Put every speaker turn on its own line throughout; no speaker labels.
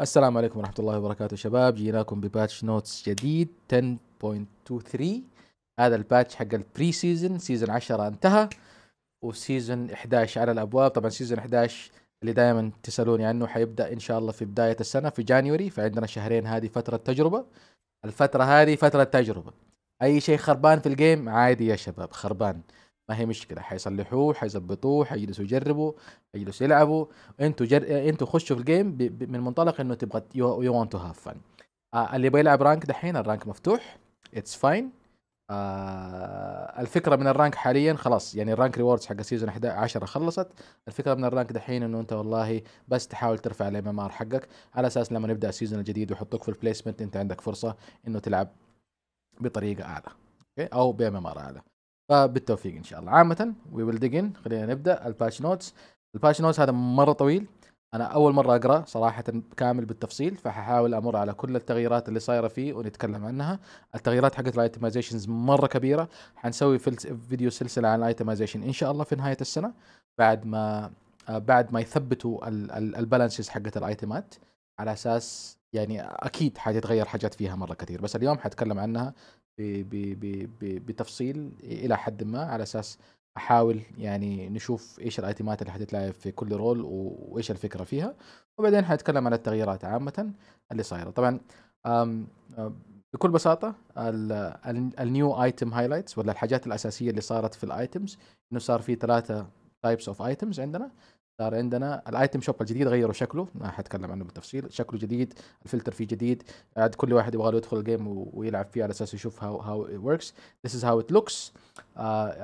السلام عليكم ورحمة الله وبركاته شباب جيناكم بباتش نوتس جديد 10.23 هذا الباتش حق البري سيزن سيزن 10 انتهى وسيزن 11 على الابواب طبعا سيزن 11 اللي دائما تسالوني عنه حيبدا ان شاء الله في بدايه السنه في جانيوري فعندنا شهرين هذه فتره تجربه الفتره هذه فتره تجربه اي شيء خربان في الجيم عادي يا شباب خربان ما هي مشكله حيصلحوه حيظبطوه حيجلسوا يجربوا حيجلسوا يلعبوا انتوا جر... انتوا خشوا في الجيم ب... ب... من منطلق انه تبغى يو, ونت تو هاف فن اللي يبغى يلعب رانك دحين الرانك مفتوح اتس فاين آه الفكره من الرانك حاليا خلاص يعني الرانك ريوردز حق السيزون 11 خلصت الفكره من الرانك دحين انه انت والله بس تحاول ترفع الام ام ار حقك على اساس لما نبدا السيزون الجديد ويحطوك في البليسمنت انت عندك فرصه انه تلعب بطريقه اعلى اوكي او بام ام ار اعلى فبالتوفيق ان شاء الله عامه وي ويل ديجن خلينا نبدا الباتش نوتس الباتش نوتس هذا مره طويل انا اول مره اقرا صراحه كامل بالتفصيل فححاول امر على كل التغييرات اللي صايره فيه ونتكلم عنها التغييرات حقت الايتمايزيشنز مره كبيره حنسوي فيديو سلسله عن الايتمايزيشن ان شاء الله في نهايه السنه بعد ما آه، بعد ما يثبتوا البالانسز حقت الايتمات على اساس يعني اكيد حتتغير حاجات فيها مره كثير بس اليوم حتكلم عنها بتفصيل الى حد ما على اساس احاول يعني نشوف ايش الايتمات اللي حتتلعب في كل رول وايش الفكره فيها وبعدين حنتكلم عن التغييرات عامه اللي صايره طبعا آه، بكل بساطه النيو ايتم هايلايتس ولا الحاجات الاساسيه اللي صارت في الايتمز انه صار في ثلاثه تايبس اوف ايتمز عندنا صار عندنا الايتم شوب الجديد غيروا شكله ما حتكلم عنه بالتفصيل شكله جديد الفلتر فيه جديد عاد كل واحد يبغى يدخل الجيم ويلعب فيه على اساس يشوف هاو هاو ات وركس ذيس از هاو ات لوكس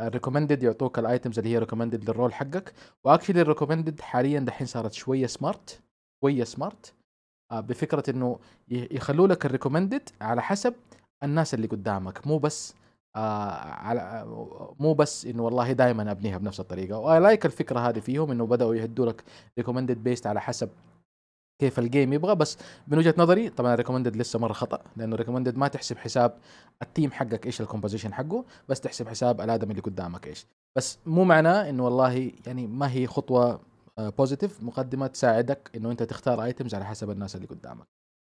ريكومندد يعطوك الايتمز اللي هي ريكومندد للرول حقك واكشلي الريكومندد حاليا دحين صارت شويه سمارت شويه سمارت آه، uh, بفكره انه يخلوا لك الريكومندد على حسب الناس اللي قدامك مو بس آه، على مو بس انه والله دائما ابنيها بنفس الطريقه واي لايك الفكره هذه فيهم انه بداوا يهدوا لك ريكومندد بيست على حسب كيف الجيم يبغى بس من وجهه نظري طبعا ريكومندد لسه مره خطا لانه ريكومندد ما تحسب حساب التيم حقك ايش الكومبوزيشن حقه بس تحسب حساب الادم اللي قدامك ايش بس مو معناه انه والله يعني ما هي خطوه بوزيتيف آه، مقدمه تساعدك انه انت تختار ايتمز على حسب الناس اللي قدامك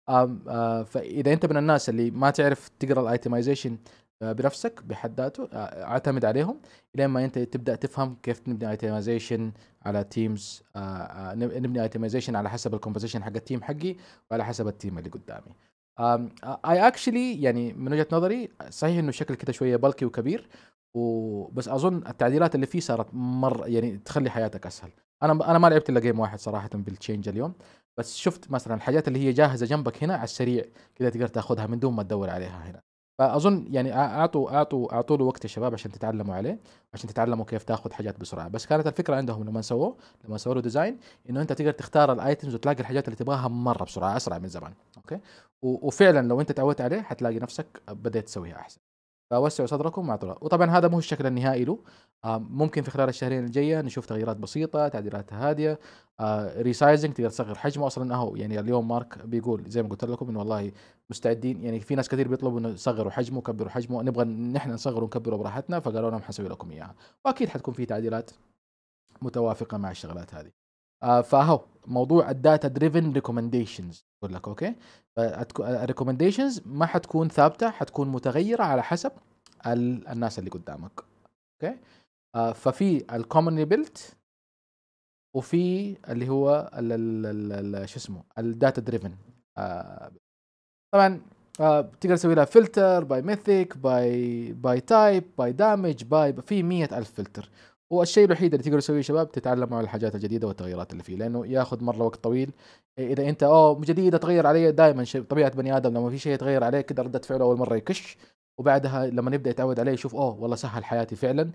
آه، فاذا انت من الناس اللي ما تعرف تقرا الايتمايزيشن بنفسك بحد ذاته اعتمد عليهم الين ما انت تبدا تفهم كيف نبني ايتمايزيشن على تيمز نبني ايتمايزيشن على حسب الكومبوزيشن حق التيم حقي وعلى حسب التيم اللي قدامي اي اكشلي يعني من وجهه نظري صحيح انه شكل كده شويه بلكي وكبير وبس اظن التعديلات اللي فيه صارت مره يعني تخلي حياتك اسهل انا انا ما لعبت الا جيم واحد صراحه بالتشينج اليوم بس شفت مثلا الحاجات اللي هي جاهزه جنبك هنا على السريع كذا تقدر تاخذها من دون ما تدور عليها هنا فاظن يعني اعطوا اعطوا اعطوا له وقت الشباب عشان تتعلموا عليه عشان تتعلموا كيف تاخذ حاجات بسرعه بس كانت الفكره عندهم لما سووه لما سووا له ديزاين انه انت تقدر تختار الايتمز وتلاقي الحاجات اللي تبغاها مره بسرعه اسرع من زمان اوكي وفعلا لو انت تعودت عليه حتلاقي نفسك بديت تسويها احسن فوسعوا صدركم مع طلع وطبعا هذا مو الشكل النهائي له آه، ممكن في خلال الشهرين الجايه نشوف تغييرات بسيطه تعديلات هاديه ريسايزنج آه، تقدر تصغر حجمه اصلا اهو يعني اليوم مارك بيقول زي ما قلت لكم انه والله مستعدين يعني في ناس كثير بيطلبوا انه صغروا حجمه وكبروا حجمه نبغى نحن نصغر ونكبره براحتنا فقالوا لهم حنسوي لكم اياها واكيد حتكون في تعديلات متوافقه مع الشغلات هذه آه، فهو موضوع الداتا دريفن ريكومنديشنز يقول لك اوكي الريكومنديشنز ما حتكون ثابته حتكون متغيره على حسب الناس اللي قدامك اوكي آه، ففي الكومنلي بيلت وفي اللي هو شو اسمه الداتا آه، دريفن طبعا تقدر تسوي لها فلتر باي ميثيك باي باي تايب باي دامج باي في مية ألف فلتر والشيء الوحيد اللي تقدر تسويه يا شباب تتعلموا على الحاجات الجديده والتغييرات اللي فيه لانه ياخذ مره وقت طويل إيه، اذا انت اوه جديده تغير علي دائما طبيعه بني ادم لما في شيء يتغير عليه كذا رده فعله اول مره يكش وبعدها لما نبدا يتعود عليه يشوف اوه والله سهل حياتي فعلا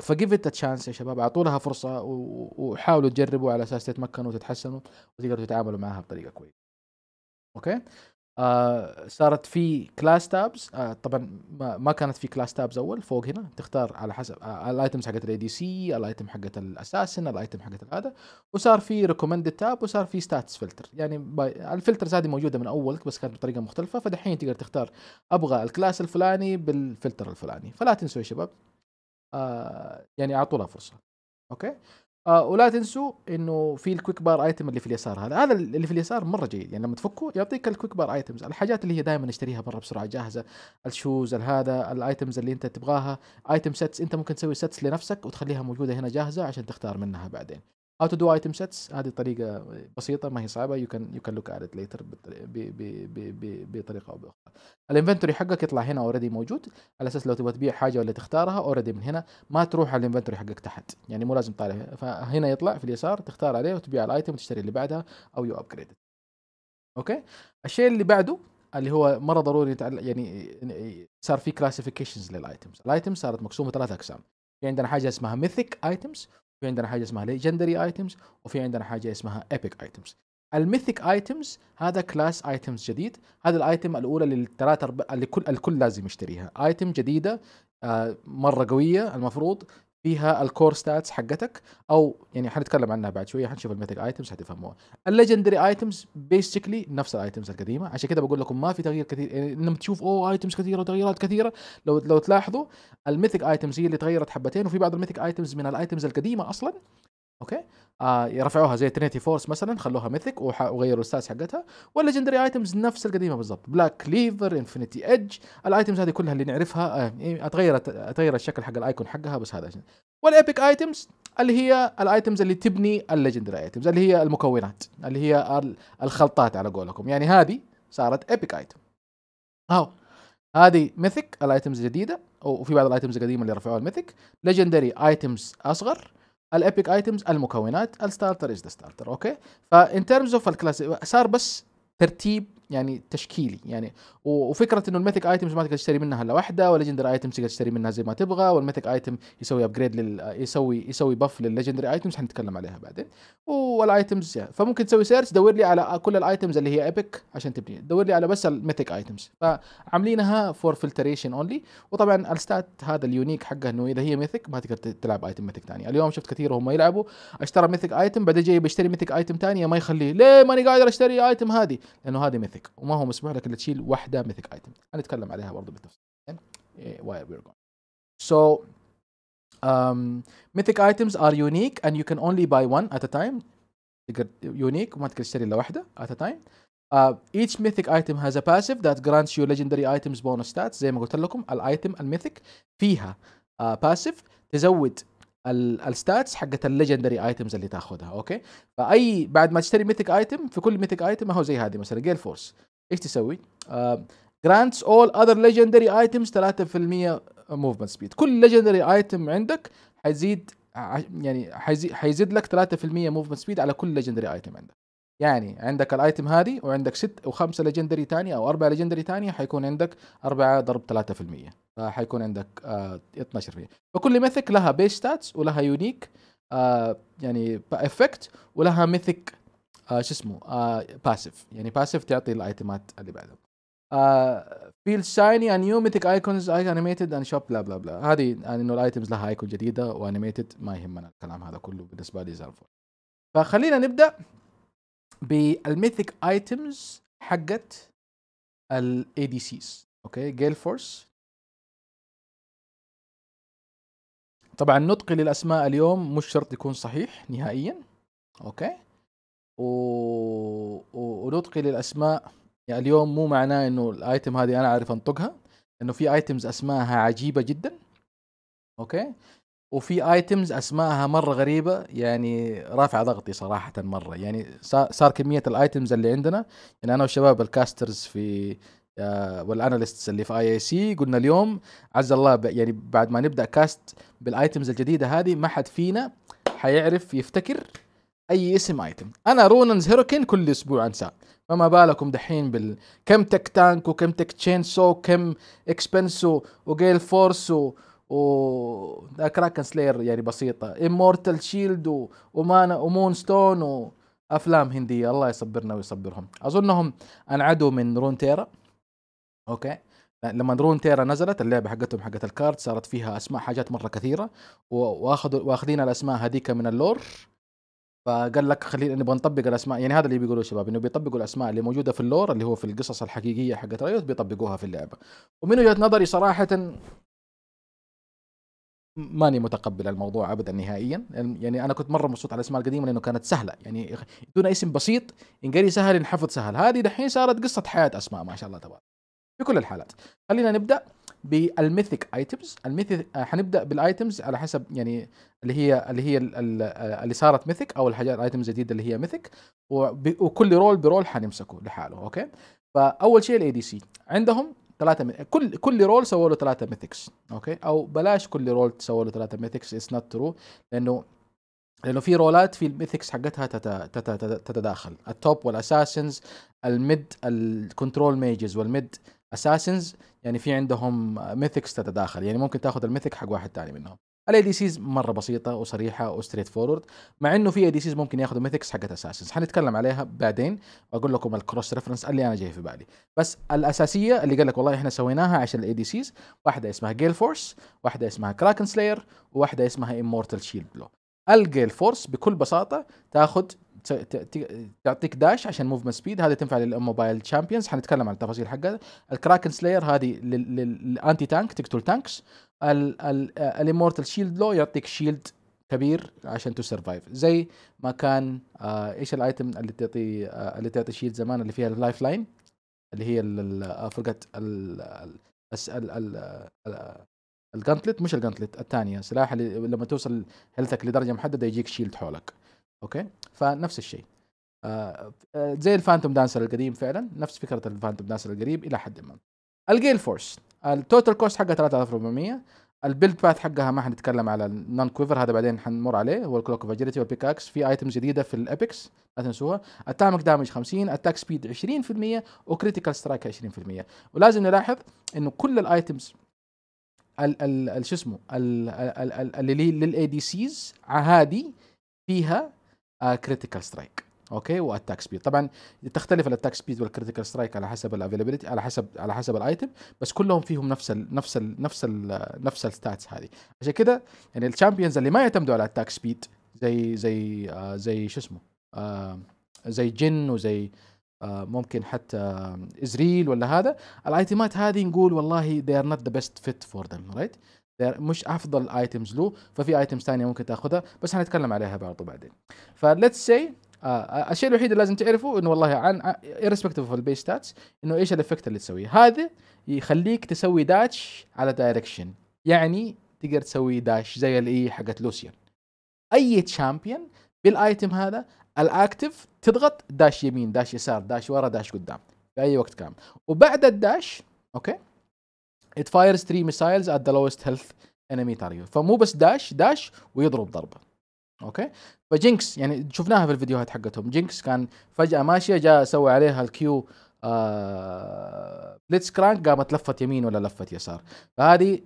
فجيف ات تشانس يا شباب اعطوا لها فرصه وحاولوا تجربوا على اساس تتمكنوا وتتحسنوا وتقدروا تتعاملوا معها بطريقه كويسه اوكي آه صارت في كلاس تابز آه طبعا ما كانت في كلاس تابز اول فوق هنا تختار على حسب آه الايتمز حقت الاي دي سي الايتم حقت الاساسن الايتم حقت هذا وصار في ريكومندد تاب وصار في ستاتس فلتر يعني الفلترز هذه موجوده من اول بس كانت بطريقه مختلفه فدحين تقدر تختار ابغى الكلاس الفلاني بالفلتر الفلاني فلا تنسوا يا شباب آه يعني اعطوا فرصه اوكي آه ولا تنسوا انه في الكويك بار ايتم اللي في اليسار هذا هذا اللي في اليسار مره جيد يعني لما تفكه يعطيك الكويك بار ايتمز الحاجات اللي هي دائما اشتريها مره بسرعه جاهزه الشوز هذا الايتمز اللي انت تبغاها ايتم سيتس انت ممكن تسوي سيتس لنفسك وتخليها موجوده هنا جاهزه عشان تختار منها بعدين how to do item sets هذه طريقه بسيطه ما هي صعبه يو كان يو كان لوك ات ليتر بطريقه او باخرى الانفنتوري حقك يطلع هنا اوريدي موجود على اساس لو تبغى تبيع حاجه ولا تختارها اوريدي من هنا ما تروح على الانفنتوري حقك تحت يعني مو لازم طالع فهنا يطلع في اليسار تختار عليه وتبيع الايتم وتشتري اللي بعدها او يو ابجريد اوكي الشيء اللي بعده اللي هو مره ضروري يعني صار في كلاسيفيكيشنز للايتمز الايتمز صارت مقسومه ثلاث اقسام في عندنا حاجه اسمها ميثيك ايتمز في عندنا حاجه اسمها ليجندري ايتمز وفي عندنا حاجه اسمها ايبك ايتمز الميثيك ايتمز هذا كلاس ايتمز جديد هذا الايتم الاولى للثلاث اللي الكل الكل لازم يشتريها ايتم جديده آه، مره قويه المفروض فيها الكور ستاتس حقتك او يعني حنتكلم عنها بعد شويه حنشوف الميتك ايتمز حتفهموها الليجندري ايتمز بيسكلي نفس الايتمز القديمه عشان كده بقول لكم ما في تغيير كثير يعني لما تشوف اوه ايتمز كثيره وتغييرات كثيره لو لو تلاحظوا الميثك ايتمز هي اللي تغيرت حبتين وفي بعض الميثك ايتمز من الايتمز القديمه اصلا اوكي آه رفعوها زي ترينيتي فورس مثلا خلوها ميثك وغيروا الستاتس حقتها والليجندري ايتمز نفس القديمه بالضبط بلاك كليفر انفنتي ايدج الايتمز هذه كلها اللي نعرفها آه إيه، اتغيرت اتغير الشكل حق الايكون حقها بس هذا والابيك ايتمز اللي هي الايتمز اللي تبني الليجندري ايتمز اللي هي المكونات اللي هي الخلطات على قولكم يعني هذه صارت ايبك ايتم اهو هذه ميثك الايتمز الجديده وفي بعض الايتمز القديمه اللي رفعوها الميثك ليجندري ايتمز اصغر الابيك ايتمز المكونات الستارتر از ذا ستارتر اوكي فان ترمز اوف الكلاس صار بس ترتيب يعني تشكيلي يعني وفكره انه الميثك ايتمز ما تقدر تشتري منها الا واحده والليجندري ايتمز تقدر تشتري منها زي ما تبغى والميثك ايتم يسوي ابجريد لل يسوي يسوي بف للليجندري ايتمز حنتكلم عليها بعدين والايتمز فممكن تسوي سيرش دور لي على كل الايتمز اللي هي ايبك عشان تبني دور لي على بس الميثك ايتمز فعاملينها فور فلتريشن اونلي وطبعا الستات هذا اليونيك حقها انه اذا هي ميثك ما تقدر تلعب ايتم ميثك ثاني اليوم شفت كثير وهم يلعبوا اشترى ميثك ايتم بعدين جاي بشتري ميثك ايتم ثانيه ما يخليه ليه ماني قادر اشتري ايتم هذه لانه هذه ميثيك وما هو مسموح لك الا تشيل واحده ميثيك ايتم هنتكلم عليها برضه بالتفصيل وايل وير جون سو ميثيك ايتمز ار يونيك اند يو كان اونلي باي وان ات ا تايم تقدر يونيك وما تقدر تشتري الا واحده ات ا تايم Uh, each mythic item has a passive that grants you legendary items bonus stats زي ما قلت لكم الايتم الميثك فيها uh, passive تزود الستاتس حقت الليجندري ايتمز اللي تاخذها اوكي فاي بعد ما تشتري ميثيك ايتم في كل ميثيك ايتم هو زي هذه مثلا جيل فورس ايش تسوي؟ جرانتس اول اذر ليجندري ايتمز 3% موفمنت سبيد كل ليجندري ايتم عندك حيزيد يعني حيزيد لك 3% موفمنت سبيد على كل ليجندري ايتم عندك يعني عندك الايتم هذه وعندك ست وخمسه ليجندري ثانيه او اربعه ليجندري ثانيه حيكون عندك 4 ضرب 3% فحيكون عندك آه 12% فكل ميثك لها بيس ستاتس ولها يونيك آه يعني افكت ولها ميثك آه شو اسمه آه باسيف يعني باسيف تعطي الايتمات اللي بعدها آه فيل شايني ان نيو ميثك ايكونز انيميتد ان شوب بلا بلا بلا هذه يعني انه الايتمز لها ايكون جديده وانيميتد ما يهمنا الكلام هذا كله بالنسبه لي زي فخلينا نبدا بالميثيك
ايتمز حقت الاي دي سيز اوكي جيل فورس طبعا نطقي للاسماء اليوم مش شرط يكون صحيح نهائيا اوكي و... و...
ونطقي للاسماء يعني اليوم مو معناه انه الايتم هذه انا عارف انطقها انه في ايتمز اسمائها عجيبه جدا اوكي وفي ايتمز اسمائها مره غريبه يعني رافع ضغطي صراحه مره يعني صار كميه الايتمز اللي عندنا يعني انا والشباب الكاسترز في آه، والاناليستس اللي في اي اي سي قلنا اليوم عز الله يعني بعد ما نبدا كاست بالايتمز الجديده هذه ما حد فينا حيعرف يفتكر اي اسم ايتم انا روننز هيروكين كل اسبوع انساه فما بالكم دحين بال كم تك تانك وكم تك تشين سو كم اكسبنسو وجيل فورس و... و كراكن سلاير يعني بسيطه امورتال شيلد و... ومانا ومون ستون وافلام هنديه الله يصبرنا ويصبرهم اظنهم انعدوا من رون تيرا اوكي لما رون تيرا نزلت اللعبه حقتهم حقت الكارت صارت فيها اسماء حاجات مره كثيره واخذوا واخذين الاسماء هذيك من اللور فقال لك خلينا نبغى نطبق الاسماء يعني هذا اللي بيقولوه الشباب انه بيطبقوا الاسماء اللي موجوده في اللور اللي هو في القصص الحقيقيه حقت رايوت بيطبقوها في اللعبه ومن وجهه نظري صراحه ماني متقبل الموضوع ابدا نهائيا يعني انا كنت مره مبسوط على الاسماء القديمه لانه كانت سهله يعني دون اسم بسيط انقري سهل ينحفظ سهل هذه دحين صارت قصه حياه اسماء ما شاء الله تبارك في كل الحالات خلينا نبدا بالميثيك ايتمز الميثيك آه، حنبدا بالايتمز على حسب يعني اللي هي اللي هي آه، اللي صارت ميثيك او الحاجات الايتمز الجديده اللي هي ميثيك وكل رول برول حنمسكه لحاله اوكي فاول شيء الاي دي سي عندهم ثلاثه من كل كل رول سووا له ثلاثه ميثكس اوكي او بلاش كل رول سووا له ثلاثه ميثكس اتس نوت ترو لانه لانه في رولات في الميثكس حقتها تتداخل التوب والاساسنز الميد الكنترول ميجز والميد اساسنز يعني في عندهم ميثكس تتداخل يعني ممكن تاخذ الميثك حق واحد ثاني منهم الاي دي سيز مره بسيطه وصريحه وستريت فورورد مع انه في اي دي سيز ممكن ياخذوا ميثكس حقت اساسنز حنتكلم عليها بعدين واقول لكم الكروس ريفرنس اللي انا جاي في بالي بس الاساسيه اللي قال لك والله احنا سويناها عشان الاي دي سيز واحده اسمها جيل فورس واحده اسمها كراكن سلاير وواحده اسمها امورتال شيلد بلو الجيل فورس بكل بساطه تاخذ تعطيك داش عشان موفمنت سبيد هذه تنفع للموبايل تشامبيونز حنتكلم عن التفاصيل حقها الكراكن سلاير هذه للانتي تانك تقتل تانكس الامورتال شيلد آه، لو يعطيك شيلد كبير عشان تو سرفايف زي ما كان آه ايش الايتم اللي تعطي آه اللي تعطي شيلد زمان اللي فيها اللايف لاين اللي هي فرقت الجانتلت آه، آه، مش الجانتلت الثانيه سلاح اللي لما توصل هيلثك لدرجه محدده يجيك شيلد حولك اوكي فنفس الشيء آه زي الفانتوم دانسر القديم فعلا نفس فكره الفانتوم دانسر القريب الى حد ما الجيل فورس التوتال كوست حقها 3400 البيلد باث حقها ما حنتكلم على النون كويفر هذا بعدين حنمر عليه الكلوك اوف اجيلتي والبيك اكس في ايتمز جديده في الابكس لا تنسوها اتامك دامج 50 اتاك سبيد 20% وكريتيكال سترايك 20% ولازم نلاحظ انه كل الايتمز ال شو اسمه اللي للاي دي سيز عهادي فيها كريتيكال آه، سترايك اوكي واتاك سبيد طبعا تختلف الاتاك سبيد والكريتيكال سترايك على حسب الافيلابيلتي على حسب على حسب الايتم بس كلهم فيهم نفس الـ نفس الـ نفس الـ نفس الستاتس هذه عشان كده يعني الشامبيونز اللي ما يعتمدوا على اتاك سبيد زي زي آه زي شو اسمه آه زي جن وزي آه ممكن حتى ازريل ولا هذا الايتمات هذه نقول والله they are not the best fit for them right مش افضل ايتمز له ففي ايتمز ثانيه ممكن تاخذها بس حنتكلم عليها برضه بعدين فليتس سي آه،, آه الشيء الوحيد اللي لازم تعرفه انه والله عن ايرسبكتيف اوف البيس ستاتس انه ايش الافكت اللي تسويه هذا يخليك تسوي داتش على دايركشن يعني تقدر تسوي داش زي الاي e حقت لوسيان اي تشامبيون بالايتم هذا الاكتف تضغط داش يمين داش يسار داش ورا داش قدام في اي وقت كان وبعد الداش اوكي ات فايرز 3 ميسايلز ات ذا لوست هيلث انمي تاريو فمو بس داش داش ويضرب ضربه اوكي فجينكس يعني شفناها في الفيديوهات حقتهم جينكس كان فجاه ماشيه جاء سوى عليها الكيو آه بليتس كرانك قامت لفت يمين ولا لفت يسار فهذه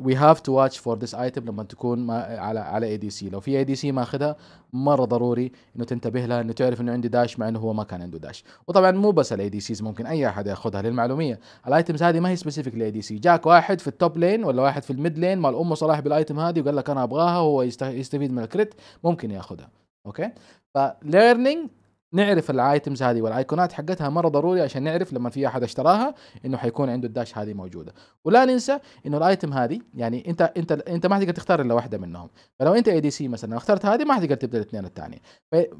وي هاف تو واتش فور ذس ايتم لما تكون ما على على اي دي سي لو في اي دي سي ماخذها مره ضروري انه تنتبه لها انه تعرف انه عندي داش مع انه هو ما كان عنده داش وطبعا مو بس الاي دي سيز ممكن اي احد ياخذها للمعلوميه الايتمز هذه ما هي سبيسيفيك للاي دي سي جاك واحد في التوب لين ولا واحد في الميد لين مال امه صلاح بالايتم هذه وقال لك انا ابغاها وهو يستفيد من الكريت ممكن ياخذها اوكي فليرنينج نعرف الايتمز هذه والايقونات حقتها مره ضروري عشان نعرف لما في احد اشتراها انه حيكون عنده الداش هذه موجوده ولا ننسى انه الايتم هذه يعني انت انت انت ما حتقدر تختار الا واحده منهم فلو انت اي دي سي مثلا اخترت هذه ما حتقدر تبدا الاثنين الثانيه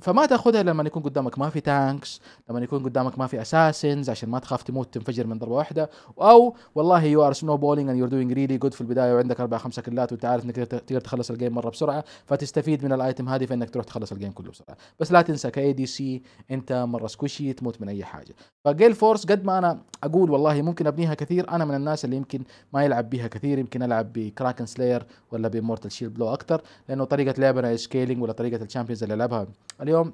فما تاخذها لما يكون قدامك ما في تانكس لما يكون قدامك ما في اساسنز عشان ما تخاف تموت تنفجر من ضربه واحده او والله يو ار سنو بولينج اند يو ار دوينج ريلي جود في البدايه وعندك اربع خمسه كلات وانت عارف انك تقدر تخلص الجيم مره بسرعه فتستفيد من الايتم هذه في انك تروح تخلص الجيم كله بسرعه بس لا تنسى كاي دي سي انت مره سكوشي تموت من اي حاجه فجيل فورس قد ما انا اقول والله ممكن ابنيها كثير انا من الناس اللي يمكن ما يلعب بيها كثير يمكن العب بكراكن سلاير ولا بمورتال شيلد بلو اكثر لانه طريقه لعبنا سكيلينج ولا طريقه الشامبيونز اللي العبها اليوم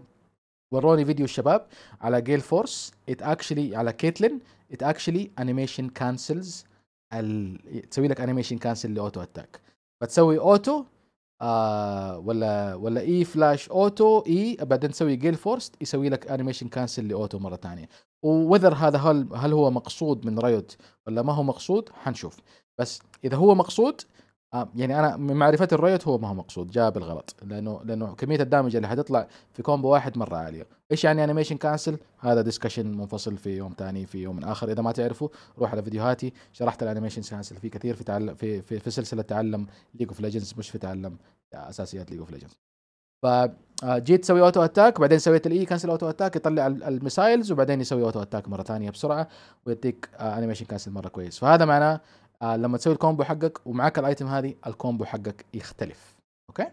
وروني فيديو الشباب على جيل فورس ات اكشلي على كيتلين ات اكشلي انيميشن كانسلز تسوي لك انيميشن كانسل لاوتو اتاك فتسوي اوتو آه ولا ولا اي فلاش اوتو اي بعدين تسوي جيل فورست يسوي لك انيميشن كانسل لاوتو مره ثانيه وذر هذا هل هل هو مقصود من رايوت ولا ما هو مقصود حنشوف بس اذا هو مقصود آه، يعني انا من معرفتي الريت هو ما هو مقصود جاء بالغلط لانه لانه كميه الدامج اللي حتطلع في كومبو واحد مره عاليه ايش يعني انيميشن كانسل هذا ديسكشن منفصل في يوم ثاني في يوم اخر اذا ما تعرفوا روح على فيديوهاتي شرحت الانيميشن كانسل في كثير في تعلم في في, في سلسله تعلم ليج اوف ليجندز مش في تعلم اساسيات ليج اوف ليجندز فجيت تسوي اوتو اتاك بعدين سويت الاي كانسل اوتو اتاك يطلع المسايلز وبعدين يسوي اوتو اتاك مره ثانيه بسرعه ويديك انيميشن كانسل مره كويس فهذا معناه آه لما تسوي الكومبو حقك ومعاك الايتم هذه الكومبو حقك يختلف اوكي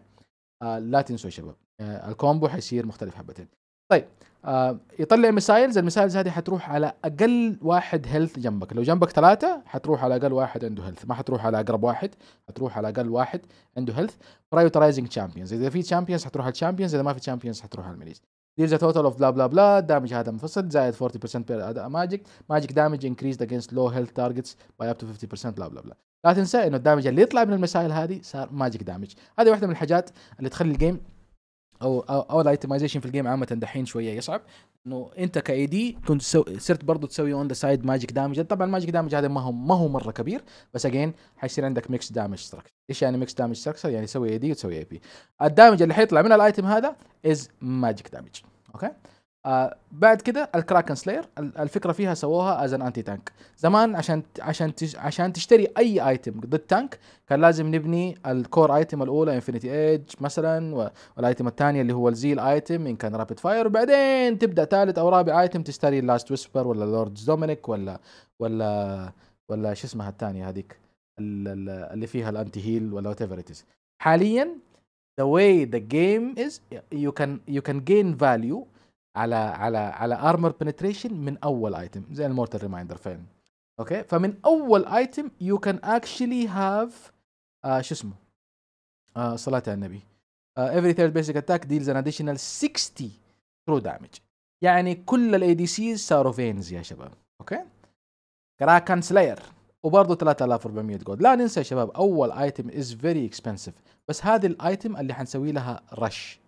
آه لا تنسوا يا شباب آه الكومبو حيصير مختلف حبتين طيب آه يطلع مسايلز المسايلز هذه حتروح على اقل واحد هيلث جنبك لو جنبك ثلاثه حتروح على اقل واحد عنده هيلث ما حتروح على اقرب واحد حتروح على اقل واحد عنده هيلث برايوتايزنج تشامبيونز اذا في تشامبيونز حتروح على الشامبيونز اذا ما في تشامبيونز حتروح على الميليز There's a total of blah blah blah damage هذا منفصل زائد 40% per أداء ماجيك ماجيك دامج increased against low health targets by up to 50% بلا بلا بلا لا تنسى انه الدامج اللي يطلع من المسائل هذه صار ماجيك دامج هذه واحده من الحاجات اللي تخلي الجيم او او الايتمايزيشن في الجيم عامه دحين شويه يصعب انه انت كاي دي كنت سو... صرت برضو تسوي اون ذا سايد ماجيك دامج طبعا الماجيك دامج هذا ما هو ما هو مره كبير بس اجين حيصير عندك ميكس دامج ستراكشر ايش يعني ميكس دامج ستراكشر يعني تسوي اي دي وتسوي اي بي الدامج اللي حيطلع من الايتم هذا از ماجيك دامج اوكي آه بعد كده الكراكن سلاير الفكره فيها سووها از ان انتي تانك زمان عشان عشان عشان تشتري اي ايتم ضد تانك كان لازم نبني الكور ايتم الاولى انفينيتي ايدج مثلا والايتم الثانيه اللي هو الزيل ايتم ان كان رابيد فاير وبعدين تبدا ثالث او رابع ايتم تشتري اللاست ويسبر ولا لورد دومينيك ولا ولا ولا شو اسمها الثانيه هذيك اللي فيها الانتي هيل ولا وات ايفر حاليا the way the game is you can you can gain value على على على ارمر بنتريشن من اول ايتم زي المورتال ريمايندر فعلا اوكي فمن اول ايتم يو كان اكشلي هاف شو اسمه آه صلاه على النبي آه، every ثيرد بيسك اتاك ديلز ان اديشنال 60 true دامج يعني كل الاي دي سيز صاروا فينز يا شباب اوكي كراكن سلاير وبرضه 3400 جولد لا ننسى يا شباب اول ايتم از فيري اكسبنسيف بس هذه الايتم اللي حنسوي لها رش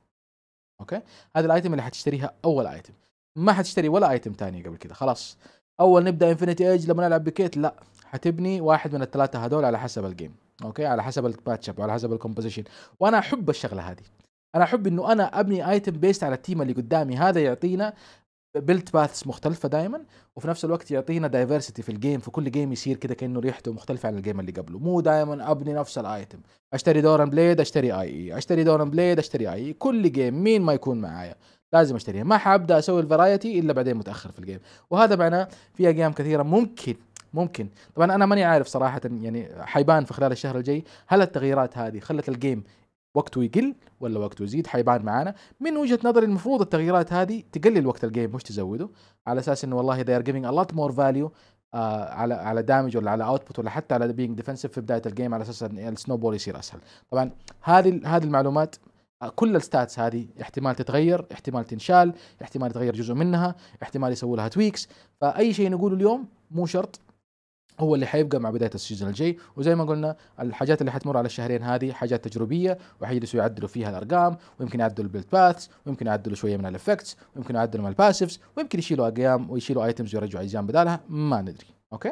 اوكي هذا الايتم اللي حتشتريها اول ايتم ما حتشتري ولا ايتم ثانيه قبل كذا خلاص اول نبدا انفينيتي ايج لما نلعب بكيت لا حتبني واحد من الثلاثه هذول على حسب الجيم اوكي على حسب الباتش اب وعلى حسب الكومبوزيشن وانا احب الشغله هذه انا احب انه انا ابني ايتم بيست على التيم اللي قدامي هذا يعطينا بيلت باثس مختلفه دائما وفي نفس الوقت يعطينا دايفرسيتي في الجيم في كل جيم يصير كده كانه ريحته مختلفه عن الجيم اللي قبله مو دائما ابني نفس الايتم اشتري دورن بليد اشتري اي اي e. اشتري دورن بليد اشتري اي اي e. كل جيم مين ما يكون معايا لازم اشتريها ما حابدا اسوي الفرايتي الا بعدين متاخر في الجيم وهذا معناه في ايام كثيره ممكن ممكن طبعا انا ماني عارف صراحه يعني حيبان في خلال الشهر الجاي هل التغييرات هذه خلت الجيم وقته يقل ولا وقته يزيد حيبان معانا من وجهه نظري المفروض التغييرات هذه تقلل وقت الجيم مش تزوده على اساس انه والله they are giving a lot more value آه، على على دامج ولا على اوتبوت ولا حتى على بينج ديفنسيف في بدايه الجيم على اساس ان السنو بول يصير اسهل طبعا هذه هذه المعلومات آه، كل الستاتس هذه احتمال تتغير احتمال تنشال احتمال يتغير جزء منها احتمال يسووا لها تويكس فاي شيء نقوله اليوم مو شرط هو اللي حيبقى مع بدايه السيزون الجاي وزي ما قلنا الحاجات اللي حتمر على الشهرين هذه حاجات تجريبيه وحيجلسوا يعدلوا فيها الارقام ويمكن يعدلوا البيلد باثس ويمكن يعدلوا شويه من الافكتس ويمكن يعدلوا من الباسفز ويمكن يشيلوا اقيام ويشيلوا ايتمز ويرجعوا ايام بدالها ما ندري اوكي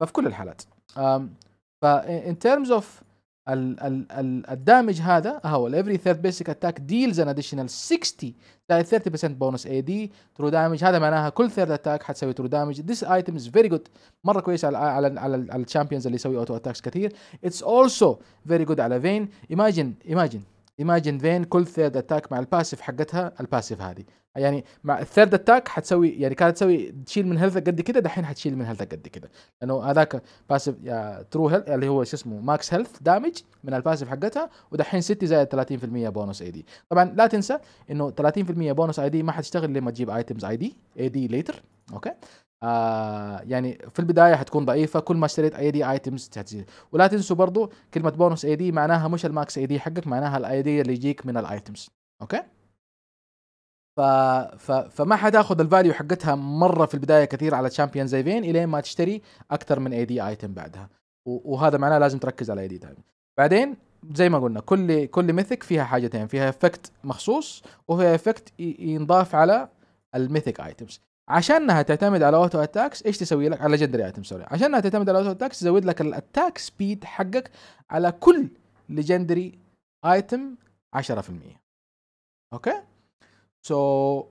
ففي كل الحالات فان تيرمز اوف ال ال ال الدامج هذا هو every third basic attack deals an additional 60 زائد 30% bonus AD true damage هذا معناها كل third attack حتسوي true damage this item is very good مرة كويس على على على, على الشامبيونز اللي يسوي auto attacks كثير it's also very good على فين imagine imagine imagine فين كل third attack مع الباسيف حقتها الباسيف هذه يعني مع الثيرد اتاك حتسوي يعني كانت تسوي تشيل من هيلثك قد كده دحين حتشيل من هيلثك قد كده لانه هذاك باسف ترو هيلث اللي هو شو اسمه ماكس هيلث دامج من الباسف حقتها ودحين ستي زائد 30% بونص اي دي طبعا لا تنسى انه 30% بونص اي دي ما حتشتغل لما تجيب ايتمز اي دي اي دي ليتر اوكي آه يعني في البدايه حتكون ضعيفه كل ما اشتريت اي دي ايتمز تزيد ولا تنسوا برضو كلمه بونص اي دي معناها مش الماكس اي دي حقك معناها الاي دي اللي يجيك من الايتمز اوكي ف... ف... فما حتاخذ الفاليو حقتها مره في البدايه كثير على زي فين الين ما تشتري اكثر من اي دي ايتم بعدها و... وهذا معناه لازم تركز على اي دي تايم بعدين زي ما قلنا كل كل ميثك فيها حاجتين فيها افكت مخصوص وفيها افكت ينضاف على الميثك ايتمز عشانها تعتمد على اوتو اتاكس ايش تسوي لك على جندري ايتم سوري عشانها تعتمد على اوتو اتاكس تزود لك الاتاك سبيد حقك على كل ليجندري ايتم 10% اوكي سو so,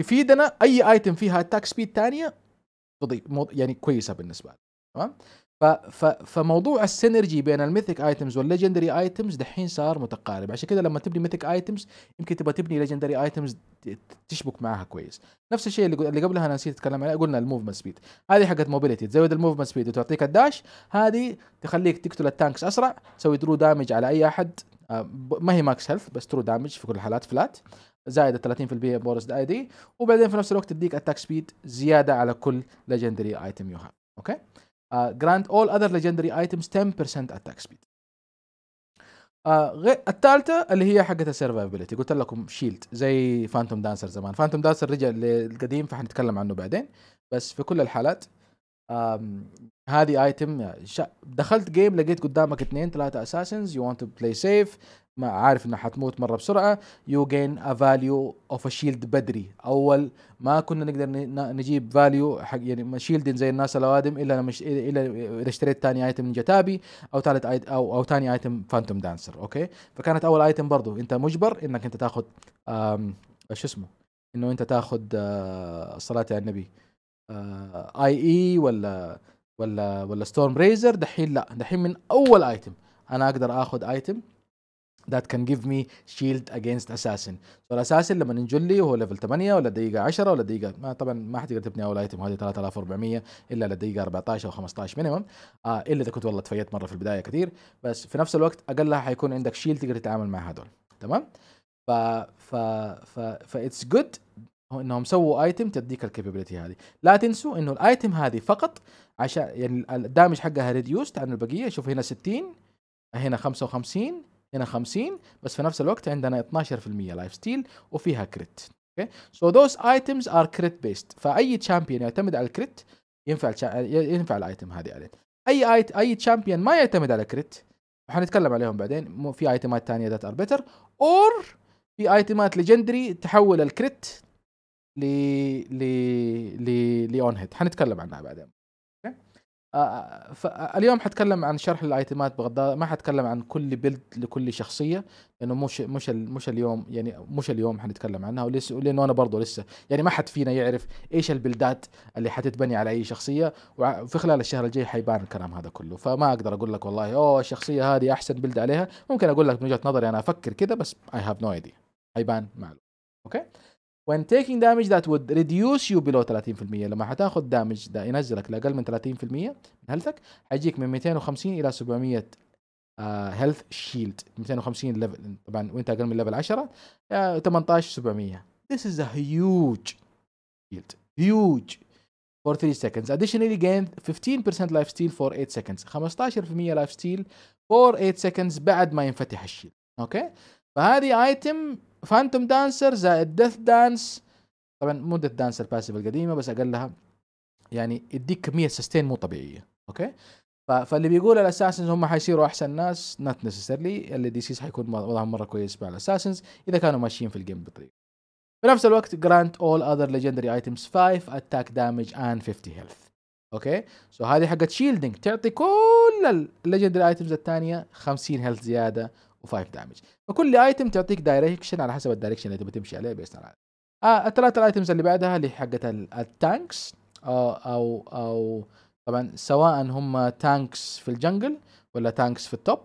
يفيدنا اي ايتم فيها اتاك سبيد ثانيه تضيف يعني كويسه بالنسبه لنا تمام فموضوع السينرجي بين الميثيك ايتمز والليجندري ايتمز دحين صار متقارب عشان كذا لما تبني ميثيك ايتمز يمكن تبغى تبني ليجندري ايتمز تشبك معاها كويس نفس الشيء اللي اللي قبلها انا نسيت اتكلم عليه قلنا الموفمنت سبيد هذه حقت موبيليتي تزود الموفمنت سبيد وتعطيك الداش هذه تخليك تقتل التانكس اسرع تسوي درو دامج على اي احد آه، ما هي ماكس هيلث بس ترو دامج في كل الحالات فلات زائد 30% بورس اي دي وبعدين في نفس الوقت تديك اتاك سبيد زياده على كل ليجندري ايتم يو هاف اوكي جراند اول اذر ليجندري ايتمز 10% اتاك سبيد الثالثه اللي هي حقت السيرفايبلتي قلت لكم شيلد زي فانتوم دانسر زمان فانتوم دانسر رجع للقديم فحنتكلم عنه بعدين بس في كل الحالات هذه ايتم دخلت جيم لقيت قدامك اثنين ثلاثه اساسنز يو ونت تو بلاي سيف ما عارف انها حتموت مره بسرعه يو جين ا فاليو اوف ا شيلد بدري اول ما كنا نقدر نجيب فاليو حق يعني شيلد زي الناس الاوادم الا لما الا اذا اشتريت ثاني ايتم من جتابي او ثالث ايت او او ثاني ايتم فانتوم دانسر اوكي فكانت اول ايتم برضو انت مجبر انك انت تاخذ شو اسمه انه انت تاخذ الصلاه آه، على النبي آه، اي اي ولا ولا ولا ستورم ريزر دحين لا دحين من اول ايتم انا اقدر اخذ ايتم that can give me shield against assassin so الاساسن لما نجلي هو وهو ليفل 8 ولا دقيقة 10 ولا دقيقة ما طبعا ما حتقدر تبني اول ايتم هذه 3400 الا لدقيقه 14 او 15 مينيمم آه الا اذا كنت والله تفيت مرة في البداية كثير بس في نفس الوقت اقلها حيكون عندك شيلد تقدر تتعامل مع هذول تمام ف ف ف ف اتس جود انهم سووا ايتم تديك الكابابيلتي هذه لا تنسوا انه الايتم هذه فقط عشان يعني الدامج حقها ريديوست عن البقيه شوف هنا 60 هنا 55 هنا 50 بس في نفس الوقت عندنا 12% لايف ستيل وفيها كريت اوكي سو ذوز ايتمز ار كريت بيست فاي تشامبيون يعتمد على الكريت ينفع ينفع الايتم هذه عليه اي اي اي تشامبيون ما يعتمد على كريت وحنتكلم عليهم بعدين في ايتمات ثانيه ذات ار بيتر اور في ايتمات ليجندري تحول الكريت ل ل ل اون هيد حنتكلم عنها بعدين آه، آه، آه، اليوم حتكلم عن شرح الايتمات بغض ما حتكلم عن كل بيلد لكل شخصيه لانه مش مش مش اليوم يعني مش اليوم حنتكلم عنها ولسه لانه انا برضه لسه يعني ما حد فينا يعرف ايش البلدات اللي حتتبني على اي شخصيه وفي خلال الشهر الجاي حيبان الكلام هذا كله فما اقدر اقول لك والله اوه الشخصيه هذه احسن بلد عليها ممكن اقول لك من وجهه نظري انا افكر كذا بس اي هاف نو ايديا حيبان معلوم اوكي when taking damage that would reduce you below 30% لما حتاخذ دامج ده ينزلك لاقل من 30% من هيلثك حيجيك من 250 الى 700 هيلث شيلد 250 ليفل طبعا وانت اقل من ليفل 10 uh, 18 700 this is a huge shield huge for 3 seconds additionally gain 15% life steal for 8 seconds 15% life steal for 8 seconds بعد ما ينفتح الشيلد اوكي okay? فهذه ايتم فانتوم دانسر زائد ديث دانس طبعا مو ديث دانسر الباسيف القديمه بس اقلها يعني يديك كميه سستين مو طبيعيه اوكي فاللي بيقول الاساسنز هم حيصيروا احسن ناس نوت نيسيسيرلي اللي دي سيز حيكون وضعهم مره كويس مع الاساسنز اذا كانوا ماشيين في الجيم بطريقه في نفس الوقت جرانت اول اذر ليجندري ايتمز 5 اتاك دامج اند 50 هيلث اوكي سو هذه حقت شيلدنج تعطي كل الليجندري ايتمز الثانيه 50 هيلث زياده و5 دامج فكل ايتم تعطيك دايركشن على حسب الدايركشن اللي تبي تمشي عليه بيست على الثلاثه الثلاث الايتمز اللي بعدها اللي حقت التانكس آه، او او طبعا سواء هم تانكس في الجنجل ولا تانكس في التوب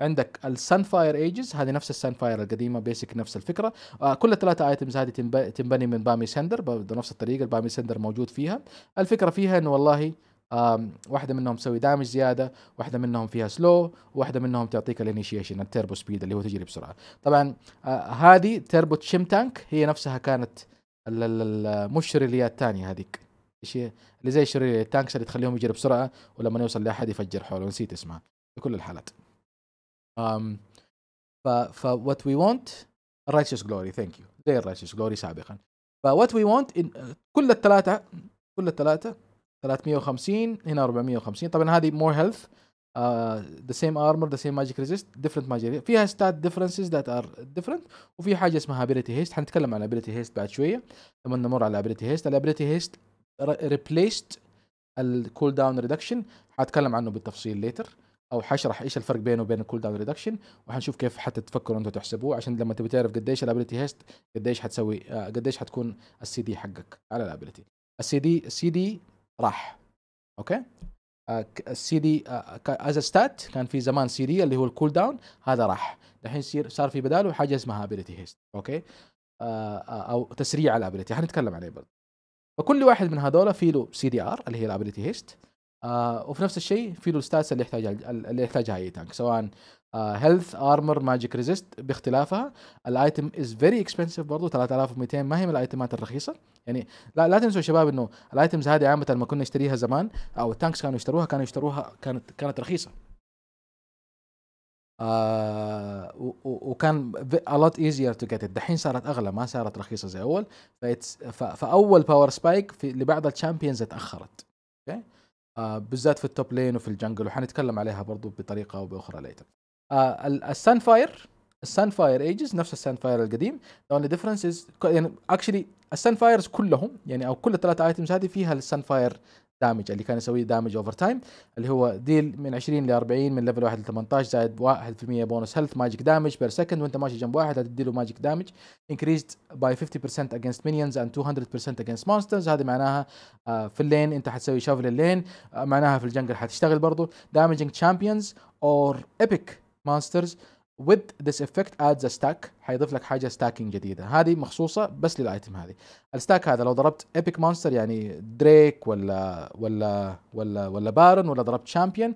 عندك السن فاير ايجز هذه نفس السن فاير القديمه بيسك نفس الفكره آه كل الثلاثه ايتمز هذه تنبني من بامي سندر بنفس الطريقه البامي سندر موجود فيها الفكره فيها انه والله واحده منهم تسوي دامج زياده واحده منهم فيها سلو واحده منهم تعطيك الانيشيشن التيربو سبيد اللي هو تجري بسرعه طبعا آه، هذه تيربو تشيم تانك هي نفسها كانت مو الشريريات الثانيه هذيك ايش اللي زي الشريليات التانكس اللي تخليهم يجري بسرعه ولما يوصل لاحد يفجر حوله نسيت اسمها في كل الحالات um, ف ف وات وي وونت الرايتشس جلوري ثانك يو زي الرايتشس جلوري سابقا ف وات وي وونت كل الثلاثه كل الثلاثه 350 هنا 450 طبعا هذه مور هيلث ذا سيم ارمر ذا سيم ماجيك ريزيست ديفرنت ماجيك فيها ستات ديفرنسز ذات ار ديفرنت وفي حاجه اسمها ابيلتي هيست حنتكلم عن ابيلتي هيست بعد شويه لما نمر على الابيلتي هيست الابيلتي هيست ريبليست الكول داون ريدكشن حاتكلم عنه بالتفصيل ليتر او حشرح ايش الفرق بينه وبين الكول داون ريدكشن وحنشوف كيف حتى تفكروا انتم تحسبوه عشان لما تبي تعرف قديش الابيلتي هيست قديش حتسوي آه، قديش حتكون السي دي حقك على الابيلتي السي دي السي دي راح اوكي السي دي از ستات كان في زمان سي دي اللي هو الكول داون هذا راح الحين يصير صار في بداله حاجه اسمها ابيلتي هيست اوكي آه، آه، او تسريع الابيلتي حنتكلم عليه برضه فكل واحد من هذول في له سي دي ار اللي هي الابيلتي آه، هيست وفي نفس الشيء في له الستاتس اللي يحتاجها اللي يحتاجها اي تانك سواء هيلث ارمر ماجيك ريزيست باختلافها الايتم از فيري اكسبنسيف برضه 3200 ما هي من الايتمات الرخيصه يعني لا لا تنسوا يا شباب انه الايتمز هذه عامه لما كنا نشتريها زمان او التانكس كانوا يشتروها كانوا يشتروها كانت كانت رخيصه آه وكان a lot easier to get it دحين صارت اغلى ما صارت رخيصه زي اول فاول باور سبايك في اللي بعد الشامبيونز اتاخرت اوكي okay. آه بالذات في التوب لين وفي الجنجل وحنتكلم عليها برضو بطريقه او باخرى ليتر آه، فاير السان فاير ايجز نفس فاير القديم ذا اونلي ديفرنس از يعني اكشلي فايرز كلهم يعني او كل الثلاث ايتمز هذه فيها فاير دامج اللي كان يسوي دامج اوفر تايم اللي هو ديل من 20 ل 40 من ليفل 1 ل 18 زائد 1% بونس هيلث ماجيك دامج بير سكند وانت ماشي جنب واحد له ماجيك دامج انكريزد باي 50% اجينست مينيونز اند 200% اجينست مونسترز هذه معناها آه، في اللين انت حتسوي شافل اللين آه، معناها في الجنجل حتشتغل برضه دامجينج تشامبيونز اور ايبك ماسترز with this effect adds a stack حيضيف لك حاجه ستاكينج جديده هذه مخصوصه بس للايتم هذه الستاك هذا لو ضربت ايبك مونستر يعني دريك ولا ولا ولا ولا بارن ولا ضربت شامبيون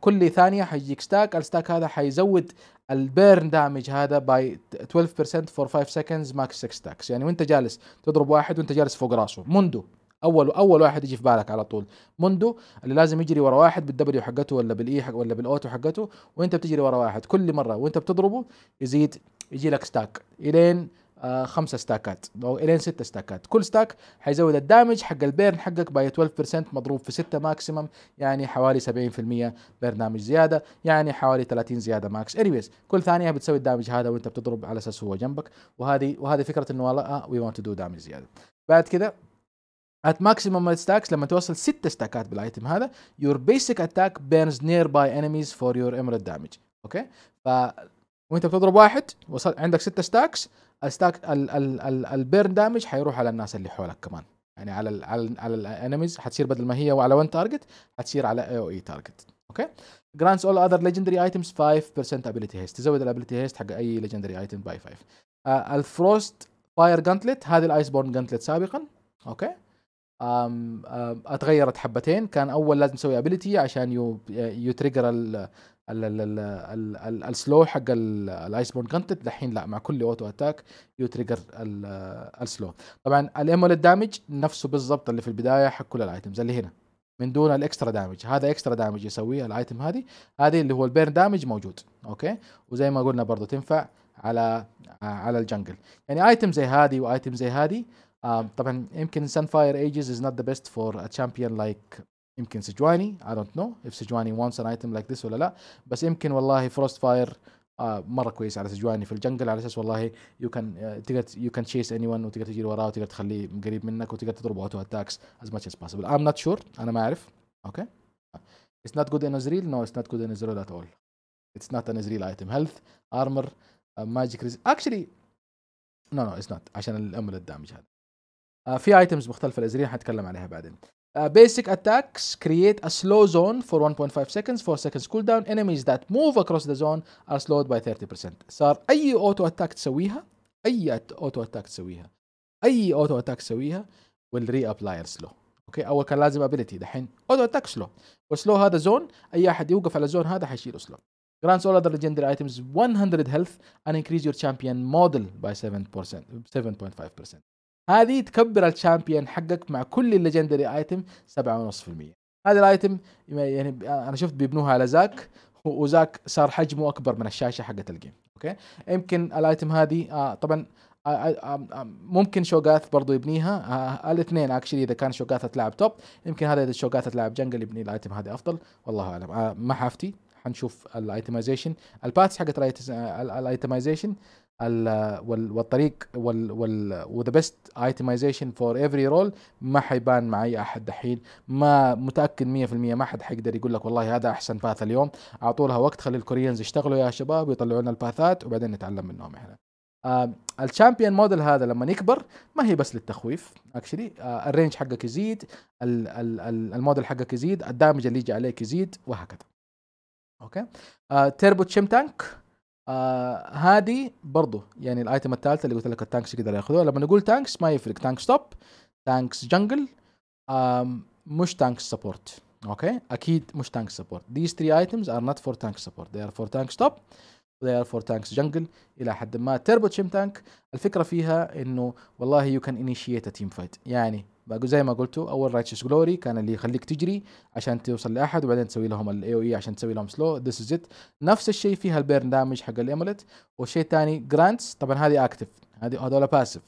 كل ثانيه حيجيك ستاك الستاك هذا حيزود البيرن دامج هذا باي 12% فور 5 سكندز ماكس 6 ستاكس يعني وانت جالس تضرب واحد وانت جالس فوق راسه منذ اول اول واحد يجي في بالك على طول مندو اللي لازم يجري ورا واحد بالدبليو حقته ولا بالاي حق ولا بالاوتو حقته وانت بتجري ورا واحد كل مره وانت بتضربه يزيد يجي لك ستاك الين آه خمسة ستاكات او الين ستة ستاكات كل ستاك حيزود الدامج حق البيرن حقك باي 12% مضروب في سته ماكسيمم يعني حوالي 70% برنامج زياده يعني حوالي 30 زياده ماكس انيويز كل ثانيه بتسوي الدامج هذا وانت بتضرب على اساس هو جنبك وهذه وهذه فكره انه والله وي ونت تو دو دامج زياده بعد كذا ات ماكسيمم ستاكس لما توصل 6 ستاكات بالايتم هذا يور بيسك اتاك بيرنز نير باي انميز فور يور امرد دامج اوكي ف وانت بتضرب واحد وصل عندك 6 ستاكس الستاك ال ال ال البيرن دامج حيروح على الناس اللي حولك كمان يعني على ال على ال على الانميز حتصير بدل ما هي وعلى 1 تارجت حتصير على اي او اي تارجت اوكي grants all other legendary items 5% ability haste تزود الابيلتي هيست حق اي legendary item باي آه، 5 الفروست فاير جانتلت هذه الايس بورن جانتلت سابقا اوكي اتغيرت حبتين كان اول لازم تسوي ابيلتي عشان يو يتريجر السلو حق الايس بورن كونتنت دحين لا مع كل اوتو اتاك يو تريجر السلو طبعا الاموليد دامج نفسه بالضبط اللي في البدايه حق كل الايتمز اللي هنا من دون الاكسترا دامج هذا اكسترا دامج يسويه الايتم هذه هذه اللي هو البيرن دامج موجود اوكي وزي ما قلنا برضه تنفع على على الجنجل يعني ايتم زي هذه وايتم زي هذه Um, طبعا يمكن سان فاير ايجز از نوت ذا بيست فور ا تشامبيون لايك يمكن سجواني اي دونت نو اف سجواني وانس ان ايتم لايك ذس ولا لا بس يمكن والله فروست فاير uh, مره كويس على سجواني في الجنجل على اساس والله يو كان uh, تقدر يو كان تشيس اني ون وتقدر تجي وراه وتقدر تخليه قريب منك وتقدر تضربه اوتو اتاكس از ماتش از باسبل ام نوت شور انا ما اعرف اوكي اتس نوت جود ان ازريل نو اتس نوت جود ان ازريل ات اول اتس نوت ان ازريل ايتم هيلث ارمر ماجيك ريز اكشلي نو نو اتس نوت عشان الامل الدامج هذا في ايتمز مختلفه الازرين حنتكلم عليها بعدين basic attacks create a slow zone for 1.5 seconds 4 seconds cooldown enemies that move across the zone are slowed by 30% صار اي اوتو اتاك تسويها اي اوتو اتاك تسويها اي اوتو اتاك تسويها will reapply slow اوكي اول كان لازم ابيلتي دحين اوتو اتاك سلو وسلو هذا زون اي احد يوقف على زون هذا حيشيله سلو grants all other legendary items 100 health and increase your champion model by 7% 7.5% هذه تكبر الشامبيون حقك مع كل الليجندري ايتم 7.5% هذا الايتم يعني انا شفت بيبنوها على زاك وزاك صار حجمه اكبر من الشاشه حقت الجيم اوكي يمكن الايتم هذه آه طبعا آه، آه، آه، ممكن شوغاث برضو يبنيها الاثنين اكشلي اذا كان شوغاث تلعب توب يمكن هذا اذا شوغاث تلعب جنجل يبني الايتم هذا افضل والله اعلم ما حافتي حنشوف الايتمايزيشن الباتس حقت الايتمايزيشن والطريق وال وذا بيست ايتمايزيشن فور افري رول ما حيبان مع اي احد دحين ما متاكد 100% ما حد حيقدر يقول لك والله هذا احسن باث اليوم اعطوا لها وقت خلي الكوريينز يشتغلوا يا شباب ويطلعوا لنا الباثات وبعدين نتعلم منهم احنا آه الشامبيون موديل هذا لما يكبر ما هي بس للتخويف اكشلي آه الرينج حقك يزيد الموديل حقك يزيد الدامج اللي يجي عليك يزيد وهكذا اوكي آه تيربو تشيم تانك آه هذه برضو يعني الايتم الثالثه اللي قلت لك التانكس يقدر ياخذوها لما نقول تانكس ما يفرق تانكس توب تانكس جنجل مش تانكس سبورت اوكي اكيد مش تانك سبورت these three items are not for tank support they are for tank stop they are for tanks jungle الى حد ما تربو تشيم تانك الفكره فيها انه والله you can initiate a team fight يعني زي ما قلتوا اول رايتشس جلوري كان اللي يخليك تجري عشان توصل لاحد وبعدين تسوي لهم الاي او اي e عشان تسوي لهم سلو ذس از ات نفس الشيء فيها البيرن دامج حق الاملت والشيء الثاني جرانتس طبعا هذه اكتف هذه هذول باسف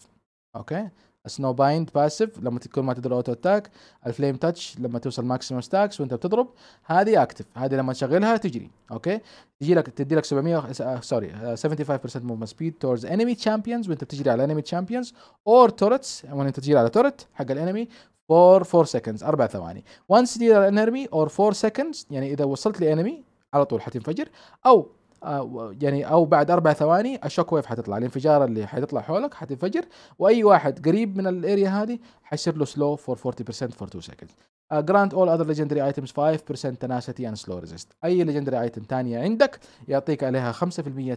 اوكي سنو بايند باسيف لما تكون ما تدر اوتو اتاك الفليم تاتش لما توصل ماكسيمم ستاكس وانت بتضرب هذه اكتف هذه لما تشغلها تجري اوكي تجي لك تدي لك 700 سوري 75% موفمنت سبيد تورز انمي تشامبيونز وانت بتجري على انمي تشامبيونز اور تورتس وانت انت تجري على تورت حق الانمي فور 4 سكندز اربع ثواني وانس تجري على انمي اور 4 سكندز يعني اذا وصلت لانمي على طول حتنفجر او آه، يعني او بعد اربع ثواني الشوك ويف حتطلع الانفجار اللي حيطلع حولك حتنفجر واي واحد قريب من الاريا هذه حيصير له سلو فور 40% فور 2 سكند جراند اول اذر ليجندري ايتمز 5% تناسيتي اند سلو ريزيست اي ليجندري ايتم ثانيه عندك يعطيك عليها 5%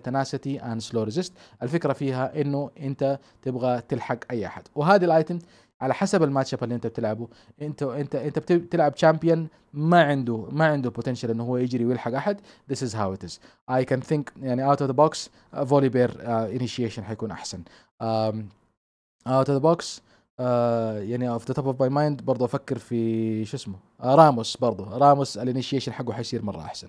تناسيتي اند سلو ريزيست الفكره فيها انه انت تبغى تلحق اي احد وهذه الايتم على حسب الماتش اب اللي انت بتلعبه انت انت انت بتلعب تشامبيون ما عنده ما عنده بوتنشال انه هو يجري ويلحق احد this is how it is I can think يعني out of the box فولي uh, بير uh, initiation حيكون احسن um, out of the box uh, يعني اوف ذا توب اوف ماي مايند برضه افكر في شو اسمه راموس برضه راموس الانيشيشن حقه حيصير مره احسن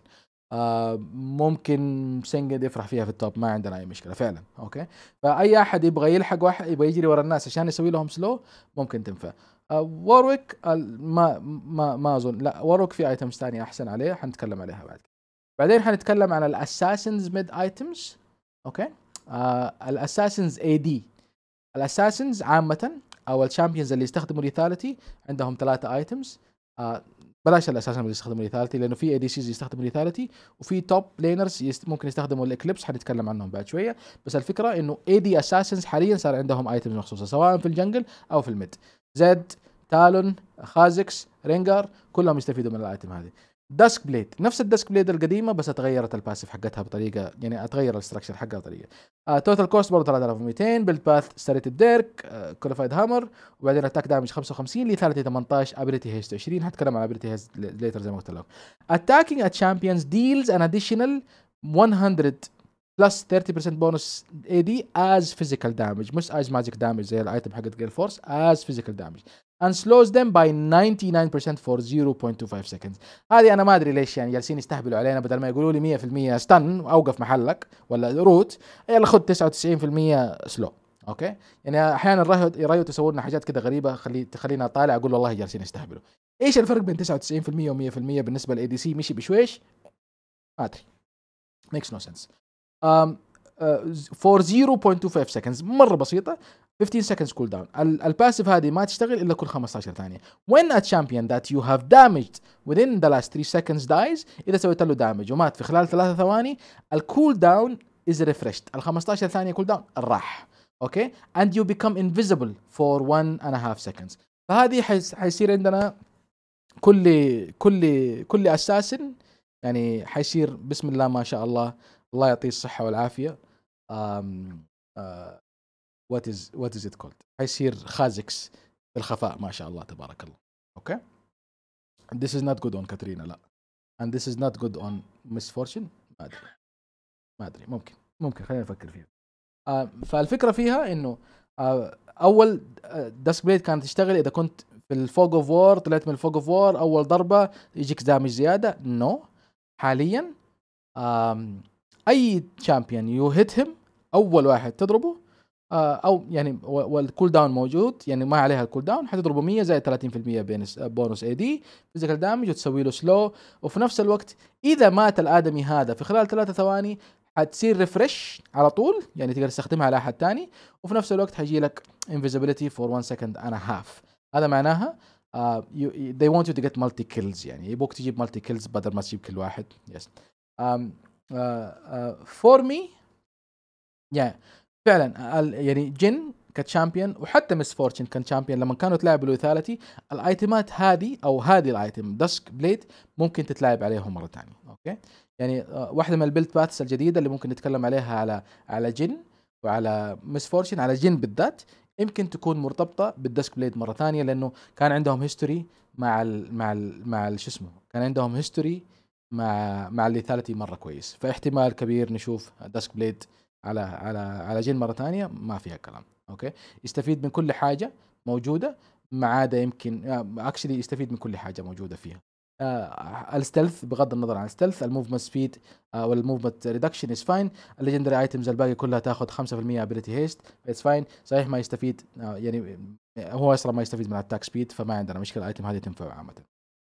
آه ممكن سنجد يفرح فيها في التوب ما عندنا اي مشكله فعلا اوكي فاي احد يبغى يلحق واحد يبغى يجري ورا الناس عشان يسوي لهم سلو ممكن تنفع آه وورويك ما ما ما اظن لا وورويك في ايتمز ثانيه احسن عليه حنتكلم عليها بعد بعدين حنتكلم عن الاساسنز ميد ايتمز اوكي الاساسنز اي دي الاساسنز عامه او الشامبيونز اللي يستخدموا ريثاليتي عندهم ثلاثه ايتمز آه، بلاش الاساس اللي يستخدموا ليثاليتي لانه في اي دي سيز يستخدموا ليثالتي وفي توب لينرز يست ممكن يستخدموا الاكليبس حنتكلم عنهم بعد شويه بس الفكره انه اي دي اساسنز حاليا صار عندهم ايتمز مخصوصه سواء في الجنجل او في الميد زد تالون خازكس رينجر كلهم يستفيدوا من الايتم هذه داسك بليد نفس الداسك بليد القديمه بس اتغيرت الباسيف حقتها بطريقه يعني اتغير الاستراكشر حقها بطريقه توتال آه، كوست برضه 3200 بيلد باث سريت ديرك كوليفايد هامر وبعدين اتاك دامج 55 3 18 ابيلتي هيست 20 هتكلم عن ابيلتي هيست ليتر زي ما قلت لك اتاكينج ات شامبيونز ديلز ان اديشنال 100 بلس 30% بونس اي دي از فيزيكال دامج مش از ماجيك دامج زي الايتم حقت جيل فورس از فيزيكال دامج اند سلوز ذيم باي 99% فور 0.25 سكندز هذه انا ما ادري ليش يعني جالسين يستهبلوا علينا بدل ما يقولوا لي 100% ستن اوقف محلك ولا روت يلا خذ 99% سلو اوكي يعني احيانا يريو تصور لنا حاجات كده غريبه خلي تخلينا طالع اقول والله جالسين يستهبلوا ايش الفرق بين 99% و100% بالنسبه للاي دي سي مشي بشويش ما ادري ميكس نو سنس فور 0.25 سكندز مره بسيطه 15 seconds cooldown الباسيف هذه ما تشتغل الا كل 15 ثانيه when a champion that you have damaged within the last 3 seconds dies اذا سويت له دامج ومات في خلال 3 ثواني الكول داون is refreshed ال 15 ثانيه كول داون راح اوكي and you become invisible for 1 and a half seconds فهذه حيصير عندنا كل كل كل اساسن يعني حيصير بسم الله ما شاء الله الله يعطيه الصحه والعافيه وات از وات از ات كولد حيصير خازكس بالخفاء ما شاء الله تبارك الله اوكي this is not good on كاترينا لا and this is not good on misfortune ما ادري ما ادري ممكن ممكن خلينا نفكر فيها آه فالفكره فيها انه آه اول آه، داسك بليد كانت تشتغل اذا كنت في الفوج اوف وور طلعت من الفوج اوف وور اول ضربه يجيك دامج زياده نو no. حاليا آم اي شامبيون يو هيت هيم اول واحد تضربه آه، او يعني والكول داون موجود يعني ما عليها الكول داون حتضربه 100 زائد 30% بين بونص اي دي فيزيكال دامج وتسوي له سلو وفي نفس الوقت اذا مات الادمي هذا في خلال ثلاثة ثواني حتصير ريفرش على طول يعني تقدر تستخدمها على احد ثاني وفي نفس الوقت حيجي لك انفيزيبيليتي فور 1 سكند انا هاف هذا معناها آه، they want you to get multi kills يعني يبوك تجيب multi kills بدل ما تجيب كل واحد يس yes. فور مي يعني فعلا يعني جن كتشامبيون وحتى مس فورتشن كان شامبيون لما كانوا تلعب الوثالتي الايتمات هذه او هذه الايتم دسك بليد ممكن تتلعب عليهم مره ثانيه اوكي يعني آه، واحده من البيلت باثس الجديده اللي ممكن نتكلم عليها على على جن وعلى مس فورتشن على جن بالذات يمكن تكون مرتبطه بالدسك بليد مره ثانيه لانه كان عندهم هيستوري مع الـ مع الـ مع شو اسمه كان عندهم هيستوري مع مع الليثاليتي مره كويس فاحتمال كبير نشوف داسك بليد على على على جين مره ثانيه ما فيها كلام اوكي يستفيد من كل حاجه موجوده ما عدا يمكن اكشلي آه، يستفيد من كل حاجه موجوده فيها آه، الستلث بغض النظر عن الستلث الموفمنت سبيد آه، والموفمنت ريدكشن از فاين الليجندري ايتمز الباقي كلها تاخذ 5% ابيلتي هيست اتس فاين صحيح ما يستفيد يعني هو اصلا ما يستفيد من التاك سبيد فما عندنا مشكله الايتم هذه تنفع عامه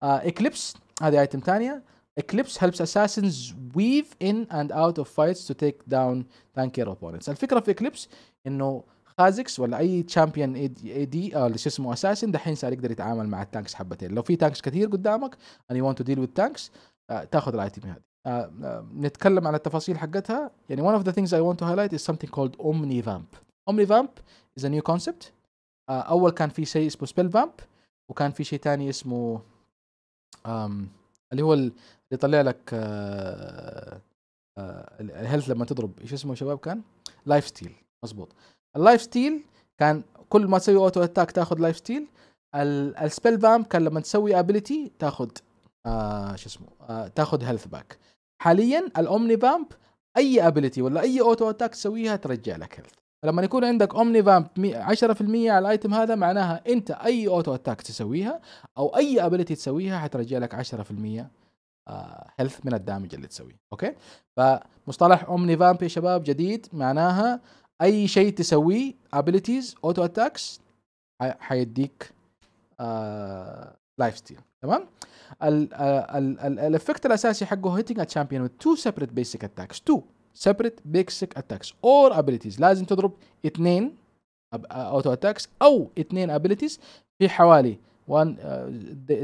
اكليبس هذه ايتم ثانيه Eclipse helps assassins weave in and out of fights to take down tankier opponents. الفكرة في Eclipse انه خازكس ولا اي champion AD او اللي شو اسمه اساسن دحين صار يقدر يتعامل مع التانكس حبتين لو في تانكس كثير قدامك and you want to deal with tanks uh, تاخذ الايتم هذه uh, uh, نتكلم على التفاصيل حقتها يعني one of the things I want to highlight is something called Omni Vamp Omni Vamp is a new concept uh, اول كان في شيء اسمه Spell Vamp وكان في شيء ثاني اسمه um, اللي هو يطلع لك آه، آه، الهيلث لما تضرب ايش اسمه شباب كان؟ لايف ستيل مضبوط اللايف ستيل كان كل ما تسوي اوتو اتاك تاخذ لايف ستيل السبيل فام كان لما تسوي ابيلتي تاخذ آه شو اسمه آه تاخذ هيلث باك حاليا الاومني فامب اي ابيلتي ولا اي اوتو اتاك تسويها ترجع لك هيلث فلما يكون عندك اومني فامب 10% على الايتم هذا معناها انت اي اوتو اتاك تسويها او اي ابيلتي تسويها حترجع لك 10% هيلث آه، من الدامج اللي تسويه اوكي فمصطلح اومني فامب يا شباب جديد معناها اي شيء تسويه ابيليتيز اوتو اتاكس حيديك لايف آه، ستيل تمام الافكت آه، الاساسي حقه هيتنج تشامبيون with two separate basic attacks two separate basic attacks or abilities لازم تضرب اثنين اوتو اتاكس او اثنين ابيليتيز في حوالي وان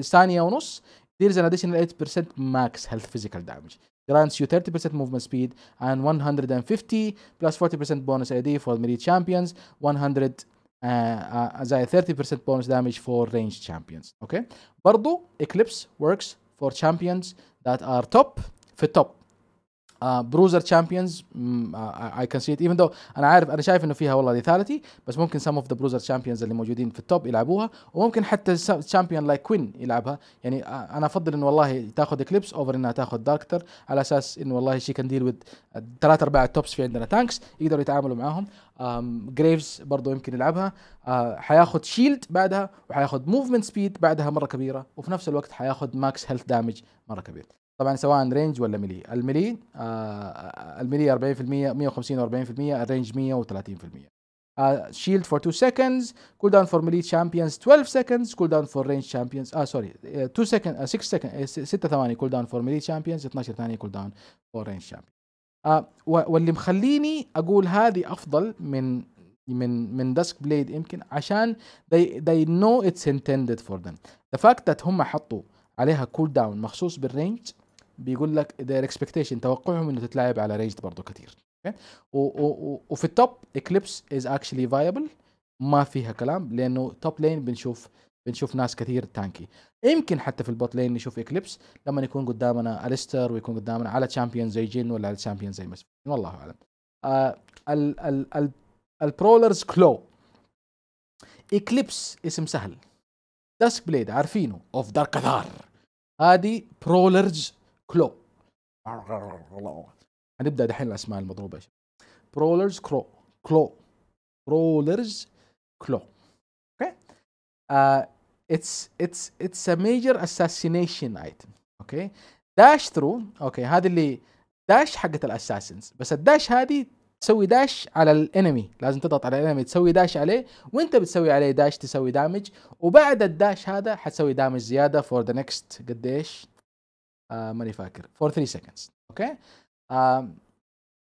ثانيه ونص There is an additional 8% max health physical damage. Grants you 30% movement speed and 150 plus 40% bonus AD for melee champions, 100 uh, uh, as I زي 30% bonus damage for range champions okay. برضو Eclipse works for champions that are top for top. بروزر تشامبيونز اي كان سي ات ايفن دو انا عارف انا شايف انه فيها والله ليثاليتي بس ممكن سم اوف ذا بروزر تشامبيونز اللي موجودين في التوب يلعبوها وممكن حتى تشامبيون لايك كوين يلعبها يعني آه، انا افضل انه والله تاخذ اكليبس اوفر انها تاخذ داركتر على اساس انه والله شي كان ديل وذ ثلاث ارباع التوبس في عندنا تانكس يقدروا يتعاملوا معاهم جريفز برضه يمكن يلعبها آه، حياخذ شيلد بعدها وحياخذ موفمنت سبيد بعدها مره كبيره وفي نفس الوقت حياخذ ماكس هيلث دامج مره كبير طبعا سواء رينج ولا ملي الملي آه, آه، الملي 40% 150 و40% الرينج 130% شيلد فور 2 سكندز كول داون فور ملي تشامبيونز 12 سكندز كول داون فور رينج تشامبيونز اه سوري 2 سكند 6 سكند 6 ثواني كول داون فور ملي تشامبيونز 12 ثانيه كول داون فور رينج تشامبيونز آه واللي مخليني اقول هذه افضل من من من دسك بليد يمكن عشان they they know it's intended for them the fact that هم حطوا عليها كول داون مخصوص بالرينج بيقول لك their اكسبكتيشن توقعهم انه تتلعب على رينج برضه كثير اوكي وفي التوب اكليبس از اكشلي فايبل ما فيها كلام لانه توب لين بنشوف بنشوف ناس كثير تانكي يمكن حتى في البوت لين نشوف اكليبس لما يكون قدامنا اليستر ويكون قدامنا على تشامبيون زي جين ولا على تشامبيون زي مس والله اعلم آه البرولرز كلو اكليبس اسم سهل داسك بليد عارفينه اوف دارك اثار هذه برولرز كلو هنبدا دحين الاسماء المضروبه برولرز كرو كلو برولرز كلو اوكي اتس اتس اتس ا ميجر اساسينيشن ايتم اوكي داش ثرو اوكي هذه اللي داش حقت الاساسنز بس الداش هذه تسوي داش على الانمي لازم تضغط على الانمي تسوي داش عليه وانت بتسوي عليه داش تسوي دامج وبعد الداش هذا حتسوي دامج زياده فور ذا نكست قديش آه، ماني فاكر فور 3 سكندز اوكي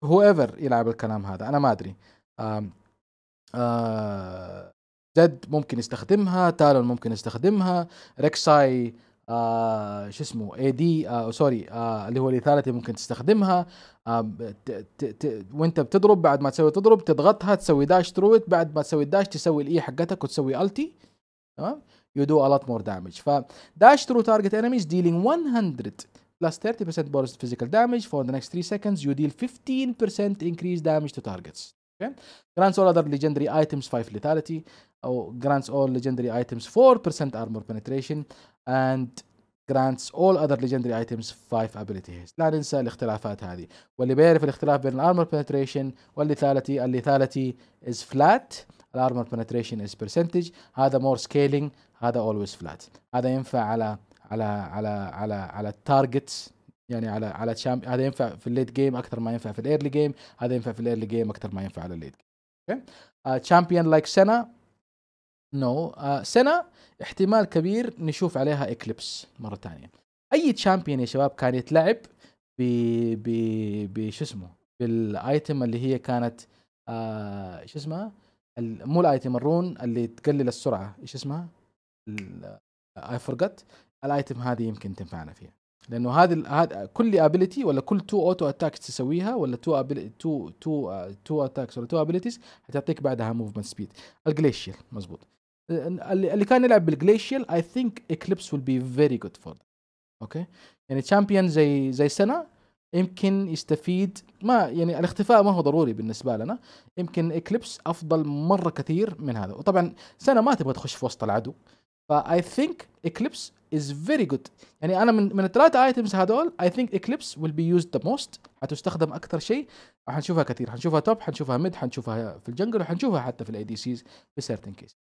هو ايفر يلعب الكلام هذا انا ما ادري آه uh, uh, ممكن يستخدمها تالون ممكن يستخدمها ريكساي آه شو اسمه اي دي سوري اللي هو الاثاره ممكن تستخدمها آه ت ت ت وانت بتضرب بعد ما تسوي تضرب تضغطها تسوي داش تروت بعد ما تسوي داش تسوي الاي حقتك وتسوي التي تمام يو دو ا لوت مور دامج فداش ثرو تارجت انميز ديلينج 100 plus 30% bonus physical damage for the next 3 seconds. You deal 15% increased damage to targets. Okay. Grants all other legendary items 5 lethality. Or grants all legendary items 4% armor penetration. And grants all other legendary items 5 ability haste. لا ننسى الاختلافات هذه. واللي بيعرف الاختلاف بين armor penetration واللثالتي اللثالتي is flat. armor penetration is percentage. هذا more scaling. هذا always flat. هذا ينفع على على على على على التارجتس يعني على على شام... هذا ينفع في الليت جيم اكثر ما ينفع في الايرلي جيم هذا ينفع في الايرلي جيم اكثر ما ينفع على الليت جيم اوكي تشامبيون لايك سنة نو سنا سنة احتمال كبير نشوف عليها اكليبس مره ثانيه اي تشامبيون يا شباب كان يتلعب ب ب بشو اسمه بالايتم اللي هي كانت آه شو اسمها مو الايتم الرون اللي تقلل السرعه ايش اسمها اي فورجت آه، الايتم هذه يمكن تنفعنا فيها لانه هذه هذا كل ابيلتي ولا كل تو اوتو اتاكس تسويها ولا تو تو تو تو اتاكس ولا تو ابيلتيز حتعطيك بعدها موفمنت سبيد الجليشيال مزبوط اللي كان يلعب بالجليشيال اي ثينك اكليبس ويل بي فيري جود فور اوكي يعني تشامبيون زي زي سنه يمكن يستفيد ما يعني الاختفاء ما هو ضروري بالنسبه لنا يمكن اكليبس افضل مره كثير من هذا وطبعا سنه ما تبغى تخش في وسط العدو فاي ثينك اكليبس از فيري جود يعني انا من من الثلاثه ايتمز هذول اي ثينك اكليبس ويل بي يوزد ذا موست حتستخدم اكثر شيء وحنشوفها كثير حنشوفها توب حنشوفها ميد حنشوفها في الجنجل وحنشوفها حتى في الاي دي سيز في سيرتن كيس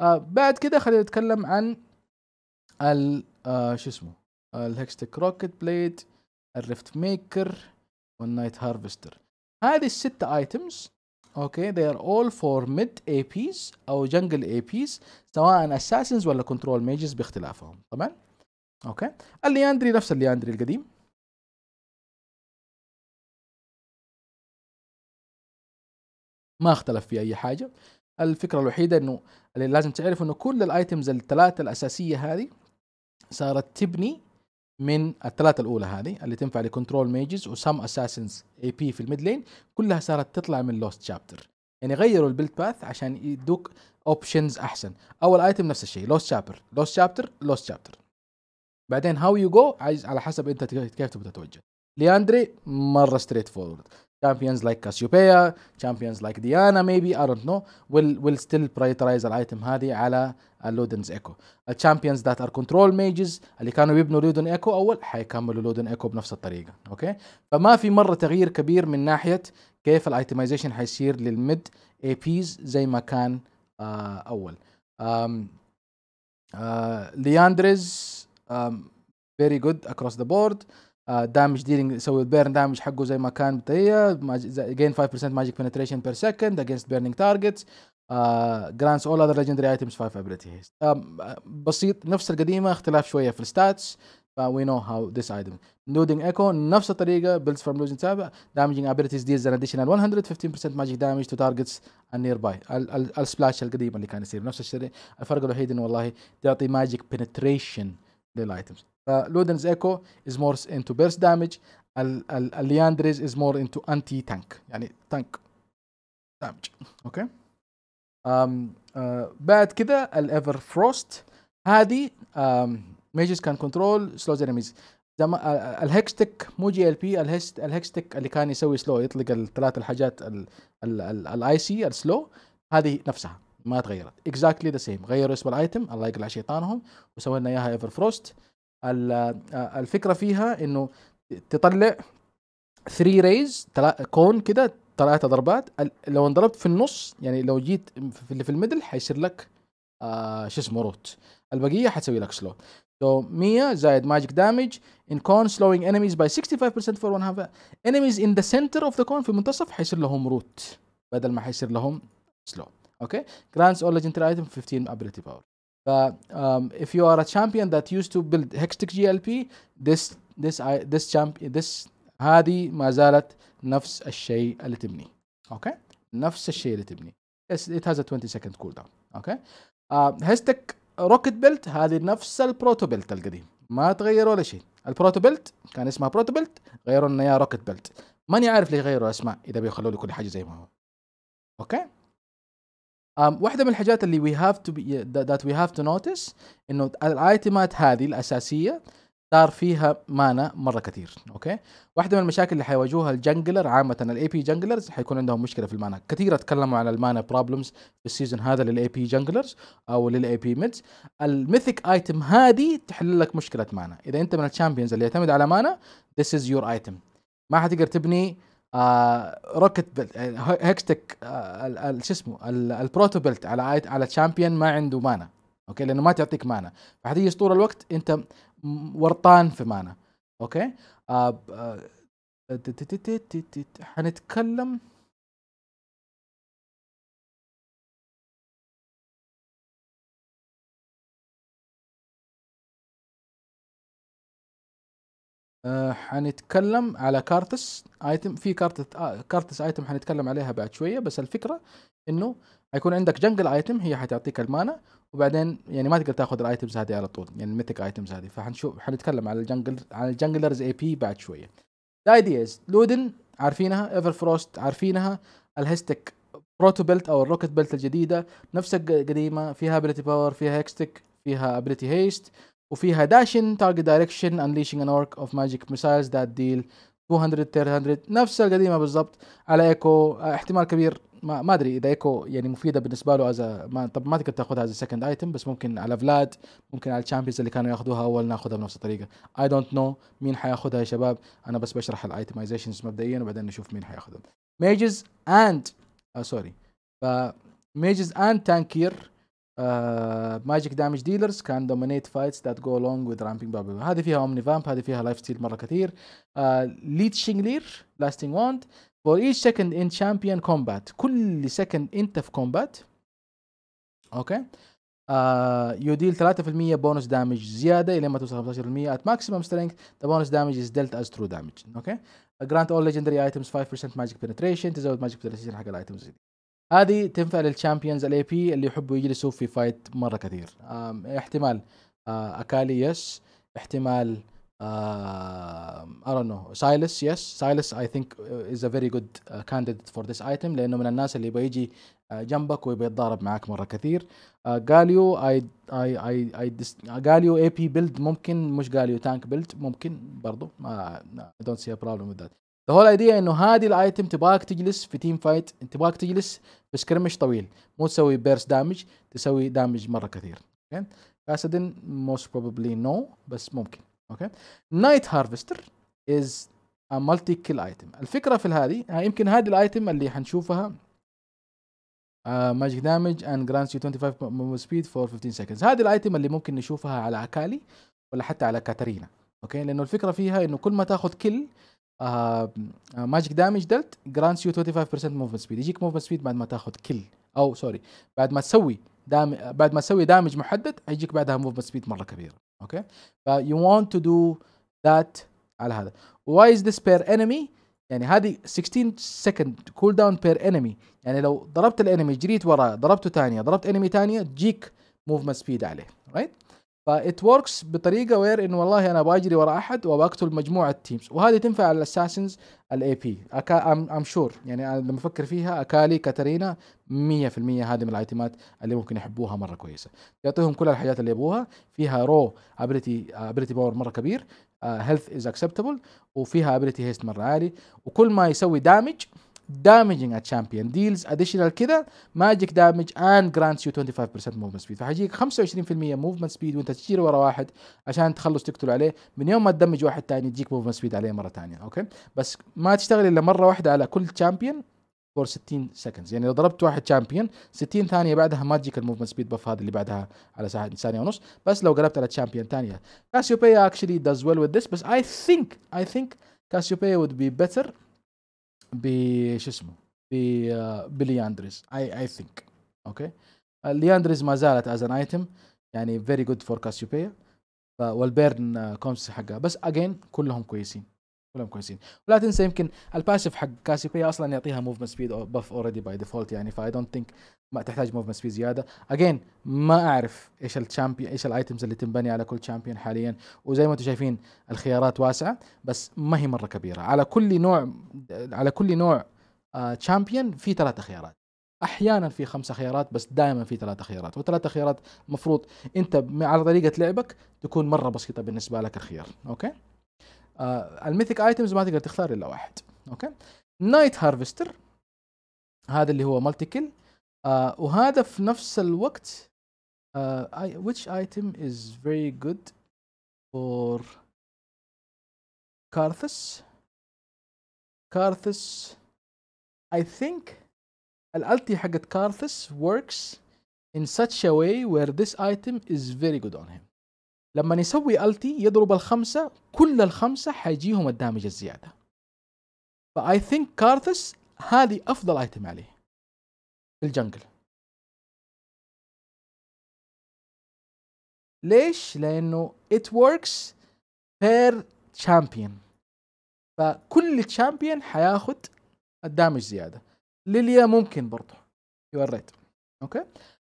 آه، بعد كده خلينا نتكلم عن ال uh, شو اسمه الهكستيك روكت بليد الريفت ميكر والنايت هارفستر هذه الست ايتمز اوكي they are all for mid APs او jungle APs سواء assassins ولا control mages باختلافهم
طبعا اوكي اللياندري نفس اللياندري القديم ما اختلف في اي حاجه الفكره الوحيده انه اللي لازم تعرف انه كل الايتمز الثلاثه الاساسيه هذه
صارت تبني من الثلاثه الاولى هذه اللي تنفع لكنترول ميجز وسام اساسنز اي بي في الميد لين كلها صارت تطلع من لوست شابتر يعني غيروا البيلد باث عشان يدوك اوبشنز احسن اول ايتم نفس الشيء لوست شابتر لوست شابتر لوست شابتر بعدين هاو يو جو عايز على حسب انت كيف تبغى تتوجه لياندري مره ستريت فورورد champions like Cassiopeia, champions like Diana maybe I don't know will will still prioritize الايتم هذه على اللودنز ايكو الشامبيونز ذات ار كنترول ميجز اللي كانوا يبنوا لودن ايكو اول حيكملوا لودن ايكو بنفس الطريقه اوكي فما في مره تغيير كبير من ناحيه كيف الايتمايزيشن حيصير للميد اي بيز زي ما كان آه اول آم آه لياندريز فيري جود اكروس ذا بورد دامج آه، ديلينج يسوي البيرن دامج حقه زي ما كان هي جين 5% ماجيك بنتريشن بير سكند اجينست بيرنينج تارجتس جرانس اول اذر ليجندري ايتمز 5 ابيلتي هيست بسيط نفس القديمه اختلاف شويه في الستاتس فوي نو هاو ذيس ايتم لودنج ايكو نفس الطريقه بيلز فروم لوزنج تابع دامجينج ابيلتيز ديلز ان اديشنال 115% ماجيك دامج تو تارجتس النير باي السبلاش القديمه اللي كان يصير نفس الشيء الفرق الوحيد انه والله تعطي ماجيك بنتريشن للايتمز فلودنز ايكو از مور انتو بيرس دامج اللياندريز از مور انتو انتي تانك يعني تانك دامج اوكي أم بعد كذا الايفر فروست هذه ميجز كان كنترول سلوز انميز زم... Uh, uh, الهكستك مو جي ال بي الهكستك اللي كان يسوي سلو يطلق الثلاث الحاجات الاي سي السلو هذه نفسها ما تغيرت اكزاكتلي ذا سيم غيروا اسم الايتم الله يقلع شيطانهم وسوينا اياها ايفر فروست آه، الفكره فيها انه تطلع 3 ريز كون كده ثلاثة ضربات لو انضربت في النص يعني لو جيت في اللي في الميدل حيصير لك آه شو اسمه روت البقية حتسوي لك سلو سو 100 زائد ماجيك دامج ان كون سلوينج انميز باي 65% فور 1 انميز ان ذا سنتر اوف ذا كون في المنتصف حيصير لهم روت بدل ما حيصير لهم سلو اوكي جرانس اول all ايتم 15 ability power ف um, if you are a champion that used to build Hextech GLP this this I, this champ this هذه ما زالت نفس الشيء اللي تبني اوكي okay? نفس الشيء اللي تبني yes, it has a 20 second cool down اوكي هستك روكت بيلت هذه نفس البروتو بيلت القديم ما تغير ولا شيء البروتو بيلت كان اسمها بروتو بيلت غيروا لنا اياها روكت بيلت ماني عارف ليه غيروا اسماء اذا بيخلوا لي كل حاجه زي ما هو اوكي okay? Um, واحده من الحاجات اللي وي هاف تو ذات وي هاف تو notice انه الايتمات هذه الاساسيه صار فيها مانا مره كثير اوكي واحده من المشاكل اللي حيواجهوها الجنجلر عامه الاي بي جنجلرز حيكون عندهم مشكله في المانا كثير اتكلموا عن المانا بروبلمز في السيزون هذا للاي بي جنجلرز او للاي بي ميدز الميثيك ايتم هذه تحل لك مشكله مانا اذا انت من الشامبيونز اللي يعتمد على مانا this از يور ايتم ما حتقدر تبني روكت بيلت هيكستك شو اسمه البروتو بيلت على على تشامبيون ما عنده مانا اوكي لانه ما تعطيك مانا فحتيجي طول الوقت
انت ورطان في مانا اوكي آه, آه، حنتكلم آه، حنتكلم على كارتس
ايتم في كارت آه، كارتس ايتم حنتكلم عليها بعد شويه بس الفكره انه حيكون عندك جنجل ايتم هي حتعطيك المانا وبعدين يعني ما تقدر تاخذ الايتمز هذه على طول يعني الميتك ايتمز هذه فحنشوف حنتكلم على الجنجل على الجنجلرز اي بي بعد شويه الايدياز لودن عارفينها ايفر فروست عارفينها الهستك بروتو بيلت او الروكت بيلت الجديده نفس القديمه فيها ابيلتي باور فيها هيكستك فيها ابيلتي هيست وفيها داشن تارجت دايركشن انليشنج ان اورك اوف ماجيك ميسايلز ذات ديل 200 300 نفس القديمه بالضبط على ايكو آه، احتمال كبير ما, ما ادري اذا ايكو يعني مفيده بالنسبه له از ما طب ما تقدر تاخذها از سكند ايتم بس ممكن على فلاد ممكن على الشامبيونز اللي كانوا ياخذوها اول ناخذها بنفس الطريقه اي دونت نو مين حياخذها يا شباب انا بس بشرح الايتمايزيشنز مبدئيا وبعدين نشوف مين حياخذهم ميجز اند سوري ف ميجز اند تانكير ماجيك دامج ديلرز كان دومينيت فايتس ذات جو لونج وذ رامبينج بابل هذه فيها اومني فامب هذه فيها لايف ستيل مره كثير ليد لير لاستنج واند فور ايتش سكند ان شامبيون كومبات كل سكند انت آه، في كومبات اوكي يديل 3% بونس دامج زياده لما توصل 15% ات ماكسيمم سترينث ذا بونس دامج از دلت از ترو دامج اوكي جرانت اول ليجندري ايتمز 5% ماجيك بنتريشن تزود ماجيك بنتريشن حق الايتمز هذه تنفع للشامبيونز الاي بي اللي يحبوا يجلسوا في فايت مره كثير احتمال اكالي آه، يس احتمال ارونو نو سايلس يس سايلس اي ثينك از ا فيري جود كانديديت فور ذس ايتم لانه من الناس اللي يبغى يجي آه، جنبك ويبغى يتضارب معك مره كثير غاليو اي اي اي غاليو اي بي بيلد ممكن مش غاليو تانك بيلد ممكن برضه ما دونت سي ا بروبلم وذ ذات ذا هول ايديا انه هذه الايتم تبغاك تجلس في تيم فايت تبغاك تجلس في سكرمش طويل مو تسوي بيرس دامج تسوي دامج مره كثير اوكي فاسدن موست بروبلي نو بس ممكن اوكي نايت هارفستر از مالتي كيل ايتم الفكره في هذه آه، يمكن هذه الايتم اللي حنشوفها ماجيك دامج اند جرانس يو 25 سبيد فور 15 سكندز هذه الايتم اللي ممكن نشوفها على اكالي ولا حتى على كاترينا اوكي لانه الفكره فيها انه كل ما تاخذ كل ماجيك دامج دلت جرانس يو 25% موفمنت سبيد يجيك موفمنت سبيد بعد ما تاخذ كل او سوري بعد ما تسوي دام بعد ما تسوي دامج محدد هيجيك بعدها موفمنت سبيد مره كبيره اوكي فيو ونت تو دو ذات على هذا واي از ذس بير انمي يعني هذه 16 سكند كول داون بير انمي يعني لو ضربت الانمي جريت وراه ضربته ثانيه ضربت انمي ثانيه تجيك موفمنت سبيد عليه رايت right? فايت وركس بطريقه وير انه والله انا باجري ورا احد وبقتل مجموعه تيمز وهذه تنفع على الاساسنز الاي بي ام شور يعني أنا لما افكر فيها اكالي كاترينا 100% هذه من الايتمات اللي ممكن يحبوها مره كويسه يعطيهم كل الحاجات اللي يبوها فيها رو ابيلتي ابيلتي باور مره كبير هيلث از اكسبتبل وفيها ابيلتي هيست مره عالي وكل ما يسوي دامج damaging a champion deals additional كده magic damage and grants you 25% movement speed فحيجيك 25% movement speed وانت تشير ورا واحد عشان تخلص تقتل عليه من يوم ما تدمج واحد ثاني تجيك movement speed عليه مره ثانيه اوكي بس ما تشتغل الا مره واحده على كل champion فور 60 سكندز يعني لو ضربت واحد champion 60 ثانيه بعدها ما تجيك الموفمنت سبيد بف هذا اللي بعدها على ثانيه ونص بس لو قلبت على شامبيون ثانيه كاسيوبيا اكشلي داز ويل وذ ذس بس اي ثينك اي ثينك كاسيوبيا would be better بشو اسمه آه، بلياندريز اي آه، اي ثينك اوكي لياندريز ما زالت از ان ايتم يعني فيري جود فور كاسيوبيا والبيرن كومس آه، حقها بس اجين كلهم كويسين كلهم كويسين ولا تنسى يمكن الباسف حق كاسيوبيا اصلا يعطيها موفمنت سبيد او بف اوريدي باي ديفولت يعني فاي دونت ثينك ما تحتاج موفمنت سبيد زياده اجين ما اعرف ايش الشامبيون ايش الايتمز اللي تنبني على كل شامبيون حاليا وزي ما انتم شايفين الخيارات واسعه بس ما هي مره كبيره على كل نوع على كل نوع شامبيون آه، في ثلاثه خيارات احيانا في خمسه خيارات بس دائما في ثلاثه خيارات والثلاثه خيارات المفروض انت على طريقه لعبك تكون مره بسيطه بالنسبه لك الخيار اوكي آه الميثيك ايتمز ما تقدر تختار الا واحد اوكي نايت هارفستر هذا اللي هو مالتي كل آه وهذا
في نفس الوقت آه which item is very good for كارثس كارثس I think الالتي حقت كارثس
works in such a way where this item is very good on him لما يسوي التي يضرب الخمسه كل الخمسه حيجيهم الدامج الزياده
فاي ثينك كارثس هذه افضل ايتم عليه في الجنجل ليش؟ لانه it works per champion فكل تشامبيون
حياخد الدامج زياده ليليا ممكن برضه يوريت اوكي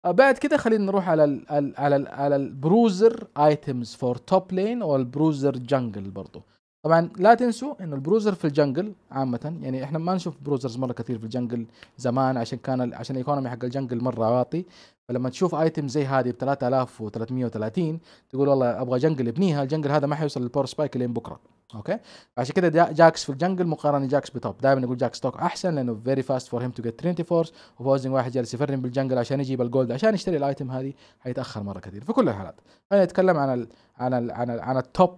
آه، بعد كده خلينا نروح على ال على ال على البروزر ايتمز فور توب لين او البروزر جنجل برضو طبعا لا تنسوا انه البروزر في الجنجل عامه يعني احنا ما نشوف بروزرز مره كثير في الجنجل زمان عشان كان عشان الايكونومي حق الجنجل مره واطي فلما تشوف ايتم زي هذه ب 3330 تقول والله ابغى جنجل ابنيها الجنجل هذا ما حيوصل للباور سبايك لين بكره اوكي عشان كده جاكس في الجنجل مقارنه جاكس بتوب دائما نقول جاكس توك احسن لانه فيري فاست فور هيم تو جيت ترينتي فورس وفوزنج واحد جالس يفرم بالجنجل عشان يجيب الجولد عشان يشتري الايتم هذه حيتاخر مره كثير في كل الحالات خلينا نتكلم عن الـ عن الـ عن الـ عن التوب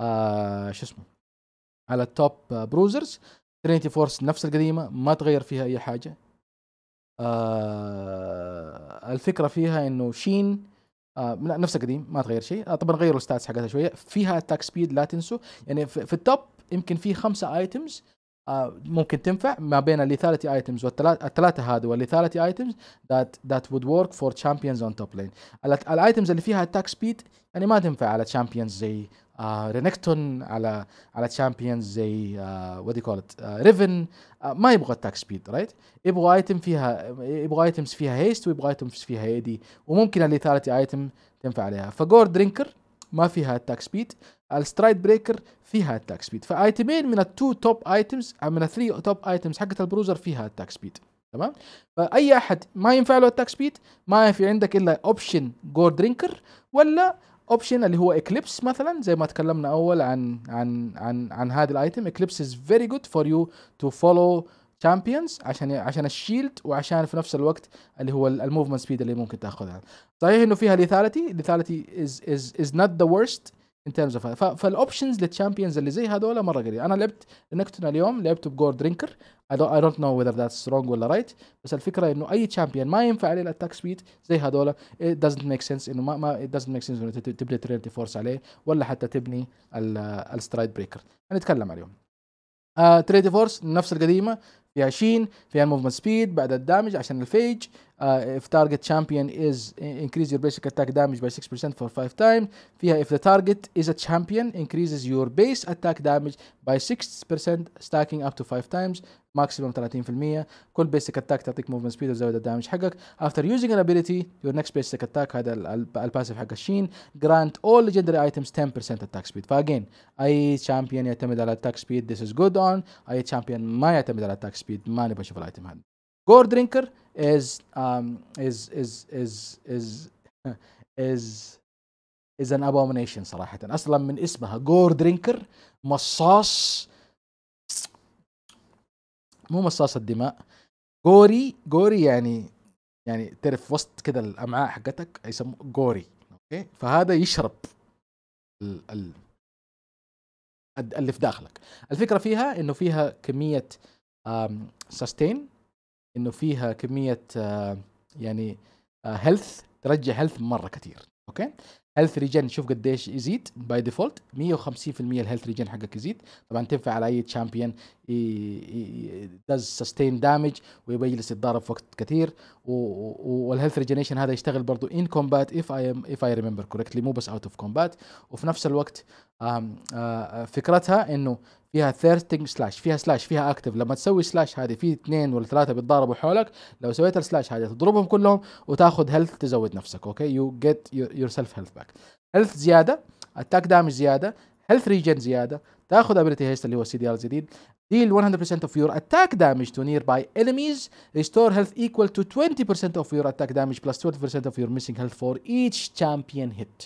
آه شو اسمه على التوب بروزرز ترينتي فورس نفس القديمه ما تغير فيها اي حاجه آه الفكره فيها انه شين آه نفسها قديم ما تغير شيء آه طبعا غيروا الستاتس حقتها شويه فيها اتاك سبيد لا تنسوا يعني في, في التوب يمكن في خمسه ايتمز ممكن تنفع ما بين الليثاليتي ايتمز والثلاثة هذه والليثاليتي ايتمز ذات ذات وود ورك فور تشامبيونز اون توب لين الايتمز اللي فيها اتاك سبيد يعني ما تنفع على تشامبيونز زي رينكتون آه، على على تشامبيونز زي ودي ات ريفن ما يبغى اتاك سبيد رايت يبغى ايتم فيها يبغى ايتمز فيها هيست ويبغى ايتمز فيها ايدي وممكن الليثاليتي ايتم تنفع عليها فجور درينكر ما فيها اتاك سبيد السترايد بريكر فيها اتاك سبيد فايتمين من التو توب ايتمز من الثري توب ايتمز حقت البروزر فيها اتاك سبيد تمام فاي احد ما ينفع له اتاك سبيد ما في عندك الا اوبشن جور درينكر ولا اوبشن اللي هو اكليبس مثلا زي ما تكلمنا اول عن عن عن عن هذا الايتم اكليبس از فيري جود فور يو تو فولو تشامبيونز عشان عشان الشيلد وعشان في نفس الوقت اللي هو الموفمنت سبيد اللي ممكن تاخذها صحيح انه فيها ليثاليتي ليثاليتي از از از نوت ذا ورست ان ترمز اوف فالاوبشنز للتشامبيونز اللي زي هذول مره قليل انا لعبت نكتنا اليوم لعبته بجورد درينكر اي دونت نو وذر ذاتس رونج ولا رايت بس الفكره انه اي تشامبيون ما ينفع عليه الاتاك سبيد زي هذول ات دزنت ميك سنس انه ما ما ات دزنت ميك سنس انه تبني ترينتي فورس عليه ولا حتى تبني السترايد بريكر هنتكلم عليهم تريدي آه، فورس نفس القديمه فيها شين فيها الموفمنت سبيد بعد الدامج عشان الفيج Uh, if target champion is increase your basic attack damage by 6% for 5 times Via if the target is a champion increases your base attack damage by 6% stacking up to 5 times maximum 30% كل basic attack تعطيك movement speed وزود الدامج حقك after using an ability your next basic attack هذا الباسيف حق الشين grant all legendary items 10% attack speed فاجين اي champion يعتمد على attack speed this is good on اي champion ما يعتمد على attack speed ما نبغى نشوف الايتم هذا Gore Drinker is um, is is is is is is an abomination صراحة أصلا من اسمها جور درينكر مصاص مو مصاص الدماء جوري جوري يعني يعني تعرف وسط كده الأمعاء حقتك يسموه جوري أوكي فهذا يشرب ال ال اللي في داخلك الفكرة فيها إنه فيها كمية ساستين انه فيها كميه آه، يعني هيلث آه، ترجع هيلث مره كثير اوكي هيلث ريجن شوف قديش يزيد باي ديفولت 150% الهيلث ريجن حقك يزيد طبعا تنفع على اي تشامبيون داز سستين دامج ويجلس يتضارب في وقت كثير والهيلث ريجنيشن هذا يشتغل برضو ان كومبات اف اي ام اف اي ريمبر كوركتلي مو بس اوت اوف كومبات وفي نفس الوقت فكرتها انه فيها ثيرستنج سلاش فيها سلاش فيها اكتف لما تسوي سلاش هذه في اثنين ولا ثلاثه بيتضاربوا حولك لو سويت السلاش هذه تضربهم كلهم وتاخذ هيلث تزود نفسك اوكي يو جيت يور سيلف هيلث باك اتاك هيلث زياده اتاك دامج زياده هيلث ريجن زياده تاخذ ابيلتي هيست اللي هو سي دي ار الجديد ديل 100% اوف يور اتاك دامج تو نير باي enemies ريستور هيلث ايكوال تو 20% اوف يور اتاك دامج بلس 20% اوف يور missing هيلث فور ايتش champion هيت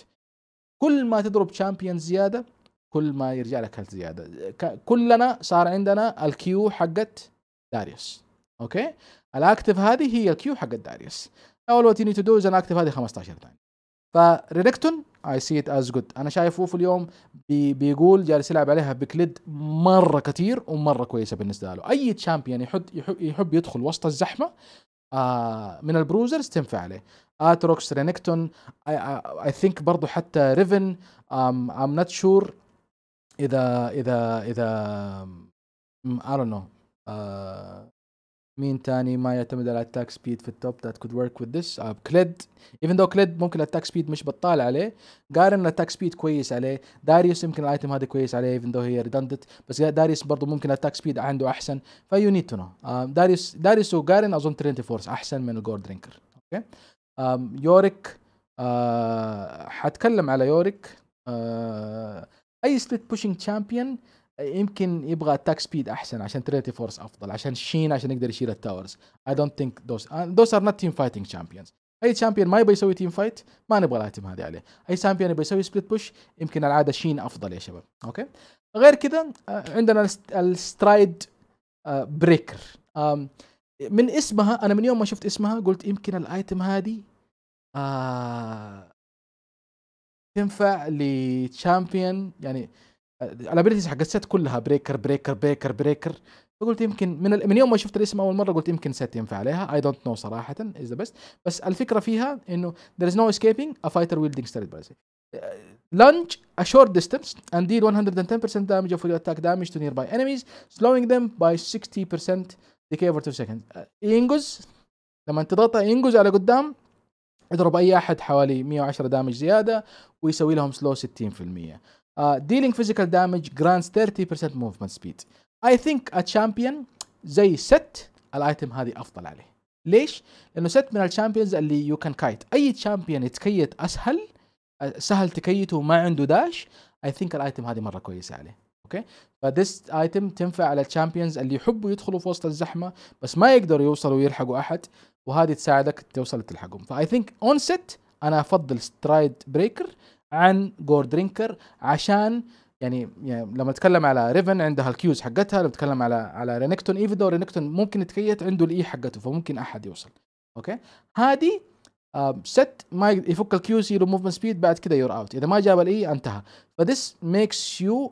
كل ما تضرب شامبيون زياده كل ما يرجع لك هيلث زياده كلنا صار عندنا الكيو حقت داريوس اوكي الاكتف هذه هي الكيو حقت داريوس اول وات يو نيد تو دو از ان اكتف هذه 15 ثانيه فريدكتون اي سي ات از جود انا شايفه في اليوم بي بيقول جالس يلعب عليها بكليد مره كثير ومره كويسه بالنسبه له اي تشامبيون يحب, يحب يحب يدخل وسط الزحمه آه من البروزرز تنفع عليه اتروكس رينكتون اي ثينك برضه حتى ريفن ام نوت شور اذا اذا اذا I نو مين تاني ما يعتمد على التاك سبيد في التوب ذات كود ورك وذ ذس كليد ايفن دو كليد ممكن التاك سبيد مش بطال عليه قارن التاك سبيد كويس عليه داريوس يمكن الايتم هذا كويس عليه ايفن دو هي ريدندت بس داريوس برضه ممكن التاك سبيد عنده احسن فيو نيد تو نو داريوس داريوس وجارن اظن ترينتي فورس احسن من الجورد درينكر اوكي يوريك حتكلم على يوريك uh, آه، اي سبيد بوشنج تشامبيون يمكن يبغى اتاك سبيد احسن عشان تريتي فورس افضل عشان شين عشان يقدر يشيل التاورز اي دونت ثينك ذوس ذوس ار نوت تيم فايتنج شامبيونز اي شامبيون ما يبغى يسوي تيم فايت ما نبغى الايتم هذه عليه اي شامبيون يبغى يسوي سبليت بوش يمكن العاده شين افضل يا شباب اوكي غير كذا آه، عندنا السترايد بريكر آه، من اسمها انا من يوم ما شفت اسمها قلت يمكن الايتم هذه آه تنفع لتشامبيون يعني آه، الابيلتيز حق الست كلها بريكر بريكر بريكر بريكر فقلت يمكن من ال... من يوم ما شفت الاسم اول مره قلت يمكن ست ينفع عليها اي دونت نو صراحه از ذا بيست بس الفكره فيها انه there is no escaping a fighter wielding steady policy لانج ا شورت ديستنس اند deal 110% دامج اوف اتاك دامج تو نير باي انميز سلوينج ذيم باي 60% ديكي اوفر 2 سكند ينقز لما تضغط ينقز على قدام يضرب اي احد حوالي 110 دامج زياده ويسوي لهم سلو 60% ديلينج فيزيكال دامج grants 30% موفمنت سبيد اي ثينك champion زي ست الايتم هذه افضل عليه ليش؟ لانه ست من الشامبيونز اللي يو كان كايت اي شامبيون يتكيت اسهل سهل تكيته وما عنده داش اي ثينك الايتم هذه مره كويسه عليه اوكي فذس ايتم تنفع على الشامبيونز اللي يحبوا يدخلوا في وسط الزحمه بس ما يقدروا يوصلوا ويلحقوا احد وهذه تساعدك توصل تلحقهم فاي ثينك اون ست انا افضل سترايد بريكر عن جور درينكر عشان يعني, يعني لما اتكلم على ريفن عندها الكيوز حقتها لما اتكلم على على رينكتون ايفن دو رينكتون ممكن يتكيت عنده الاي حقته فممكن احد يوصل اوكي هذه ست آه، ما يفك الكيو يصير موفمنت سبيد بعد كده يور اوت اذا ما جاب الاي انتهى فذس ميكس يو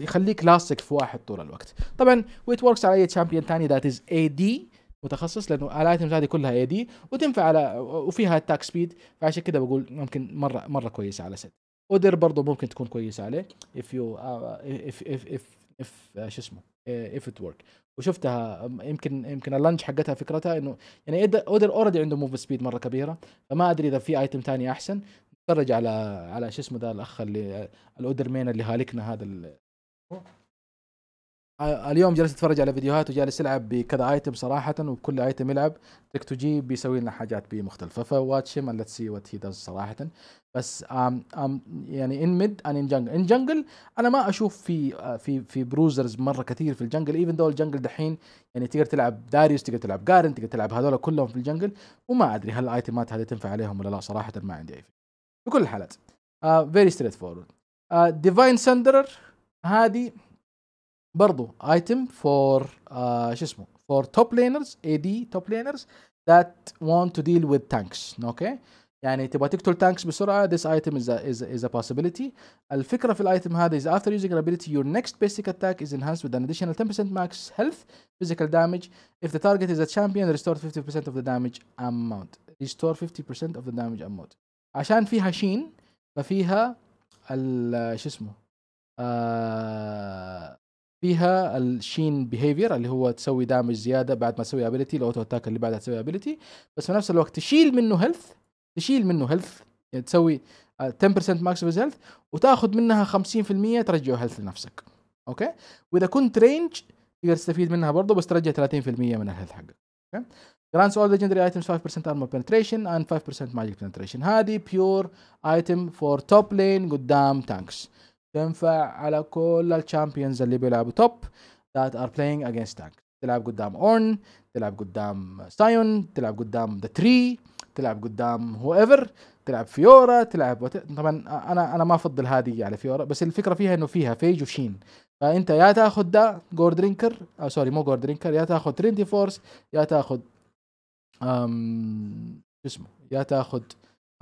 يخليك لاصق في واحد طول الوقت طبعا ويت وركس على اي تشامبيون ثاني ذات از اي دي متخصص لانه الايتمز هذه كلها اي دي وتنفع على وفيها اتاك سبيد فعشان كذا بقول ممكن مره مره كويسه على سيت اودر برضه ممكن تكون كويسه عليه اف يو اف اف اف اف شو اسمه اف ات ورك وشفتها يمكن يمكن اللانج حقتها فكرتها انه يعني اودر اوريدي عنده موف سبيد مره كبيره فما ادري اذا في ايتم ثاني احسن نتفرج على على شو اسمه ذا الاخ اللي الاودر مين اللي هالكنا هذا آه، اليوم جلست اتفرج على فيديوهات وجالس يلعب بكذا ايتم صراحه وكل ايتم يلعب تك تو جي بيسوي لنا حاجات بيه مختلفه فواتش هيم ليتس سي وات هي داز صراحه بس ام ام يعني ان ميد ان ان جنجل ان جنجل انا ما اشوف في آه، في في بروزرز مره كثير في الجنجل ايفن دول الجنجل دحين يعني تقدر تلعب داريوس تقدر تلعب جارن تقدر تلعب هذول كلهم في الجنجل وما ادري هل الايتمات هذه تنفع عليهم ولا لا صراحه ما عندي اي بكل الحالات فيري ستريت فورورد ديفاين سندرر هذه برضو ايتم فور شو اسمه فور توب لينرز اي دي توب لينرز ذات want to deal with tanks اوكي okay? يعني تبغى تقتل تانكس بسرعه this item is a, is a, is a possibility الفكره في الايتم هذا is after using an ability your next basic attack is enhanced with an additional 10% max health physical damage if the target is a champion restore 50% of the damage amount restore 50% of the damage amount عشان فيها شين ففيها شو اسمه آه فيها الشين بيهيفير اللي هو تسوي دامج زياده بعد ما تسوي ابيلتي الاوتو اتاك اللي بعدها تسوي ابيلتي بس في نفس الوقت تشيل منه هيلث تشيل منه هيلث يعني تسوي 10% ماكسيمز هيلث وتاخذ منها 50% ترجعه هيلث لنفسك اوكي واذا كنت رينج تقدر تستفيد منها برضه بس ترجع 30% من الهيلث حقك اوكي grants all legendary items 5% armor penetration and 5% magic penetration هذه بيور ايتم فور توب لين قدام tanks تنفع على كل الشامبيونز اللي بيلعبوا توب that are playing against tank تلعب قدام اورن تلعب قدام سايون تلعب قدام ذا تري تلعب قدام هو ايفر تلعب فيورا تلعب وت... طبعا انا انا ما افضل هذه على فيورا بس الفكره فيها انه فيها فيج وشين فانت يا تاخذ ده جورد رينكر او سوري مو جورد رينكر يا تاخذ تريندي فورس يا تاخذ أم... شو اسمه يا تاخذ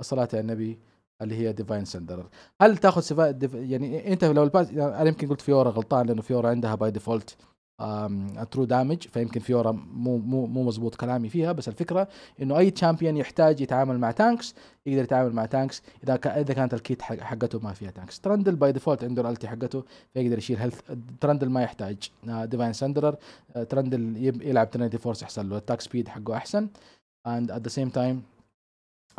الصلاه على النبي اللي هي ديفاين سندرر هل تاخذ سفا... ديف... يعني انت لو الباس انا يمكن قلت فيورا غلطان لانه فيورا عندها باي ديفولت ترو دامج فيمكن فيورا مو مو مو مضبوط كلامي فيها بس الفكره انه اي تشامبيون يحتاج يتعامل مع تانكس يقدر يتعامل مع تانكس اذا ك... اذا كانت الكيت حقته ما فيها تانكس ترندل باي ديفولت عنده الالتي حقته فيقدر يشيل هيلث ترندل ما يحتاج ديفاين سندرر ترندل يلعب ترندل فورس احسن له التاك سبيد حقه احسن اند ات ذا سيم تايم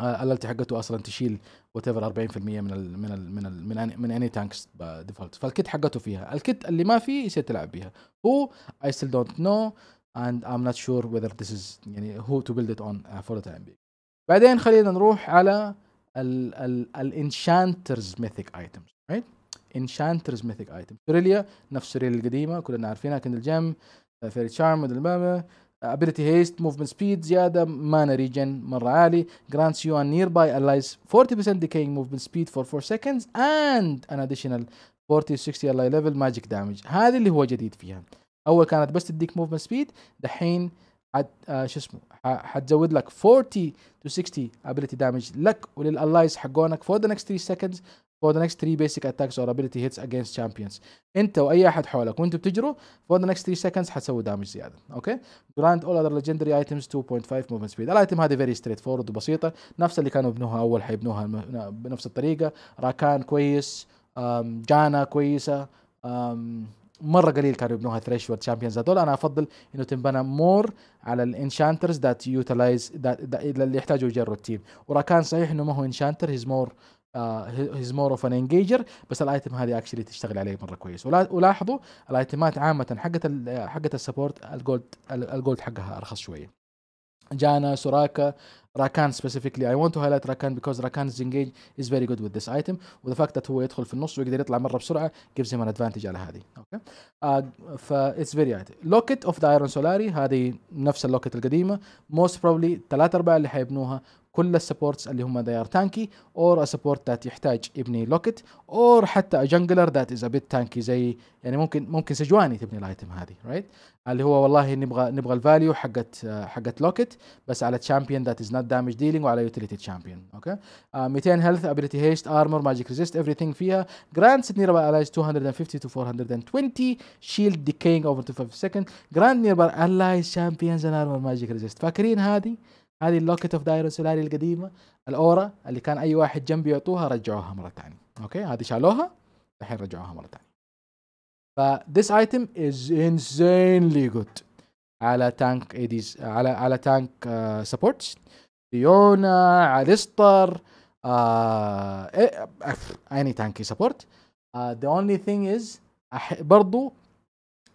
الالتي آه، حقته اصلا تشيل وات 40% من الـ من الـ من الـ من من اني تانكس ديفولت فالكت حقته فيها الكت اللي ما فيه يصير تلعب بيها هو اي ستيل دونت نو اند ام نوت شور وذر ذيس از يعني هو تو بيلد ات اون فور ذا تايم بعدين خلينا نروح على الانشانترز ميثيك ايتمز رايت انشانترز ميثيك ايتمز سوريليا نفس سوريليا القديمه كلنا عارفينها كندل جيم فيري تشارم ability haste movement speed زياده مانا ريجن مره عالي grants you a nearby allies 40% decaying movement speed for 4 seconds and an additional 40 60 ally level magic damage هذه اللي هو جديد فيها اول كانت بس تديك movement speed دحين حت آه شو اسمه حتزود لك 40 to 60 ability damage لك وللاللايز حقونك for the next 3 seconds for the next 3 basic attacks or ability hits against champions انت واي احد حولك وانتوا بتجروا for the next 3 seconds حتسوي دامج زياده اوكي grant all other legendary items 2.5 movement speed الايتم هذه very straightforward وبسيطه نفس اللي كانوا يبنوها اول حيبنوها بنفس الطريقه راكان كويس جانا كويسه مره قليل كانوا يبنوها ثريش وورد شامبيونز هذول انا افضل انه تنبنى مور على الانشانترز ذات يوتلايز اللي يحتاجوا يجروا التيم وراكان صحيح انه ما هو انشانتر هيز مور هيز مور اوف ان انجيجر بس الايتم هذه اكشلي تشتغل عليه مره كويس ولاحظوا الايتمات عامه حقت حقت السبورت الجولد الجولد حقها ارخص شويه جانا سوراكا راكان سبيسيفيكلي اي ونت تو هايلايت راكان بيكوز راكان از انجيج از فيري جود وذ ذس ايتم وذا فاكت ذات هو يدخل في النص ويقدر يطلع مره بسرعه جيفز هيم ان ادفانتج على هذه اوكي آه، ف اتس فيري ايتم لوكيت اوف ذا ايرون سولاري هذه نفس اللوكيت القديمه موست بروبلي ثلاث ارباع اللي حيبنوها كل السبورتس اللي هم they تانكي tanky سبورت ذات يحتاج يبني لوكت اور حتى جنجلر ذات از ابيت تانكي زي يعني ممكن ممكن سجواني تبني الايتم هذه right اللي هو والله نبغى نبغى الفاليو حقت آه، حقت لوكت بس على تشامبيون ذات از نوت دامج ديلينج وعلى يوتيليتي تشامبيون اوكي 200 هيلث ابيليتي هيست ارمر ماجيك ريزيست ثينج فيها جراند سيت نيربا 250 تو 420 شيلد ديكينج اوفر تو 5 سكند جراند باي الايز تشامبيونز ارمر ماجيك ريزيست فاكرين هذه هذه اللوكت اوف دايرو سولاري القديمه الاورا اللي كان اي واحد جنبي يعطوها رجعوها مره ثانيه اوكي هذه شالوها الحين رجعوها مره ثانيه ف this item is insanely good على تانك ايديز على على تانك سبورتس فيونا عليستر اني تانكي سبورت ذا اونلي ثينج از برضو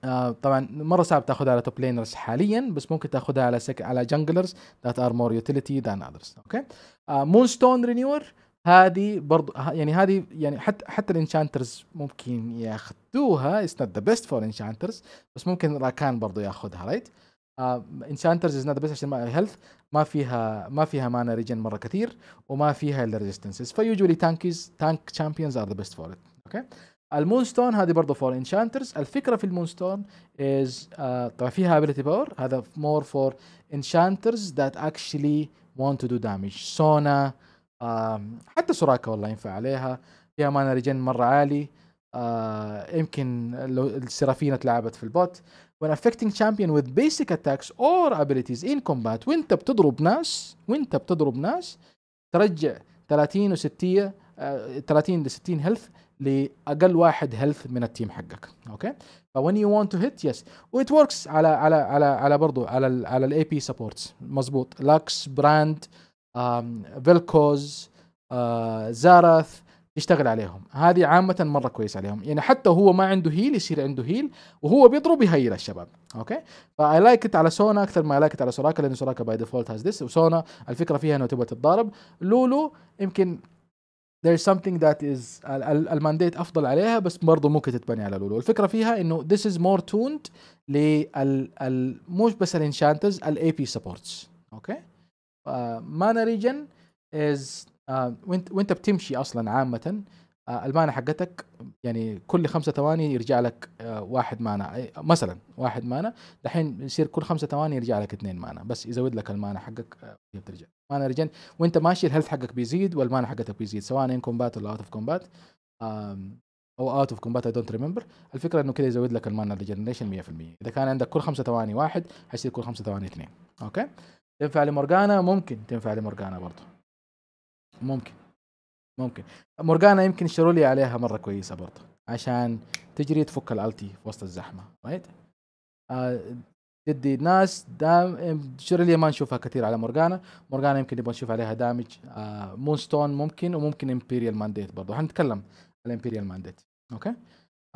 آه طبعا مره صعب تاخذها على توب لينرز حاليا بس ممكن تاخذها على سك... على جنجلرز ذات ار مور يوتيليتي ذان اذرز اوكي مون ستون رينيور هذه برضو يعني هذه يعني حتى حتى الانشانترز ممكن ياخذوها اتس نوت ذا بيست فور انشانترز بس ممكن راكان برضو ياخذها رايت انشانترز از نوت ذا بيست عشان هيلث ما فيها ما فيها مانا ريجن مره كثير وما فيها الا ريزيستنسز فيوجولي تانكيز تانك تشامبيونز ار ذا بيست فور ات اوكي المونستون هذه برضه فور انشانترز الفكره في المونستون از uh, طبعا فيها ابيلتي باور هذا مور فور انشانترز ذات اكشلي want to do damage سونا حتى سوراكا والله ينفع عليها فيها مانا ريجن مره عالي آه، يمكن لو السرافينة تلعبت في البوت when affecting champion with basic attacks or abilities in combat وانت بتضرب ناس وانت بتضرب ناس ترجع 30 و 60 30 ل 60 هيلث لاقل واحد هيلث من التيم حقك اوكي فوين يو وانت تو هيت يس ويت وركس على على على على برضه على الـ على الاي بي سبورتس مظبوط لاكس براند فيلكوز زارث يشتغل عليهم هذه عامة مرة كويس عليهم يعني حتى هو ما عنده هيل يصير عنده هيل وهو بيضرب يهيل الشباب اوكي فاي لايك ات على سونا اكثر ما اي لايك ات على سوراكا لان سوراكا باي ديفولت هاز ذس وسونا الفكرة فيها انه تبغى تتضارب لولو يمكن there is something that is المانديت افضل عليها بس برضه ممكن تتبني على لولو الفكره فيها انه this is more tuned لل مش بس الانشانتز الاي بي سبورتس اوكي مانا ريجن از وانت وانت بتمشي اصلا عامه uh, المانا حقتك يعني كل خمسة ثواني يرجع لك uh, واحد مانا إيه، مثلا واحد مانا دحين يصير كل خمسة ثواني يرجع لك اثنين مانا بس يزود لك المانا حقك uh, بترجع ريجن وانت ماشي الهيلث حقك بيزيد والمانا حقتك بيزيد سواء ان كومبات ولا اوت اوف كومبات او اوت اوف كومبات اي دونت ريمبر الفكره انه كذا يزود لك المانا ريجنريشن 100% اذا كان عندك كل خمسة ثواني واحد حيصير كل خمسة ثواني اثنين اوكي تنفع لمورجانا ممكن تنفع لمورجانا برضه ممكن ممكن مورجانا يمكن يشتروا لي عليها مره كويسه برضه عشان تجري تفك الالتي في وسط الزحمه رايت آه تدي ناس دام شيرلي ما نشوفها كثير على مورجانا مورجانا يمكن نبغى نشوف عليها دامج آه مونستون ممكن وممكن امبيريال مانديت برضو حنتكلم على امبيريال مانديت اوكي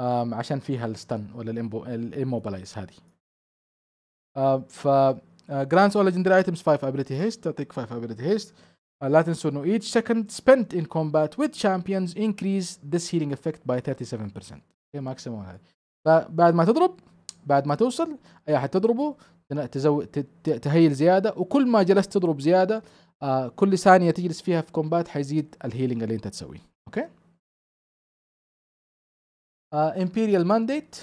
آم عشان فيها الستن ولا الاموبلايز هذه آه ف جراندز اول ليجندري ايتمز 5 ابيلتي هيست تعطيك 5 ابيلتي هيست لا تنسوا انه each second spent in combat with champions increase this healing effect by 37% اوكي ماكسيموم هذا فبعد ما تضرب بعد ما توصل اي احد تضربه تزو... تهيل زياده وكل ما جلست تضرب زياده آه كل ثانيه تجلس فيها في كومبات حيزيد الهيلينج اللي انت تسويه اوكي امبيريال مانديت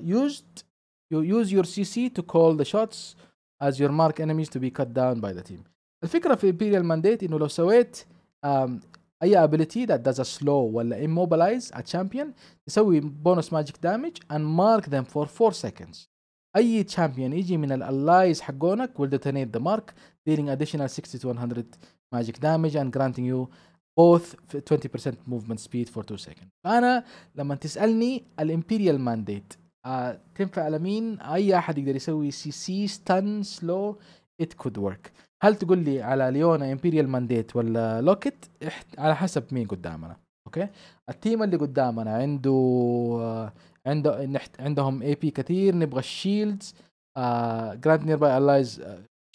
يوزد يوز يور سي سي تو كول ذا شوتس از يور مارك انيميز تو بي كات داون باي ذا تيم الفكره في امبيريال مانديت انه لو سويت اي ability that does a slow ولا immobilize a champion تسوي bonus magic damage and mark them for 4 seconds اي champion يجي من allies حقونك will detonate the mark dealing additional 60 to 100 magic damage and granting you both 20% movement speed for 2 seconds فانا لما تسالني الامبيريال mandate آه تنفع لمين اي احد يقدر يسوي cc stun slow it could work هل تقول لي على ليونا امبيريال مانديت ولا لوكيت على حسب مين قدامنا اوكي التيم اللي قدامنا عنده آه، عنده عندهم اي بي كثير نبغى الشيلدز جراند نير باي الايز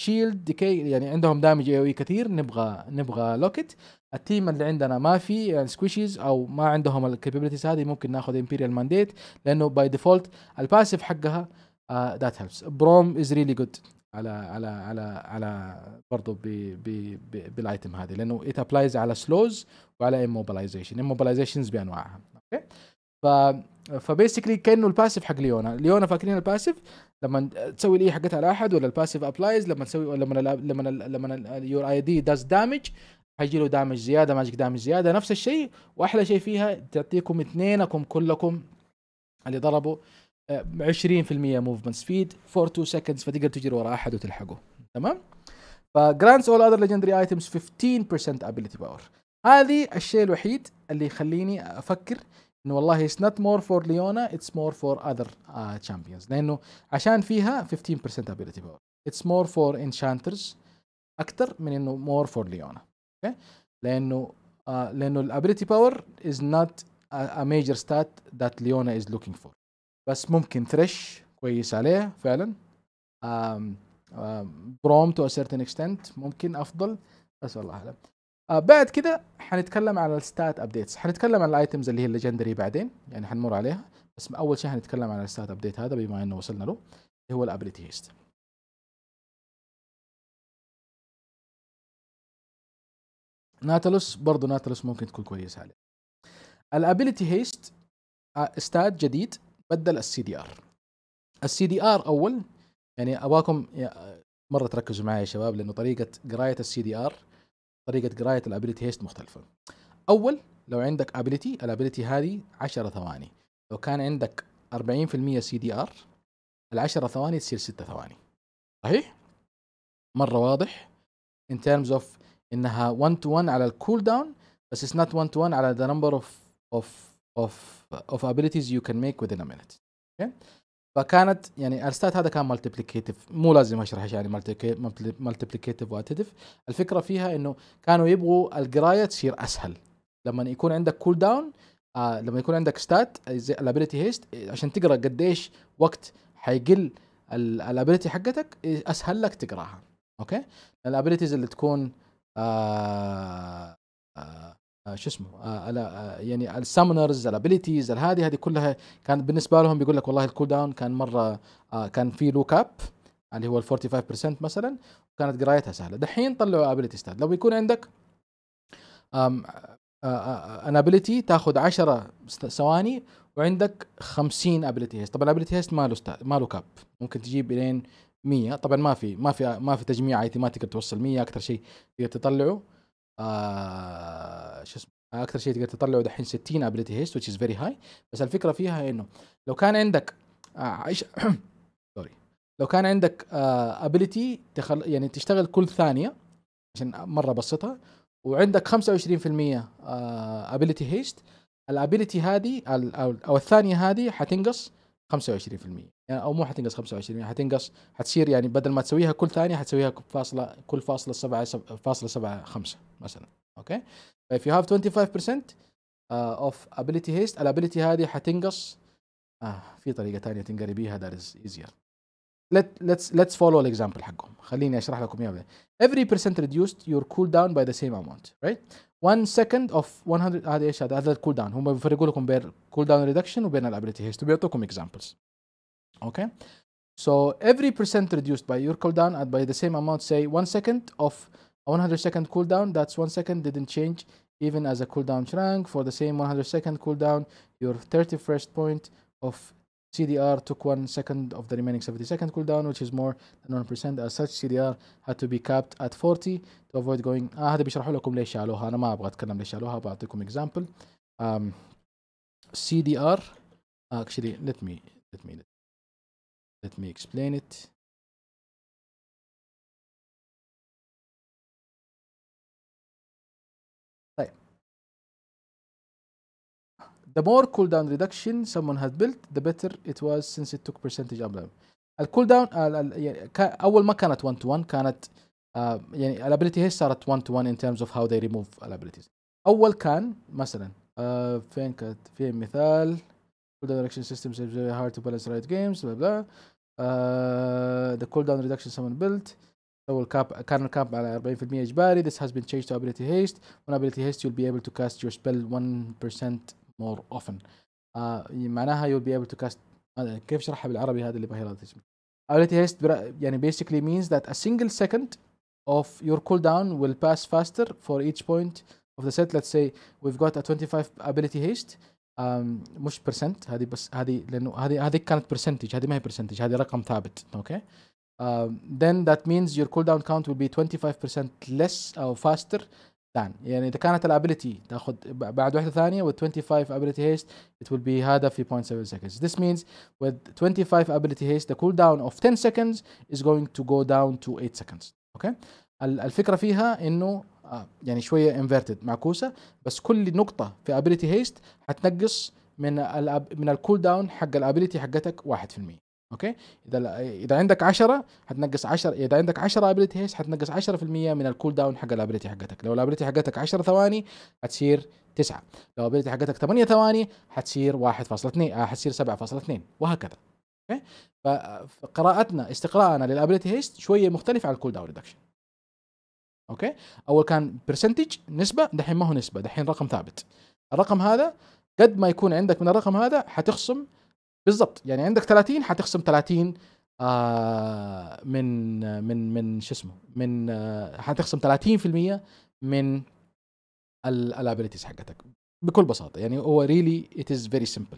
شيلد ديكي يعني عندهم دامج اي e كثير نبغى نبغى لوكيت التيم اللي عندنا ما في يعني سكويشيز او ما عندهم الكابابيلتيز هذه ممكن ناخذ امبيريال مانديت لانه باي ديفولت الباسيف حقها ذات هيلبس بروم از ريلي جود على على على على برضه ب ب بالايتم هذه لانه ات ابلايز على سلوز وعلى اموبلايزيشن اموبلايزيشنز بانواعها اوكي ف فبيسكلي كانه الباسيف حق ليونا ليونا فاكرين الباسيف لما تسوي الاي حقتها على احد ولا الباسيف ابلايز لما تسوي لما لما لما يور اي دي داز دامج حيجي له دامج زياده ماجيك دامج زياده نفس الشيء واحلى شيء فيها تعطيكم اثنينكم كلكم اللي ضربوا 20% موفمنت سبيد فور 2 سكندز فتقدر تجري ورا احد وتلحقه تمام فجرانتس اول اذر ليجندري ايتمز 15% ابيلتي باور هذه الشيء الوحيد اللي يخليني افكر انه والله اتس نوت مور فور ليونا اتس مور فور اذر تشامبيونز لانه عشان فيها 15% ابيلتي باور اتس مور فور انشانترز اكثر من انه مور فور ليونا اوكي لانه uh, لانه الابيلتي باور از نوت a major stat that Leona is looking for بس ممكن ثريش كويس عليه فعلا بروم تو سيرتن اكستنت ممكن افضل بس والله اعلم آه، بعد كده حنتكلم على الستات ابديتس حنتكلم على الايتمز اللي هي الليجندري بعدين
يعني حنمر عليها بس اول شيء حنتكلم على الستات ابديت هذا بما انه وصلنا له اللي هو الابيليتي هيست ناتالوس برضه ناتالوس ممكن تكون كويسه عليه الابيليتي هيست
استاد آه، جديد بدل السي دي ار السي دي ار اول يعني ابغاكم مره تركزوا معي يا شباب لانه طريقه قرايه السي دي ار طريقه قرايه الابيلتي هيست مختلفه اول لو عندك ابيلتي الابيلتي هذه 10 ثواني لو كان عندك 40% سي دي ار ال 10 ثواني تصير 6 ثواني صحيح مره واضح in terms of انها 1 تو 1 على الكول داون بس اتس نوت 1 تو 1 على ذا نمبر اوف اوف of of abilities you can make within a minute okay? فكانت يعني الستات هذا كان مالتيبليكيتيف مو لازم اشرح ايش يعني مالتيبليكيتيف واتدف الفكره فيها انه كانوا يبغوا القرايه تصير اسهل لما يكون عندك كول cool داون آه لما يكون عندك ستات زي الابيلتي هيست عشان تقرا قديش وقت حيقل الابيلتي حقتك اسهل لك تقراها اوكي الابيلتيز اللي تكون آه آه آه، شو اسمه آه، على آه، يعني السامونرز الابيلتيز هذه هذه كلها كان بالنسبه لهم بيقول لك والله الكول داون كان مره كان في لوك اب اللي هو ال 45% مثلا كانت قرايتها سهله دحين طلعوا ابيليتي ستات لو يكون عندك ان ابيليتي تاخذ 10 ثواني وعندك 50 ابيليتي هيست طبعا الابيلتي هيست ما له ما له كاب ممكن تجيب الين 100 طبعا ما في ما في ما في تجميع اي ما تقدر توصل 100 اكثر شيء تقدر تطلعه آه، شو اسمه اكثر شيء تقدر تطلعه دحين 60 ابيلتي هيست which is very high بس الفكره فيها انه لو كان عندك آه، عيش سوري لو كان عندك ابيلتي آه، تخل يعني تشتغل كل ثانيه عشان مره ابسطها وعندك 25% ابيلتي هيست الابيلتي هذه او الثانيه هذه حتنقص 25% يعني او مو حتنقص 25 يعني حتنقص حتصير يعني بدل ما تسويها كل ثانيه حتسويها فاصله كل فاصله 7 فاصله 7 5 مثلا اوكي if يو هاف 25% اوف ability haste الابيليتي هذه حتنقص اه في طريقه ثانيه تنقري بيها ذات از ايزير let let's let's follow الاكزامبل حقهم خليني اشرح لكم اياها every percent reduced your cool down by the same amount right one second of 100 هذا ايش هذا هذا الكول داون هم بيفرقوا لكم بين cool down reduction وبين الابيلتي haste وبيعطوكم examples okay so every percent reduced by your cooldown and by the same amount say one second of 100 second cooldown that's one second didn't change even as a cooldown shrank for the same 100 second cooldown your 31st point of CDR took one second of the remaining 70 second cooldown, which is more than 1%. As such, CDR had to be capped at 40 to avoid going. آه ah, هذا بيشرحوا لكم ليش شالوها، أنا ما أبغى أتكلم ليش شالوها، بعطيكم example. Um, CDR
actually let me let me let me explain it. The more cooldown
reduction someone had built the better it was since it took percentage up الكولداون يعني اول ما كانت 1 to 1 كانت يعني الابيلتي هي صارت 1 to 1 in terms of how they remove abilities. اول كان مثلا فين كانت في مثال Cooldown reduction systems is very hard to balance right games, blah blah. Uh, the cooldown reduction summon built. سووا الكاب cap الكاب على 40% اجباري this has been changed to ability haste when ability haste you'll be able to cast your spell 1% more often uh, معناها you'll be able to cast uh, كيف اشرحها بالعربي هذا اللي بهيرات اسمه ability haste يعني basically means that a single second of your cooldown will pass faster for each point of the set let's say we've got a 25 ability haste مش برسنت هذه بس هذه لانه هذه هذه كانت برسنتج هذه ما هي برسنتج هذه رقم ثابت اوكي then that means your cooldown count will be 25% less او faster than يعني اذا كانت الابيلتي تاخذ بعد واحده ثانيه with 25 ability haste it will be هذا في 0.7 seconds this means with 25 ability haste the cooldown of 10 seconds is going to go down to 8 seconds اوكي الفكره فيها انه آه يعني شويه انفرتد معكوسه بس كل نقطه في ابيلتي هيست هتنقص من من الكول داون حق الابيلتي حقتك 1% اوكي اذا اذا عندك 10 هتنقص 10 اذا عندك 10 ابيلتي هيست هتنقص 10% من الكول داون حق الابيلتي حقتك لو الابيلتي حقتك 10 ثواني هتصير 9 لو الابيلتي حقتك 8 ثواني هتصير 1.2 آه، هتصير 7.2 وهكذا اوكي فقراءتنا استقراءنا للابيلتي هيست شويه مختلف عن الكول داون ريدكشن اوكي اول كان برسنتج نسبه دحين ما هو نسبه دحين رقم ثابت الرقم هذا قد ما يكون عندك من الرقم هذا حتخصم بالضبط يعني عندك 30 حتخصم 30 آه من من من شو اسمه من آه حتخصم 30% من الابيلتيز حقتك بكل بساطه يعني هو ريلي ات از فيري سمبل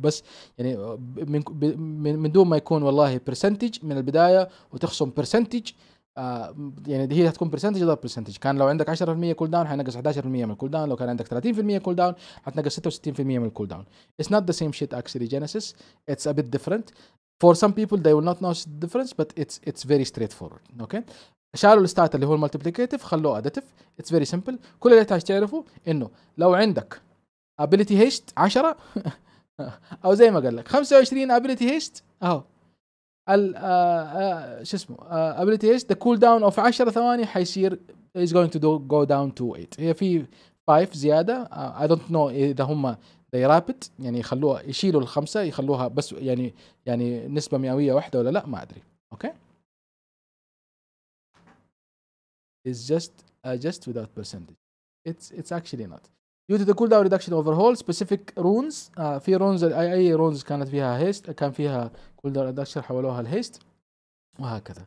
بس يعني من من دون ما يكون والله برسنتج من البدايه وتخصم برسنتج آه يعني هي هتكون برسنتج ضرب برسنتج كان لو عندك 10% كول داون هينقص 11% من الكول داون لو كان عندك 30% كول داون هتنقص 66% من الكول داون اتس نوت ذا سيم شيت اكشلي جينيسيس اتس ا بيت ديفرنت فور سم بيبل they will not know the difference but it's فيري very straightforward اوكي شالوا الستات اللي هو المالتيبليكيتيف خلوه اديتيف اتس فيري سمبل كل اللي تحتاج تعرفه انه لو عندك ability هيست 10 او زي ما قال لك 25 ability هيست اهو ال آه، آه، شو اسمه ابيلتي ايش ذا كول داون اوف 10 ثواني حيصير از جوينج تو جو داون تو 8 هي في 5 زياده اي دونت نو اذا هم زي رابت يعني يخلوها يشيلوا الخمسه يخلوها بس يعني يعني نسبه مئويه واحده ولا لا ما
ادري اوكي is just uh، just without percentage it's it's actually not due to the cooldown reduction overhaul specific
runes uh, في runes اي اي runes كانت فيها هيست كان فيها فولدر adapter حولوها الهيست وهكذا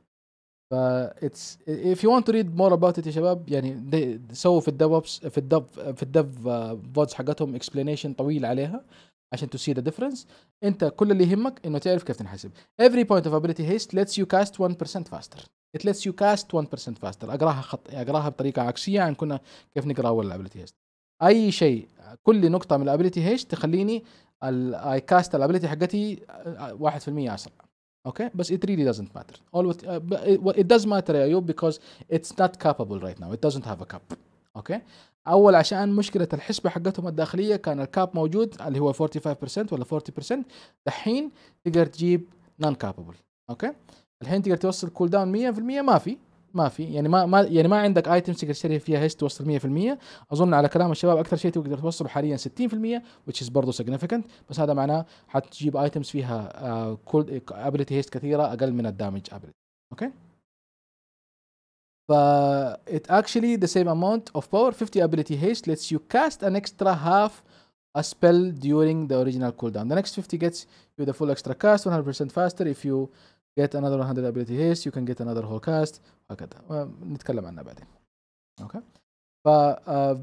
ف اتس if you want to read more about it يا شباب يعني سووا في الدب في الدب في الدب فودز حقتهم اكسبلانيشن طويل عليها عشان تو سي ذا ديفرنس انت كل اللي يهمك انه تعرف كيف تنحسب every point of ability haste lets you cast 1% faster it lets you cast 1% faster اقراها خط اقراها بطريقه عكسيه عن كنا كيف نقرا اول ability هيست اي شيء كل نقطه من الابيلتي هيست تخليني الاي كاست الابيلتي حقتي 1% آه، اسرع اوكي بس it really doesn't matter all what, uh, it does matter يا ايوب because it's not capable right now it doesn't have a cap اوكي اول عشان مشكله الحسبه حقتهم الداخليه كان الكاب موجود اللي هو 45% ولا 40% دحين تقدر تجيب نون كابابل اوكي الحين تقدر توصل كول داون 100% ما في ما في يعني ما, ما يعني ما عندك ايتمز تقدر تشتري فيها هيست توصل 100% اظن على كلام الشباب اكثر شيء تقدر توصله حاليا 60% which is برضه significant بس هذا معناه حتجيب ايتمز فيها كل ابيلتي هيست كثيره اقل من الدامج ابيلتي اوكي ف it actually the same amount of power 50 ability haste lets you cast an extra half a spell during the original cooldown. The next 50 gets you the full extra cast 100% faster if you get another 100 ability haste you can get another whole cast وهكذا نتكلم عنها بعدين اوكي ف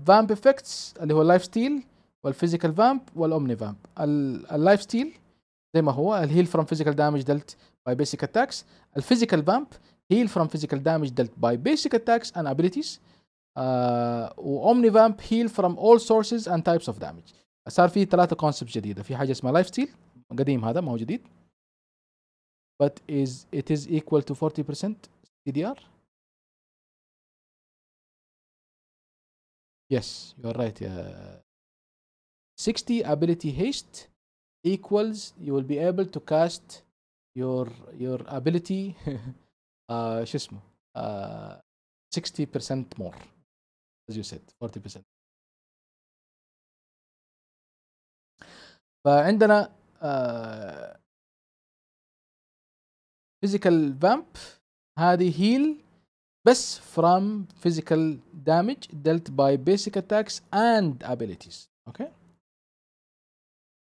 فامب uh, افكتس اللي هو اللايف ستيل والفيزيكال فامب والاومني فامب اللايف ستيل زي ما هو الهيل فروم فيزيكال دامج دلت باي بيسك اتاكس الفيزيكال فامب هيل فروم فيزيكال دامج دلت باي بيسك اتاكس اند ابيلتيز واومني فامب هيل فروم اول سورسز اند تايبس اوف دامج صار في ثلاثه
كونسبت جديده في حاجه اسمها لايف ستيل قديم هذا ما هو جديد but is it is equal to 40% CDR? Yes, you are right. Uh, 60 ability
haste equals you will be able to cast your your
ability uh uh 60% more as you said 40% فعندنا uh, فيزيكال فامب هذه هيل بس فروم فيزيكال
دامج dealt by basic attacks and abilities اوكي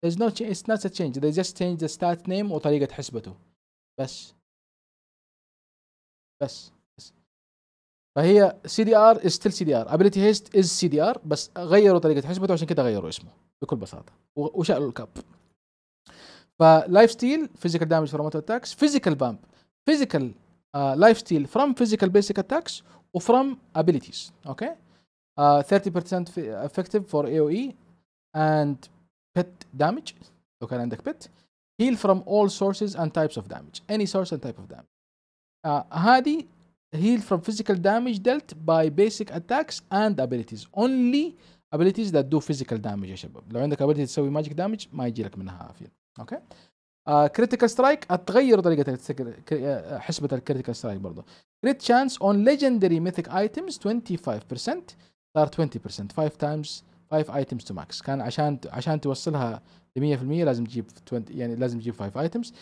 there's no change it's not a change they just change the stat name وطريقة حسبته بس بس بس فهي سي دي ار از ستيل
سي دي ار هيست از سي دي ار بس غيروا طريقة حسبته عشان كده غيروا اسمه بكل بساطة وشالوا الكاب فلايف ستيل physical damage from اوتو اتاكس فيزيكال بامب فيزيكال لايف from physical basic attacks, or from abilities. Okay, 30% effective for AoE and pet damage Okay, and the pet heal from all sources and types of damage any source and type of damage هذه heal from physical damage dealt by basic attacks and abilities only abilities that do physical damage يا شباب لو عندك ability تسوي magic damage ما يجي لك منها عافيه اوكي كريتيكال سترايك اتغير طريقه آه، حسبه الكريتيكال سترايك برضه كريت شانس اون ليجندري ميثيك ايتمز 25% صار 20% 5 تايمز 5 ايتمز تو ماكس كان عشان عشان توصلها ل 100% لازم تجيب 20 يعني لازم تجيب 5 ايتمز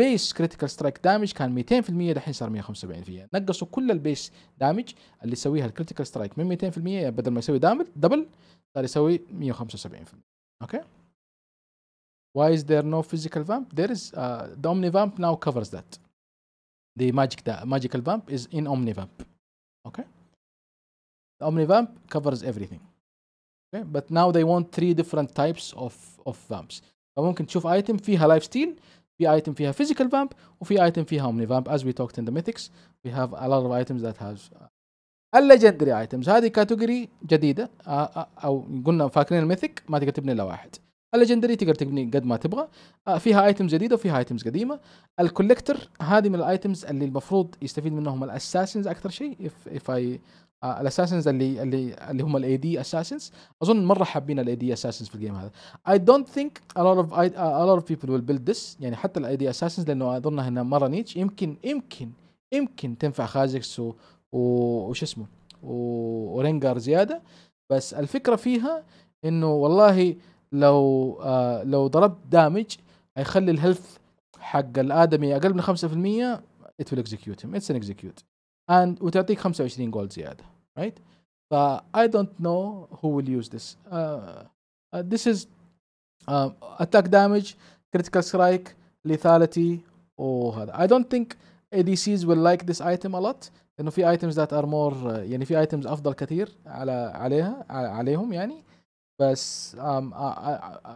بيس كريتيكال سترايك دامج كان 200% دحين صار 175% نقصوا كل البيس دامج اللي يسويها الكريتيكال سترايك من 200% بدل ما يسوي دامج دبل صار يسوي 175% اوكي Why is there no physical vamp? There is uh, the OmniVamp now covers that. The magic the magical vamp is in OmniVamp. Okay. The OmniVamp covers everything. Okay, but now they want three different types of of vamps. choose تشوف ايتم فيها لايف ستيل في ايتم فيها physical vamp وفي ايتم فيها اومني vamp as we talked in the mythics we have a lot of items that has uh, legendary items هذه كاتيجوري جديده او قلنا فاكرين الميثيك ما تقدر تبني الا واحد الليجندري تقدر تبني قد ما تبغى آه، فيها ايتمز جديده وفيها ايتمز قديمه الكوليكتر هذه من الايتمز اللي المفروض يستفيد منهم الاساسنز اكثر شيء اف اي الاساسنز اللي اللي اللي هم الاي دي اساسنز اظن مره حابين الاي دي اساسنز في الجيم هذا اي دونت ثينك a lot of ا لوت اوف بيبل people will build this يعني حتى الاي دي اساسنز لانه اظنها انها مره نيتش يمكن يمكن يمكن تنفع خازكس و وش اسمه ورينجر زياده بس الفكره فيها انه والله لو آه لو ضربت دامج هيخلي الهيلث حق الادمي اقل من 5% it will execute him it's an execute and وتعطيك 25 جولد زياده right ف I don't know who will use this uh, uh, this is uh, attack damage critical strike lethality وهذا I don't think ADCs will like this item a lot لانه في items that are more يعني في items افضل كثير على عليها عليهم يعني بس um،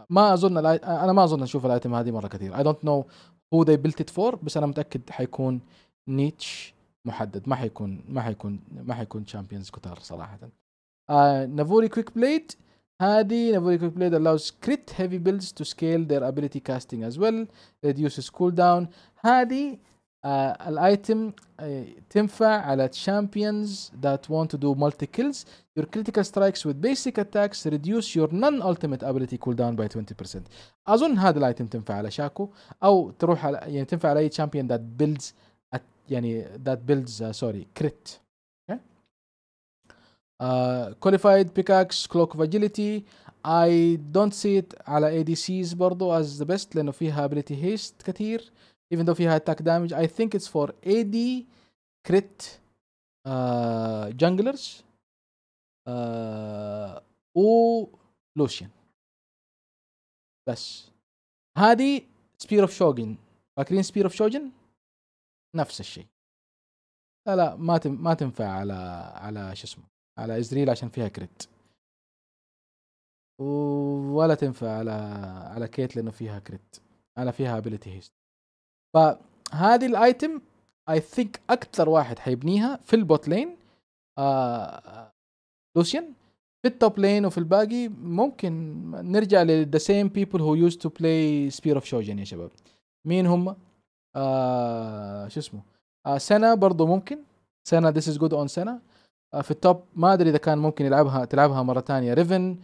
ما اظن انا ما اظن اشوف الايتم هذه مره كثير اي دونت نو هو ذي بيلت ات فور بس انا متاكد حيكون نيتش محدد ما حيكون ما حيكون ما حيكون شامبيونز كثار صراحه نافوري كويك بليد هذه نافوري كويك بليد allows crit heavy builds to scale their ability casting as well reduces cooldown هذه آه، الايتم آه، تنفع على تشامبيونز ذات وونت تو دو مالتي كيلز your critical strikes with basic attacks reduce your non-ultimate ability cooldown by 20% اظن هذا الايتم تنفع على شاكو او تروح على يعني تنفع على اي that builds at يعني that builds sorry crit. كواليفايد Uh, qualified pickaxe, cloak of agility. I don't see it على ADCs برضو as the best لانه فيها ability haste كثير even though فيها attack damage I think it's
for AD crit uh, junglers آه لوشين بس هذه سبير اوف شوجن فاكرين سبير اوف شوجن؟
نفس الشيء لا لا ما ما تنفع على على شو اسمه على ازريل عشان فيها كريت ولا تنفع على على كيت لانه فيها كريت على فيها ابيلتي هيست فهذه الايتم اي ثينك اكثر واحد حيبنيها في البوت لين آه لوسيان في التوب لين وفي الباقي ممكن نرجع لذا سيم بيبل هو يوز تو بلاي سبير اوف شوجن يا شباب مين هم؟ آه شو اسمه؟ آه سنه برضه ممكن سنه ذيس از جود اون سنه آه في التوب ما ادري اذا كان ممكن يلعبها تلعبها مره ثانيه ريفن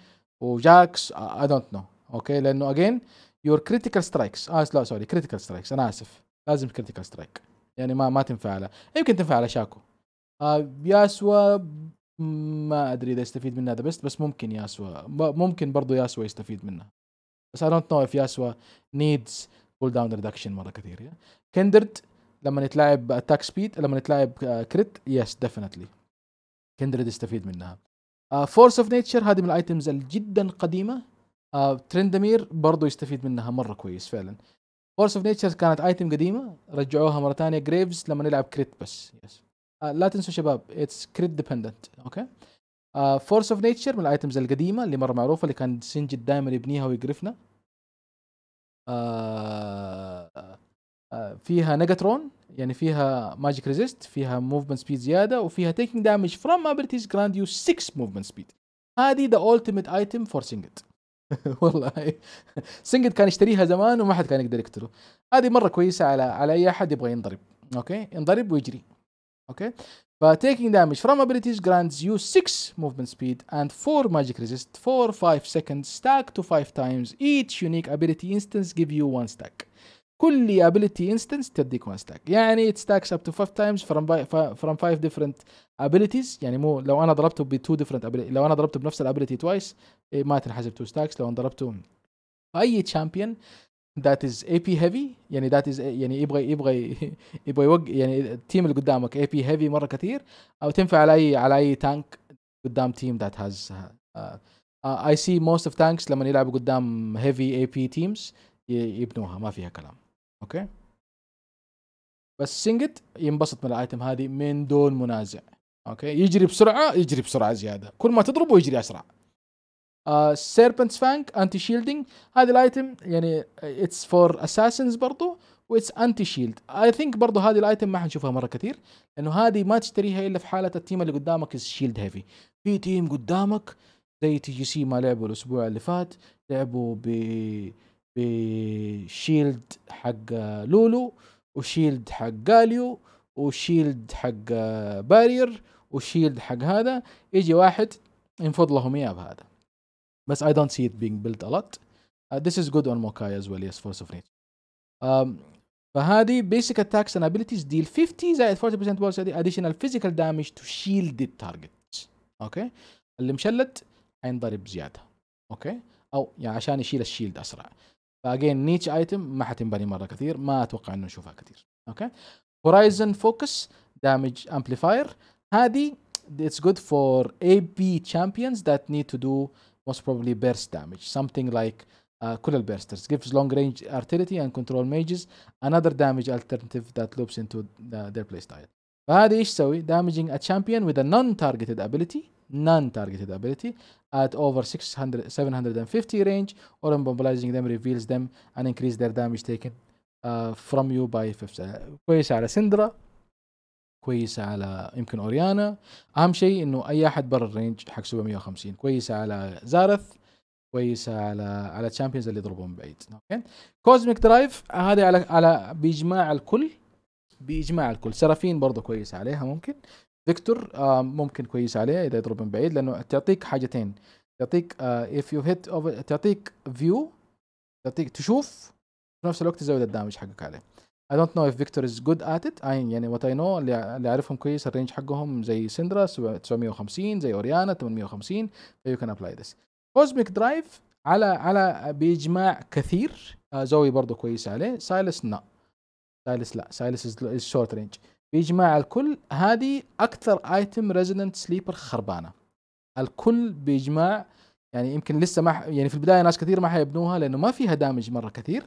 وجاكس اي دونت نو اوكي لانه اجين يور كريتيكال سترايكس اه لا سوري كريتيكال سترايكس انا اسف لازم كريتيكال سترايك يعني ما ما تنفع على يمكن تنفع على شاكو آه ياسوا ما ادري اذا يستفيد منها ذا بيست بس ممكن ياسوا ممكن برضو ياسوا يستفيد منها بس اي دونت نو اف ياسوا نيدز كول داون ريدكشن مره كثير كندرد لما يتلاعب اتاك سبيد لما يتلاعب كريت يس ديفنتلي كندرد يستفيد منها فورس اوف نيتشر هذه من الايتمز الجدا قديمه ترندمير آه، برضو يستفيد منها مره كويس فعلا فورس اوف نيتشر كانت ايتم قديمه رجعوها مره ثانيه جريفز لما نلعب كريت بس يس آه، لا تنسوا شباب اتس كريد ديبندنت اوكي فورس اوف نيتشر من الايتمز القديمه اللي مره معروفه اللي كان سنجد دائما يبنيها ويقرفنا uh, uh, فيها نيجاترون يعني فيها ماجيك ريزيست فيها موفمنت سبيد زياده وفيها تيكينج دامج فروم ابيلتيز جراند يو 6 موفمنت سبيد هذه ذا التيميت ايتم فور سنجد والله سنجد كان يشتريها زمان وما حد كان يقدر يقتله هذه مره كويسه على على اي احد يبغى ينضرب اوكي ينضرب ويجري okay but taking damage from abilities grants you 6 movement speed and 4 magic resist for 5 seconds stack to 5 times each unique ability instance give you 1 stack كل ability instance تديك 1 stack يعني it stacks up to 5 times from from 5 different abilities يعني مو لو انا ضربته ب 2 different abilities لو انا ضربته بنفس ability twice ما تنحسب 2 stacks لو انا ضربته اي champion. ذات از اي بي هيفي يعني ذات از يعني يبغى يبغى يبغى يوق يعني التيم اللي قدامك اي بي هيفي مره كثير او تنفع على اي على اي تانك قدام تيم ذات هاز اي سي موست اوف تانكس لما يلعبوا قدام هيفي اي بي تيمز يبنوها ما فيها كلام اوكي بس سينجت ينبسط من الايتم هذه من دون منازع اوكي يجري بسرعه يجري بسرعه زياده كل ما تضربه يجري اسرع سيربنتس فانك انتي شيلدنج هذه الايتم يعني اتس فور اساسنز برضو واتس انتي شيلد اي ثينك برضو هذه الايتم ما حنشوفها مره كثير لانه هذه ما تشتريها الا في حاله التيم اللي قدامك از شيلد هيفي في تيم قدامك زي تي جي سي ما لعبوا الاسبوع اللي فات لعبوا ب بشيلد حق لولو وشيلد حق جاليو وشيلد حق بارير وشيلد حق هذا يجي واحد ينفض لهم اياه بهذا بس I don't see it being built a lot uh, this is good on Mokai as well yes force of nature um, فهذه basic attacks and abilities deal 50 زائد 40% bonus additional physical damage to shield the target اوكي اللي مشلت حينضرب زياده اوكي او يعني عشان يشيل الشيلد اسرع فاجين نيتش ايتم ما حتنبني مره كثير ما اتوقع انه نشوفها كثير اوكي هورايزن فوكس دامج امبليفاير هذه it's good for AP champions that need to do most probably burst damage, something like uh, Bursters. Gives long-range artillery and control mages another damage alternative that loops into the, uh, their playstyle. فهذا ايش يسوي؟ Damaging a champion with a non-targeted ability non-targeted ability at over 600 750 range or immobilizing them reveals them and increase their damage taken uh, from you by five. كويس على سندرا كويسه على يمكن اوريانا اهم شيء انه اي احد برا الرينج حق 750 كويسه على زارث كويسه على على تشامبيونز اللي يضربون بعيد اوكي كوزميك درايف هذه على على باجماع الكل باجماع الكل سرافين برضه كويسه عليها ممكن فيكتور آه، ممكن كويس عليه اذا يضرب من بعيد لانه تعطيك حاجتين تعطيك اف يو هيت تعطيك فيو تعطيك تشوف في نفس الوقت تزود الدامج حقك عليه I don't know if Victor is good at it I يعني what I know اللي اعرفهم كويس الرينج حقهم زي سندرا 950 زي اوريانا 850 you can apply this Cosmic Drive على على باجماع كثير زوي آه، برضه كويسه عليه سايلس لا سايلس لا سايلس از شورت رينج باجماع الكل هذه اكثر ايتم ريزيدنت سليبر خربانه الكل باجماع يعني يمكن لسه ما يعني في البدايه ناس كثير ما حيبنوها لانه ما فيها دامج مره كثير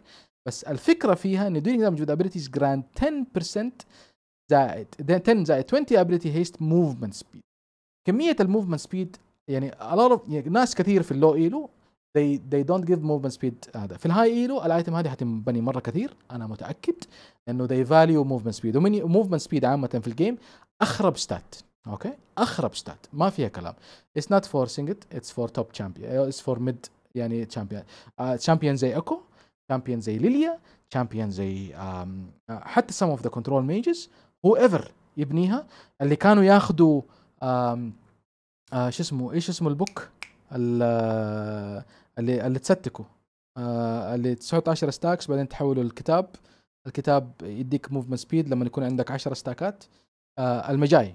بس الفكره فيها ان during damage with abilities grant 10% زائد 10 زائد 20 ability haste movement speed كميه الموفمنت سبيد يعني a lot of يعني ناس كثير في اللو ايلو they they don't give movement speed هذا في الهاي ايلو الايتم هذه حتنبني مره كثير انا متاكد لانه they value movement speed ومن movement speed عامه في الجيم اخرب ستات اوكي اخرب ستات ما فيها كلام it's not for singlet it's for top champion it's for mid يعني champion uh, champion زي اكو شامبيون زي ليليا شامبيون زي آه، حتى سم اوف ذا كنترول ميجز هو ايفر يبنيها اللي كانوا ياخذوا آه، شو اسمه ايش اسمه البوك آه، اللي اللي تستكوا اللي 19 ستاكس بعدين تحوله للكتاب الكتاب يديك موفمنت سبيد لما يكون عندك 10 ستاكات المجاي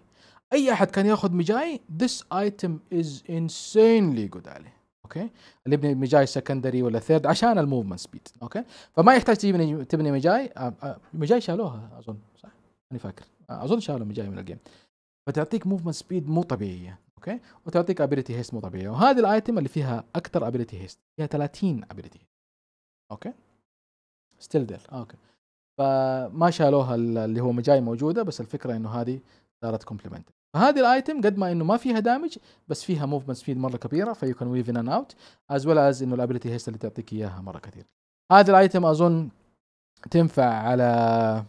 اي احد كان ياخذ مجاي ذس ايتم از انسينلي جود عليه اوكي اللي يبني مجاي سكندري ولا ثيرد عشان الموفمنت سبيد اوكي فما يحتاج تبني تبني مجاي آه، آه، مجاي شالوها اظن صح ماني فاكر آه، اظن شالوا مجاي من الجيم فتعطيك موفمنت سبيد مو طبيعيه اوكي وتعطيك ابيلتي هيست مو طبيعيه وهذه الايتم اللي فيها اكثر ابيلتي هيست فيها 30 ابيلتي اوكي ستيل ذير اوكي فما شالوها اللي هو مجاي موجوده بس الفكره انه هذه صارت كومبلمنت فهذه الايتم قد ما انه ما فيها دامج بس فيها موفمنت سبيد مره كبيره فيو كان ويف ان اوت از ويل از انه الابيلتي هيست اللي تعطيك اياها مره كثير هذه الايتم اظن تنفع على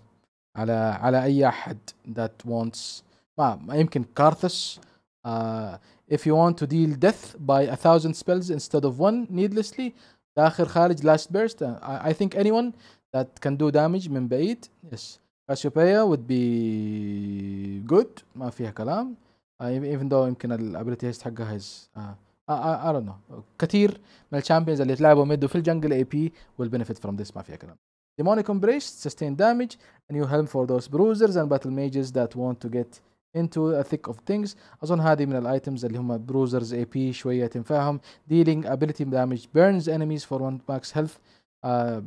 على على اي احد ذات وونتس ما يمكن كارثس اف آه، if you want to deal death by a thousand spells instead of one needlessly داخل خارج last burst آه، I, ثينك think anyone that can do damage من بعيد yes كاسيوبيا would be good ما فيها كلام uh, even though يمكن الابيلتي هيست حقها uh, I don't know. كثير من الشامبيونز اللي يتلعبوا ميد في الجنجل اي بي will benefit from this ما فيها كلام Demonic Embrace, sustain damage, a new helm for those bruisers and battle mages that want to get into a thick of things اظن هذه من الايتمز اللي هم بروزرز اي بي شويه تنفعهم dealing ability damage burns enemies for one max health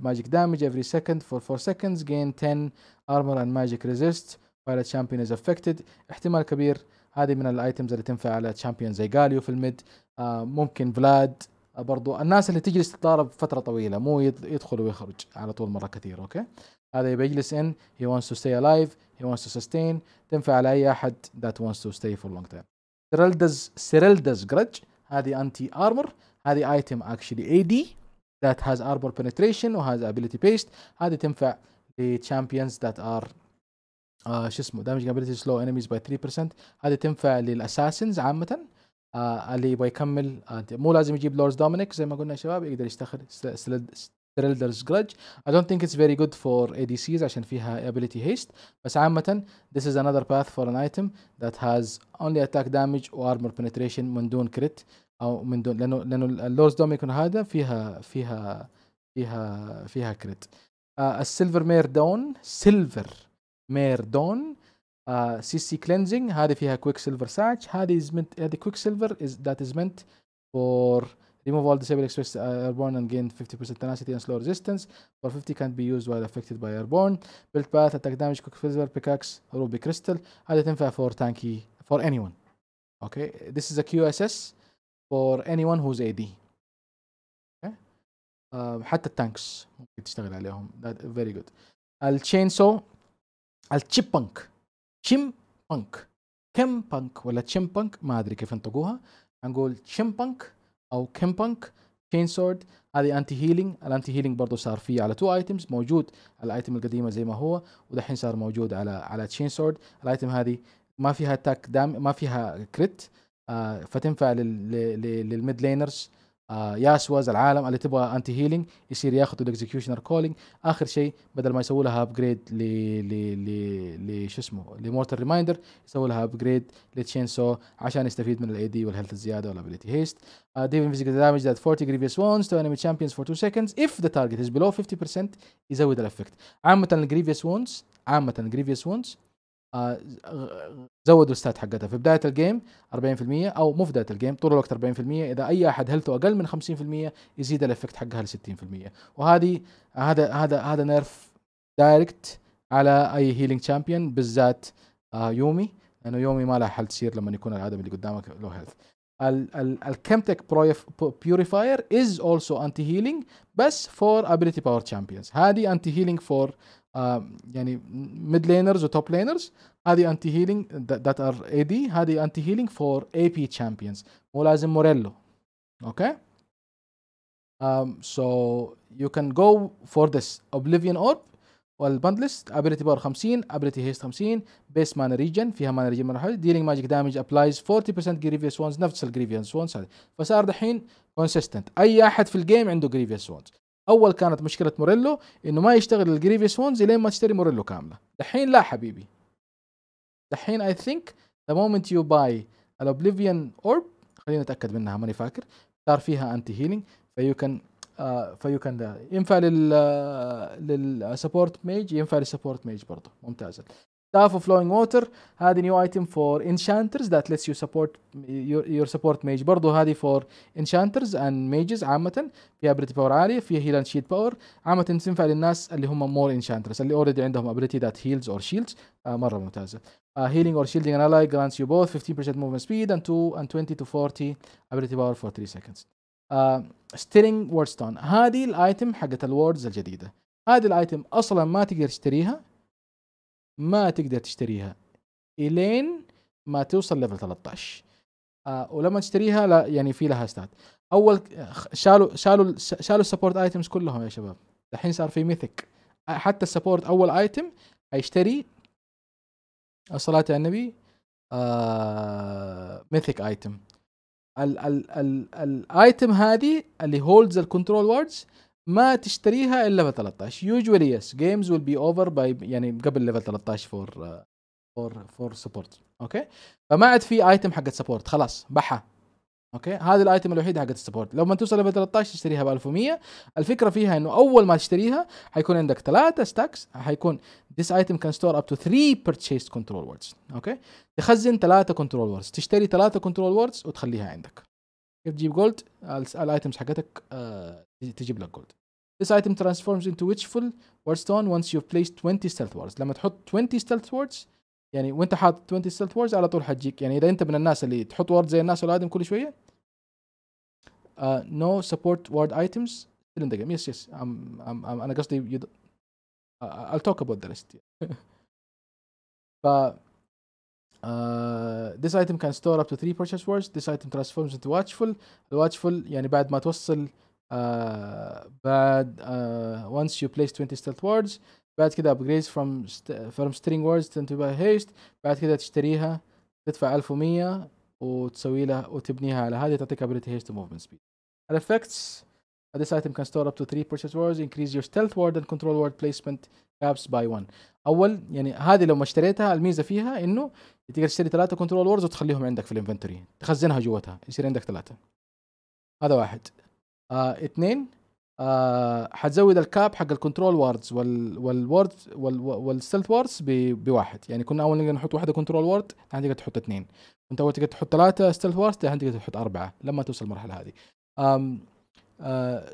ماجيك آه، دامج every second for 4 seconds gain 10 armor and magic resist while a champion is affected احتمال كبير هذه من الايتمز اللي تنفع على تشامبيون زي جاليو في الميد uh, ممكن فلاد آه، uh, برضو الناس اللي تجلس تتضارب فترة طويلة مو يدخل ويخرج على طول مرة كثير اوكي هذا يبي يجلس ان he wants to stay alive he wants to sustain تنفع على اي احد that wants to stay for a long time سيرلدز سيرلدز جرج هذه انتي ارمر هذه ايتم اكشلي اي دي that has armor penetration has ability based هذه تنفع champions that are uh, شو اسمه damage ability slow enemies by 3% هذه تنفع للاساسنز عامة uh, اللي يبغى يكمل uh, مو لازم يجيب لورز دومينيك زي ما قلنا يا شباب يقدر يستخدم Thrillers Grudge I don't think it's very good for ADCs عشان فيها ability haste بس عامة this is another path for an item that has only attack damage و armor penetration من دون crit او من دون لانه لانه اللورز دوميكون هذا فيها فيها فيها فيها كريت آه السيلفر مير دون سيلفر مير دون آه سي سي كلينزنج هذه فيها كويك سيلفر ساتش هذه از منت هذه كويك سيلفر از ذات از منت فور ريموف اول ديسيبل اكسبريس ايربورن اند جين 50% تناسيتي اند سلو ريزيستنس فور 50 كانت بي يوز وايل افكتد باي ايربورن بيلت باث اتاك دامج كويك سيلفر بيكاكس روبي كريستال هذه تنفع فور تانكي فور اني ون اوكي ذيس از كيو اس اس for anyone who's AD okay. uh, حتى التانكس ممكن تشتغل عليهم that very good التشين سو التشيب بانك تشيم بانك كم بانك ولا تشيم بانك ما ادري كيف انطقوها هنقول تشيم بانك او كم بانك تشين سورد هذه انتي هيلينج الانتي هيلينج برضه صار فيه على تو ايتمز موجود الايتم القديمه زي ما هو ودحين صار موجود على على تشين سورد الايتم هذه ما فيها تاك دام ما فيها كريت آه، فتنفع للميد لينرز ياسواز العالم اللي تبغى انتي هيلينج يصير ياخذوا الاكزكيوشنر كولينج اخر شيء بدل ما يسووا لها ابجريد ل ل ل شو اسمه لمورتال ريمايندر يسووا لها ابجريد لتشين سو عشان يستفيد من الاي دي والهيلث الزياده والابيلتي هيست ديفن فيزيكال دامج ذات 40 جريفيس وونز تو انمي تشامبيونز فور 2 سكندز اف ذا تارجت از بلو 50% يزود الافكت عامه الجريفيس وونز عامه الجريفيس وونز آه، زودوا الستات حقتها في بدايه الجيم 40% او مو في بدايه الجيم طول الوقت 40% اذا اي احد هيلثه اقل من 50% يزيد الافكت حقها ل 60% وهذه هذا هذا هذا نيرف دايركت على اي هيلينج شامبيون بالذات آه، يومي لانه يومي ما لها حل تصير لما يكون العدم اللي قدامك لو هيلث الكمتك بيوريفاير از اولسو انتي هيلينج بس فور ابيلتي باور شامبيونز هذه انتي هيلينج فور يعني ميد لينرز وتوب لينرز هذه انتي هيلينج ذات ار اي دي هذه anti healing for AP champions. All as لازم Morello. Okay. um, so you can go for this oblivion orb والبند ليست ability power 50 ability haste 50 base mana region فيها mana region dealing magic damage applies 40% grievous wounds نفس ال grievous wounds هذه فصار دحين consistent اي احد في الجيم عنده grievous wounds اول كانت مشكله موريلو انه ما يشتغل الجريفيس وونز لين ما تشتري موريلو كامله دحين لا حبيبي دحين اي ثينك ذا مومنت يو باي الاوبليفيان اورب خلينا نتاكد منها ماني فاكر صار فيها انتي هيلينج فيو كان آه، فيو كان ينفع لل آه، للسبورت ميج آه، ينفع للسبورت ميج برضه ممتازه Staff of Flowing Water هذه نيو item فور انشانترز ذات lets support your, يور سبورت ميج برضه هذه فور انشانترز اند ميجز عامة فيها ابيلتي باور عالية فيها هيل اند شيلد باور عامة تنفع للناس اللي هم مور انشانترز اللي اوريدي عندهم ابيلتي ذات هيلز اور شيلدز مرة ممتازة uh, healing or shielding an ally grants you both 15% movement speed and 2 and 20 to 40 ability power for 3 seconds uh, stealing wordstone هذه الايتم حقت الوردز الجديدة هذه الايتم اصلا ما تقدر تشتريها ما تقدر تشتريها الين ما توصل ليفل 13 آه ولما تشتريها لا يعني في لها ستات اول شالوا شالوا شالوا السبورت ايتمز كلهم يا شباب الحين صار في ميثك آه، حتى السبورت اول ايتم هيشتري الصلاة على النبي آه ميثك ايتم الايتم هذه اللي هولدز الكنترول ووردز ما تشتريها الا ليفل 13 يوجوالي يس جيمز ويل بي اوفر باي يعني قبل ليفل 13 فور فور فور سبورت اوكي فما عاد في ايتم حقت سبورت خلاص بحا اوكي هذه الايتم الوحيده حقت السبورت لو ما توصل ليفل 13 تشتريها ب 1100 الفكره فيها انه اول ما تشتريها حيكون عندك ثلاثه ستاكس حيكون this item can store up to 3 purchased control words اوكي تخزن ثلاثه كنترول ووردز تشتري ثلاثه كنترول ووردز وتخليها عندك كيف تجيب جولد الايتمز حقتك آه، تجيب لك جولد This item transforms into witchful wardstone once you've placed 20 stealth wards لما تحط 20 stealth wards يعني وانت حاطط 20 stealth wards على طول حتجيك يعني اذا انت من الناس اللي تحط وارد زي الناس والادم كل شويه uh, no support ward items still in the game yes yes I'm, I'm, I'm, انا قصدي you uh, I'll talk about the rest ف Uh, this item can store up to 3 purchase words. This item transforms into watchful. watchful, يعني بعد ما توصل بعد uh, once you place 20 stealth words بعد كده upgrades from st from string words to buy haste بعد كده تشتريها تدفع 1100 وتسوي لها وتبنيها على هذه تعطيك ability haste movement speed. effects uh, This item can store up to 3 purchase words, increase your stealth word and control word placement caps by 1. اول يعني هذه لو ما اشتريتها الميزه فيها انه تقدر تشتري ثلاثه كنترول ووردز وتخليهم عندك في الانفنتوري تخزنها جوتها يصير عندك ثلاثه هذا واحد آه اثنين آه حتزود الكاب حق الكنترول ووردز وال والورد وال والستلث ووردز بواحد يعني كنا اول نقدر نحط واحده كنترول وورد الحين تقدر تحط اثنين انت اول تقدر تحط ثلاثه ستلث ووردز الحين تقدر تحط اربعه لما توصل المرحله هذه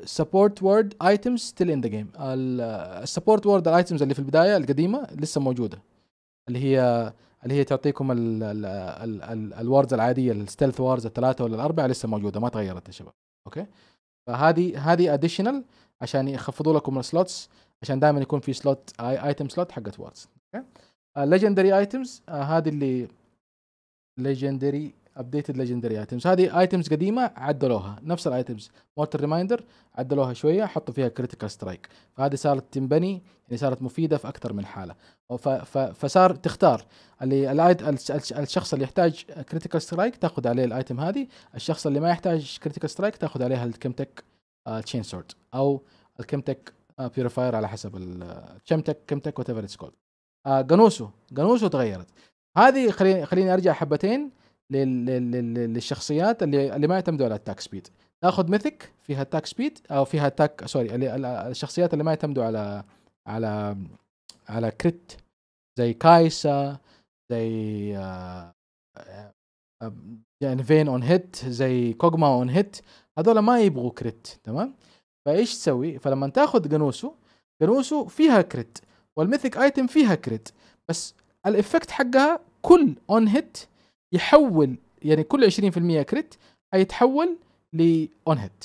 سبورت وورد ايتمز ستيل ان ذا جيم السبورت وورد الايتمز اللي في البدايه القديمه لسه موجوده اللي هي اللي هي تعطيكم الوردز العاديه الستيلث ووردز الثلاثه ولا الاربعه لسه موجوده ما تغيرت يا شباب اوكي فهذه هذه اديشنال عشان يخفضوا لكم السلوتس عشان دائما يكون في سلوت ايتم سلوت حقت واتس اوكي ليجندري ايتمز هذه اللي ليجندري ابديتد ليجندري ايتمز هذه ايتمز قديمه عدلوها نفس الايتمز موتر ريمايندر عدلوها شويه حطوا فيها كريتيكال سترايك فهذه صارت تنبني يعني صارت مفيده في اكثر من حاله فصار تختار اللي الشخص اللي يحتاج كريتيكال سترايك تاخذ عليه الايتم هذه الشخص اللي ما يحتاج كريتيكال سترايك تاخذ عليها الكيمتك تشين سورد او الكيمتك بيوريفاير آه، على حسب الكيمتك كيمتك وات ايفر اتس كولد قنوسو قنوسو تغيرت هذه خليني خليني ارجع حبتين للشخصيات اللي اللي ما يعتمدوا على التاك سبيد ناخذ ميثك فيها تاك سبيد او فيها تاك سوري الشخصيات اللي ما يعتمدوا على على على كريت زي كايسا زي آه، آه، آه، يعني فين اون هيت زي كوجما اون هيت هذول ما يبغوا كريت تمام فايش تسوي فلما تاخذ جنوسو جنوسو فيها كريت والميثك ايتم فيها كريت بس الافكت حقها كل اون هيت يحول يعني كل 20% كريت حيتحول لاون هيت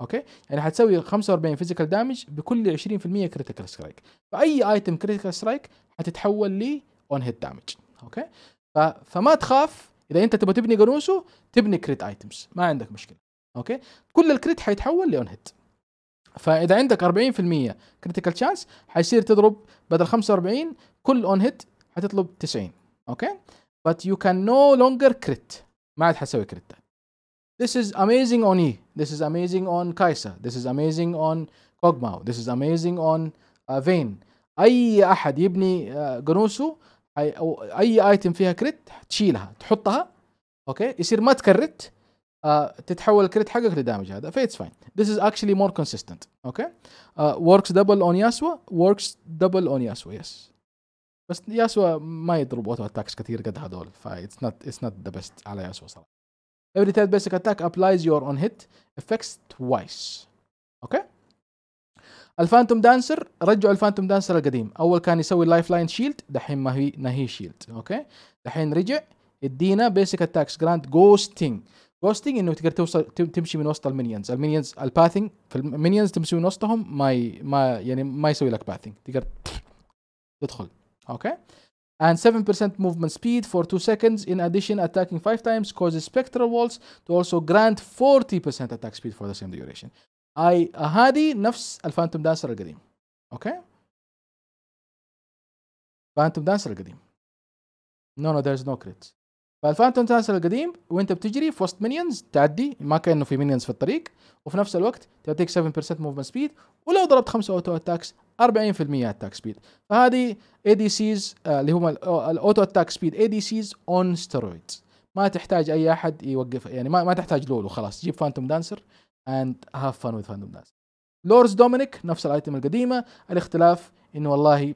اوكي يعني حتسوي 45 فيزيكال دامج بكل 20% كريتيكال سترايك فاي ايتم كريتيكال سترايك حتتحول لي اون هيت دامج اوكي فما تخاف اذا انت تبغى تبني جانوسو تبني كريت ايتمز ما عندك مشكله اوكي كل الكريت حيتحول لاون هيت فاذا عندك 40% كريتيكال تشانس حيصير تضرب بدل 45 كل اون هيت حتطلب 90 اوكي but you can no longer crit ما عاد حسوي كريت This is amazing on E. This is amazing on Kaisa. This is amazing on Kog'Maw. This is amazing on uh, Vayne. أي أحد يبني uh, جنوسه أي أو أي آيتم فيها كريت تشيلها تحطها أوكي okay. يصير ما تكرت uh, تتحول الكريت حقك لدامج هذا فيتس فاين. This is actually more consistent. أوكي okay. uh, works double on Yasuo works double on Yasuo yes. بس ياسوا ما يضرب اوتو اتاكس كثير قد هذول فا اتس نوت اتس نوت ذا بيست على ياسوا صراحه every third basic attack applies your on hit effects twice اوكي الفانتوم دانسر رجعوا الفانتوم دانسر القديم اول كان يسوي لايف لاين شيلد دحين ما هي ما هي شيلد اوكي دحين رجع يدينا بيسك اتاكس جراند جوستنج جوستنج انه تقدر توصل تمشي من وسط المينيونز المينيونز الباثنج في المينيونز تمشي من وسطهم ما ي... ما يعني ما يسوي لك باثنج تقدر تدخل Okay. And 7% movement speed for 2 seconds. In addition, attacking 5 times causes spectral walls to also grant 40% attack speed for the same duration. اي هذه نفس الفانتوم دانسر القديم
اوكي فانتوم دانسر القديم نو نو ذيرز نو كريت فالفانتوم دانسر القديم وانت بتجري في وسط مينيونز تعدي
ما كانه في مينيونز في الطريق وفي نفس الوقت تعطيك 7% موفمنت سبيد ولو ضربت 5 اوتو اتاكس 40% اتاك سبيد فهذه اي دي سيز اللي هم الاوتو اتاك سبيد اي دي سيز اون ستيرويدز ما تحتاج اي احد يوقف يعني ما, ما تحتاج لولو خلاص جيب فانتوم دانسر اند هاف فان وذ فانتوم دانسر لورز دومينيك نفس الايتم القديمه الاختلاف انه والله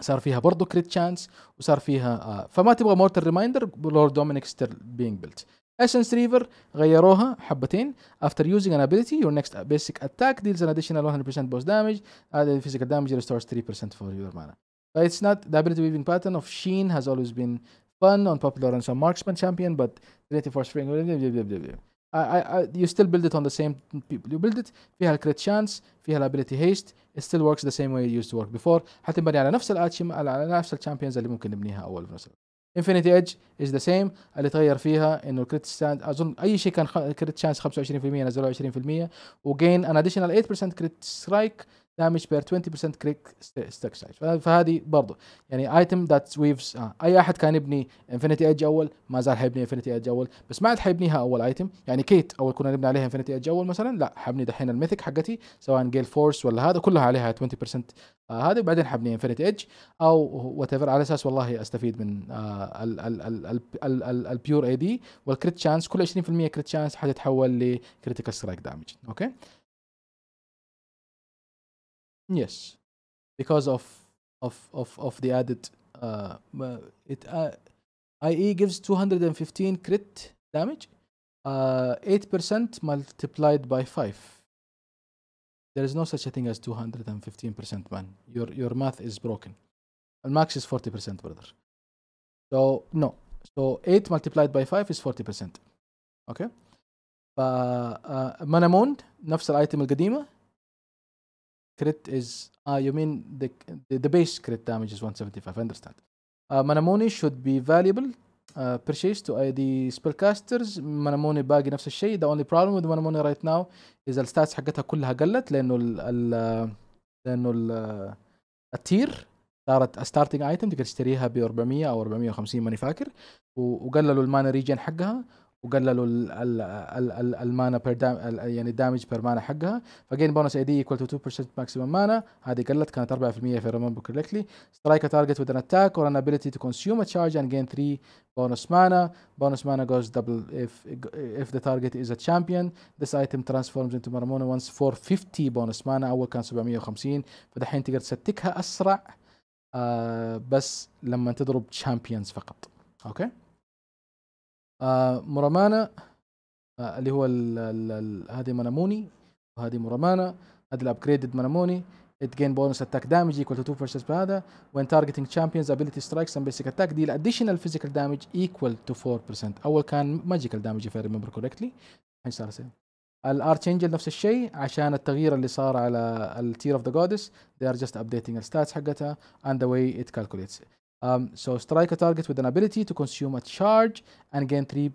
صار فيها برضه كريت شانس وصار فيها آه فما تبغى مورتر ريمايندر لورد دومينيك ستيل بينج بيلت اسنس ريفر غيروها حبتين after using an ability your next basic attack deals an additional 100% boss damage added physical damage restores 3% for your mana but It's not the ability weaving pattern of Sheen has always been fun, unpopular, and some marksman champion, but ready for spring. Blah, blah, blah, blah, blah. I, I, you still build it on the same people you build it فيها الكريت شانس فيها الابيلتي هيست it still works the same way it used to work before حتنبني على نفس الاتشم على نفس الشامبيونز اللي ممكن نبنيها اول في نفس الوقت انفينيتي ايدج از ذا سيم اللي تغير فيها انه الكريت ستاند اظن اي شيء كان كريت شانس 25% نزلوه 20% وجين ان اديشنال 8% كريت سترايك دامج بير 20% كريك ستك سايز فهذه برضه يعني ايتم ذات ويفز اي احد كان يبني انفينيتي ايدج اول ما زال حيبني انفينيتي ايدج اول بس ما عاد حيبنيها اول ايتم يعني كيت اول كنا نبني عليها انفينيتي ايدج اول مثلا لا حبني دحين الميثك حقتي سواء جيل فورس ولا هذا كلها عليها 20% آه هذه وبعدين حبني انفينيتي ايدج او وات على اساس والله استفيد من آه البيور اي دي والكريت شانس كل 20% كريت شانس
حتتحول لكريتيكال سترايك دامج اوكي Yes, because of of of of the added uh, uh
it uh, IE gives 215 crit damage, uh, eight percent multiplied by five. There is no such a thing as 215 percent, man. Your your math is broken. And max is 40 percent, brother. So no, so eight multiplied by five is 40 percent. Okay. Manamon, نفس الايتم القديمه crit is uh, you mean the, the base crit damage is 175 understand uh, Manamoni should be valuable uh, purchased to uh, the spellcasters Manamoni باقي نفس الشيء the only problem with Manamoni right now is the stats حقتها كلها قلت لأنه ال ال لأنه ال التير صارت ستارتنج ايتم تقدر تشتريها ب 400 او 450 ماني فاكر وقللوا المانا ريجن حقها وقللوا المانا بير دام يعني الدامج بير مانا حقها فجين بونس اي دي ايكوال تو 2% ماكسيمم مانا هذه قلت كانت 4% if I remember correctly strike a target with an attack or an ability to consume a charge and gain 3 bonus mana bonus mana goes double if if the target is a champion this item transforms into Marmona once for 50 bonus mana اول كان 750 فدحين تقدر تستكها اسرع آه بس لما تضرب champions فقط اوكي okay. آه، مرمانا آه، اللي هو هذه مناموني وهذه مرمانا هذه الابجريدد مناموني ات جين بونس اتاك دامج ايكوال تو 2 فيرسس بهذا وين تارجتنج تشامبيونز ابيلتي سترايكس اند بيسك اتاك ديل اديشنال فيزيكال دامج ايكوال تو 4% اول كان ماجيكال دامج اف اي ريمبر كوركتلي الحين صار سيم الارتش انجل نفس الشيء عشان التغيير اللي صار على التير اوف ذا جودس ذي ار جاست ابديتنج الستاتس حقتها اند ذا واي ات كالكوليتس Um, so strike a target with an ability to consume a charge and gain 3%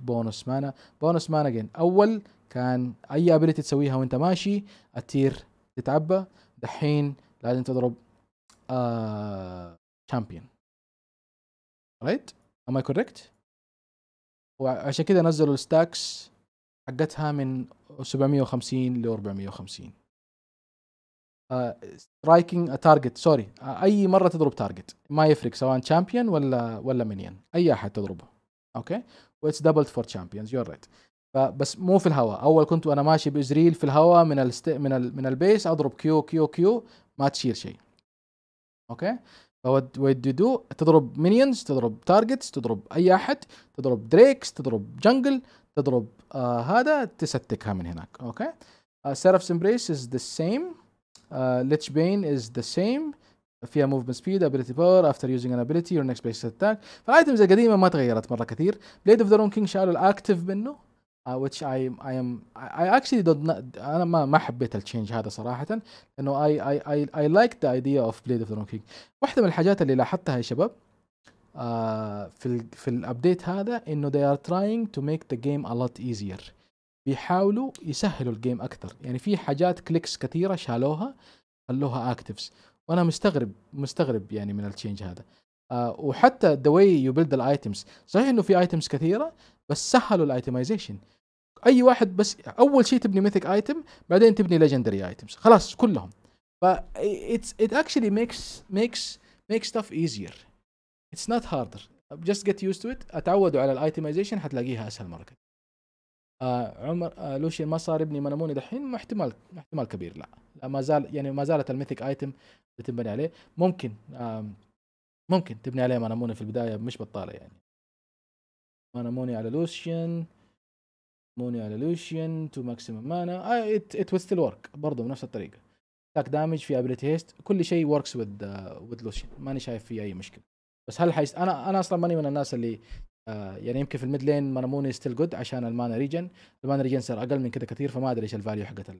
bonus mana bonus mana again اول كان اي ability تسويها وانت ماشي التير تتعبى دحين لازم تضرب uh, champion right am I correct وعشان كده نزلوا الستاكس حقتها من 750 ل 450 سترايكنج تارجت سوري اي مره تضرب تارجت ما يفرق سواء تشامبيون ولا ولا منيون اي احد تضربه اوكي واتس دبل فور تشامبيونز يور رايت فبس مو في الهواء اول كنت وانا ماشي بازريل في الهواء من الست... من ال... من البيس اضرب كيو كيو كيو ما تشيل شيء اوكي فوات دو تضرب منيونز تضرب تارجتس تضرب اي احد تضرب دريكس تضرب جنجل تضرب آه هذا تستكها من هناك اوكي سيرفس امبريس از ذا سيم ليتش بين از ذا سيم فيها موفمنت سبيد ابيلتي باور افتر يوزنج ان ابيلتي يور نكست بيس اتاك فالايتمز القديمه ما تغيرت مره كثير بليد اوف ذا رون كينج شالوا الاكتف منه uh, which I I am I, actually don't not, انا ما ما حبيت التشينج هذا صراحه انه I I I I like the idea of Blade of the King واحده من الحاجات اللي لاحظتها يا شباب uh, في ال في الابديت هذا انه they are trying to make the game a lot easier بيحاولوا يسهلوا الجيم اكثر يعني في حاجات كليكس كثيره شالوها خلوها اكتفز وانا مستغرب مستغرب يعني من التشينج هذا آه وحتى ذا واي يو بيلد الايتمز صحيح انه في ايتمز كثيره بس سهلوا الايتمايزيشن اي واحد بس اول شيء تبني ميثك ايتم بعدين تبني ليجندري ايتمز خلاص كلهم ف اتس ات اكشلي ميكس ميكس ميك ستاف ايزير اتس نوت هاردر جست جيت يوز تو ات اتعودوا على الايتمايزيشن حتلاقيها اسهل مره آه عمر آه لوشين ما صار يبني مناموني دحين احتمال احتمال كبير لا. ما زال يعني ما زالت الميثيك ايتم اللي تنبني عليه ممكن آه ممكن تبني عليه مناموني في البدايه مش بطاله يعني مناموني على لوشين موني على لوشين تو ماكسيمم مانا ات ويل ستيل ورك برضه بنفس الطريقه تاك دامج في ابيلتي هيست كل شيء وركس وذ وذ لوشين ماني شايف فيه اي مشكله بس هل حيست انا انا اصلا ماني من الناس اللي آه يعني يمكن في الميد لين ماناموني ستيل جود عشان المانا ريجن المانا ريجن صار اقل من كذا كثير فما ادري ايش الفاليو حقت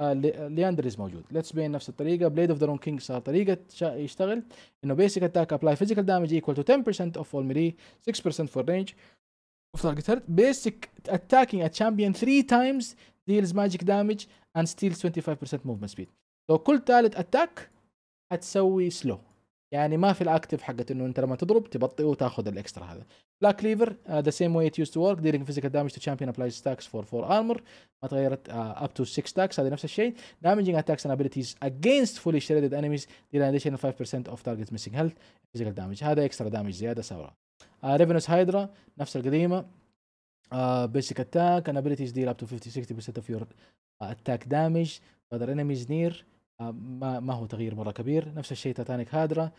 آه لياندريز آه، موجود ليتس بين نفس الطريقه بليد اوف ذا رون كينج صار طريقه يشتغل انه بيسك اتاك ابلاي فيزيكال دامج ايكوال تو 10% اوف اول ميلي 6% فور رينج اوف تارجت هيرت بيسك اتاكينج ا تشامبيون 3 تايمز ديلز ماجيك دامج اند ستيلز 25% موفمنت سبيد لو كل ثالث اتاك هتسوي سلو يعني ما في الاكتف حقت انه انت لما تضرب تبطئ وتاخذ الاكسترا هذا بلاك كليفر ذا سيم واي ات يوز تو ورك ديلينج فيزيكال دامج تو تشامبيون ابلايز ستاكس فور فور ارمر ما تغيرت اب تو 6 ستاكس هذا نفس الشيء دامجينج اتاكس اند ابيليتيز اجينست فولي شريدد انميز ديل اديشن 5% اوف تارجت ميسنج هيلث فيزيكال دامج هذا اكسترا دامج زياده سوا ريفنس هايدرا نفس القديمه بيسك اتاك ان ابيليتيز ديل اب تو 50 60% اوف يور اتاك دامج فاذر انميز نير آه، ما ما هو تغيير مره كبير نفس الشيء تاتانيك هادرا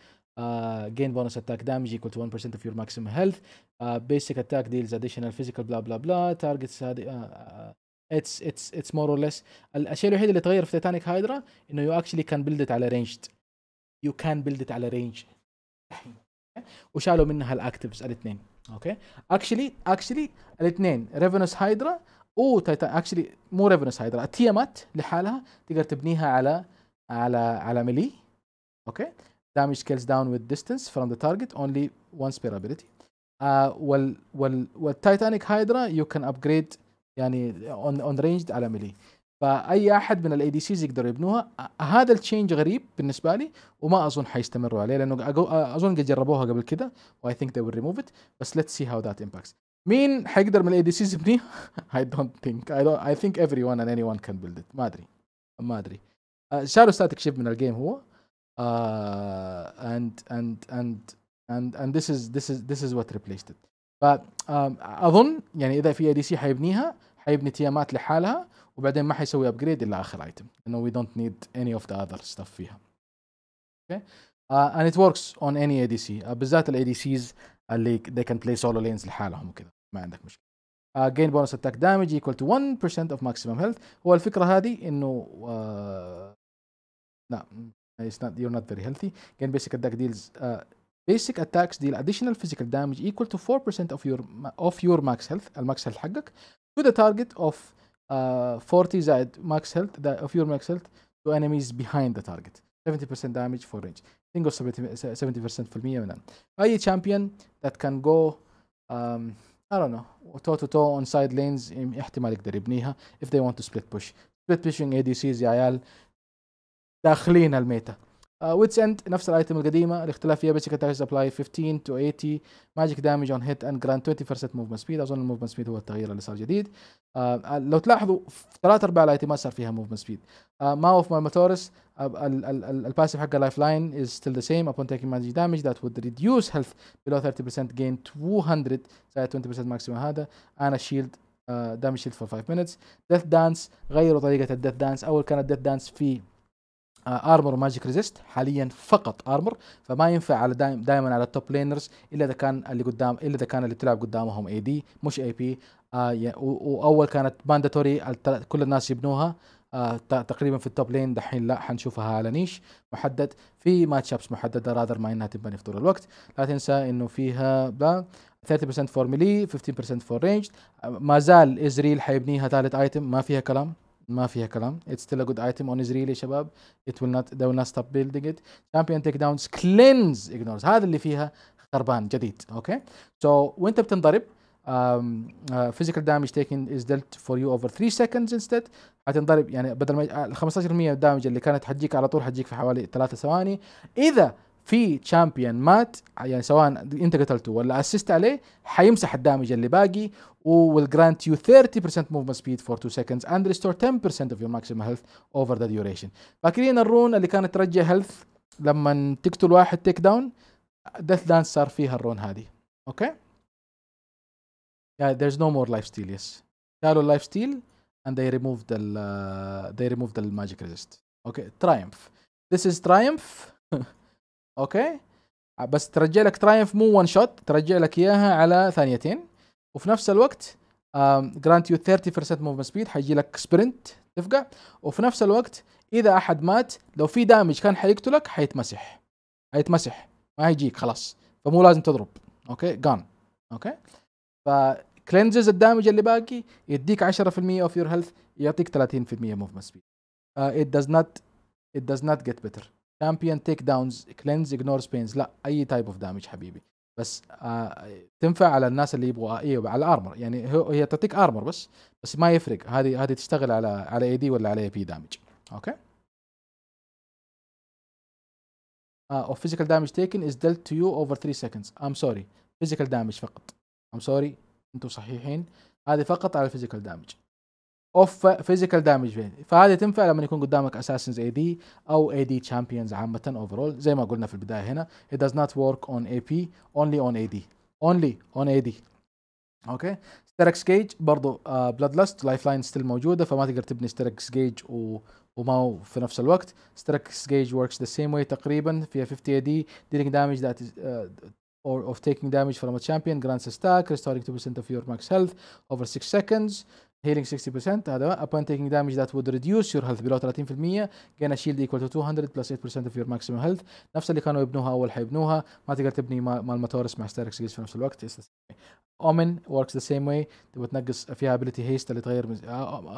جين بونس اتاك دامج ايكوال تو 1% اوف يور ماكسيم هيلث بيسك اتاك ديلز اديشنال فيزيكال بلا بلا بلا تارجتس هذه اتس اتس اتس مور اور ليس الشيء الوحيد اللي تغير في تاتانيك هايدرا انه يو اكشلي كان بيلد على رينجد يو كان بيلد على رينج وشالوا منها الاكتفز الاثنين اوكي اكشلي اكشلي الاثنين ريفنس هايدرا تايتان اكشلي مو ريفنس هايدرا التيامات لحالها تقدر تبنيها على على على ملي اوكي damage scales down with distance from the target only one spare ability uh, وال وال والتايتانيك هايدرا يو كان ابجريد يعني اون اون رينجد على ملي فاي احد من الاي دي سيز يقدروا يبنوها هذا التشينج غريب بالنسبه لي وما اظن حيستمروا عليه لانه اظن قد جربوها قبل كذا واي ثينك ذي ويل ريموف ات بس ليتس سي هاو ذات امباكتس مين حيقدر من الاي دي سيز يبنيها؟ اي دونت ثينك اي ثينك ايفري ون اند اني ون كان بيلد ات ما ادري ما ادري شالوا ستاتيك شيب من الجيم هو اند اند اند اند اند ذس از ذس از ذس از وات ريبليست ات فاظن يعني اذا في اي دي سي حيبنيها حيبني تيامات لحالها وبعدين ما حيسوي ابجريد الا اخر ايتم لانه وي دونت نيد اني اوف ذا اذر ستاف فيها اوكي اند ات وركس اون اني اي دي سي بالذات الاي دي سيز اللي they can play solo lanes لحالهم وكذا ما عندك مشكله uh, gain bonus attack damage equal to 1% of maximum health هو الفكره هذه انه uh, No, mm, it's not. You're not very healthy. Again, basic attack deals. Uh, basic attacks deal additional physical damage equal to 4% of your of your max health uh, max health حقك to the target of uh, 40 زائد max health of your max health to enemies behind the target 70% damage for range Single 70% me. المية من I a champion that can go um, I don't know toe to toe on side lanes if they want to split push split pushing ADCs يا داخلين الميتا ويتس آه، اند نفس الايتم القديمه الاختلاف فيها بيسك كتاج سبلاي 15 تو 80 ماجيك دامج اون هيت اند جراند 20% موفمنت سبيد اظن الموفمنت سبيد هو التغيير اللي صار جديد uh, لو تلاحظوا ثلاث ارباع الايتمات صار فيها موفمنت سبيد ما اوف ماتورس الباسيف حق اللايف لاين از ستيل ذا سيم ابون تيكينج ماجيك دامج ذات وود ريديوس هيلث بلو 30% جين 200 زائد 20% ماكسيموم هذا انا شيلد دامج شيلد فور 5 minutes ديث دانس غيروا طريقه الديث دانس اول كانت ديث دانس في ارمر وماجيك ريزيست حاليا فقط ارمر فما ينفع على دائما على التوب لينرز الا اذا كان اللي قدام الا اذا كان اللي بتلعب قدامهم اي دي مش اي آه، بي واول كانت مانداتوري كل الناس يبنوها آه، تقريبا في التوب لين دحين لا حنشوفها على نيش محدد في ماتش ابس محدده رادر ما انها تبني في طول الوقت لا تنسى انه فيها 30% فور ملي 15% فور رينج ما زال ازريل حيبنيها ثالث ايتم ما فيها كلام ما فيها كلام it's still a good item on Israel يا شباب it will not they will not stop building it champion take downs cleanse ignores هذا اللي فيها خربان جديد اوكي okay? so وانت بتنضرب um, uh, physical damage taken is dealt for you over 3 seconds instead حتنضرب يعني بدل ما ال 15% damage اللي كانت حتجيك على طول حتجيك في حوالي 3 ثواني اذا في تشامبيون مات يعني سواء انت قتلته ولا اسست عليه حيمسح الدامج اللي باقي و will grant you 30% movement speed for 2 seconds and restore 10% of your maximum health over the duration فاكرين الرون اللي كانت ترجع هيلث لما تقتل واحد تيك داون ديث دانس صار فيها الرون هذه اوكي yeah there's no more life steal yes قالوا اللايف ستيل and they removed the uh, they removed the magic resist okay triumph this is triumph اوكي آه، بس ترجع لك ترايمف مو وان شوت ترجع لك اياها على ثانيتين وفي نفس الوقت جرانت يو 30% موفمنت سبيد حيجي لك سبرنت تفقع وفي نفس الوقت اذا احد مات لو في دامج كان حيقتلك حيتمسح حيتمسح ما هيجيك خلاص فمو لازم تضرب اوكي جان اوكي كلينزز الدامج اللي باقي يديك 10% اوف يور هيلث يعطيك 30% موفمنت سبيد ات داز نوت ات داز نوت جيت بيتر شامبيون تيك داونز كلينز اجنور سبينز لا اي تايب اوف دامج حبيبي بس آه تنفع على الناس اللي يبغوا آه، ايوه على الارمر يعني هي تعطيك ارمر بس بس ما يفرق هذه هذه تشتغل على على اي دي ولا على اي بي دامج اوكي اه او physical damage taken is dealt to you over 3 seconds I'm sorry physical damage فقط I'm sorry انتم صحيحين هذه فقط على physical damage اوف فيزيكال دامج فين فهذه تنفع لما يكون قدامك اساسنز اي دي او اي دي تشامبيونز عامه اوفرول زي ما قلنا في البدايه هنا it does not work on AP only on AD only on AD اوكي ستركس جيج برضه بلاد لاست لايف لاين ستيل موجوده فما تقدر تبني ستركس جيج و وما هو في نفس الوقت ستركس جيج وركس ذا سيم واي تقريبا فيها 50 اي دي dealing damage that is, آه، or of taking damage from a champion grants a stack restoring 2% of your max health over 6 seconds healing 60% هذا upon taking damage that would reduce your health below 30% gain a shield equal to 200 plus 8% of your maximum health نفس اللي كانوا يبنوها اول حيبنوها ما تقدر تبني مال ماتورس مع ستارك في نفس الوقت اومن works the same way تبغى تنقص فيها ابيلتي haste اللي تغير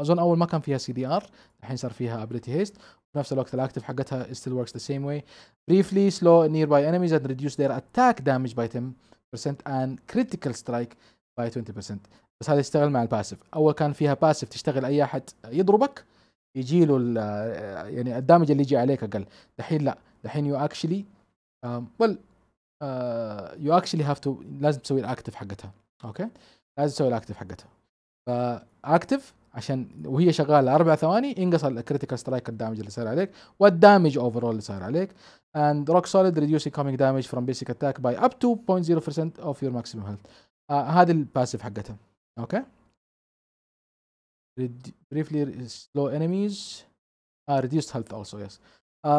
اظن اول ما كان فيها سي دي ار الحين صار فيها ابيلتي هيست في نفس الوقت الاكتف حقتها still works the same way briefly slow nearby enemies and reduce their attack damage by 10% and critical strike by 20% بس هذا يشتغل مع الباسف اول كان فيها باسف تشتغل اي احد يضربك يجي له يعني الدامج اللي يجي عليك اقل دحين لا دحين يو اكشلي ويل يو اكشلي هاف تو لازم تسوي الاكتف حقتها اوكي لازم تسوي الاكتف حقتها فاكتف عشان وهي شغاله اربع ثواني ينقص الكريتيكال سترايك الدامج اللي صار عليك والدامج اول اللي صار عليك اند روك سوليد ريديوس كومينج دامج فروم بيسك اتاك باي اب تو 0.0% اوف يور ماكسيمم هيلث هذه الباسيف حقتها اوكي بريفلي سلو انميز اه ريديوس هيلث اولسو يس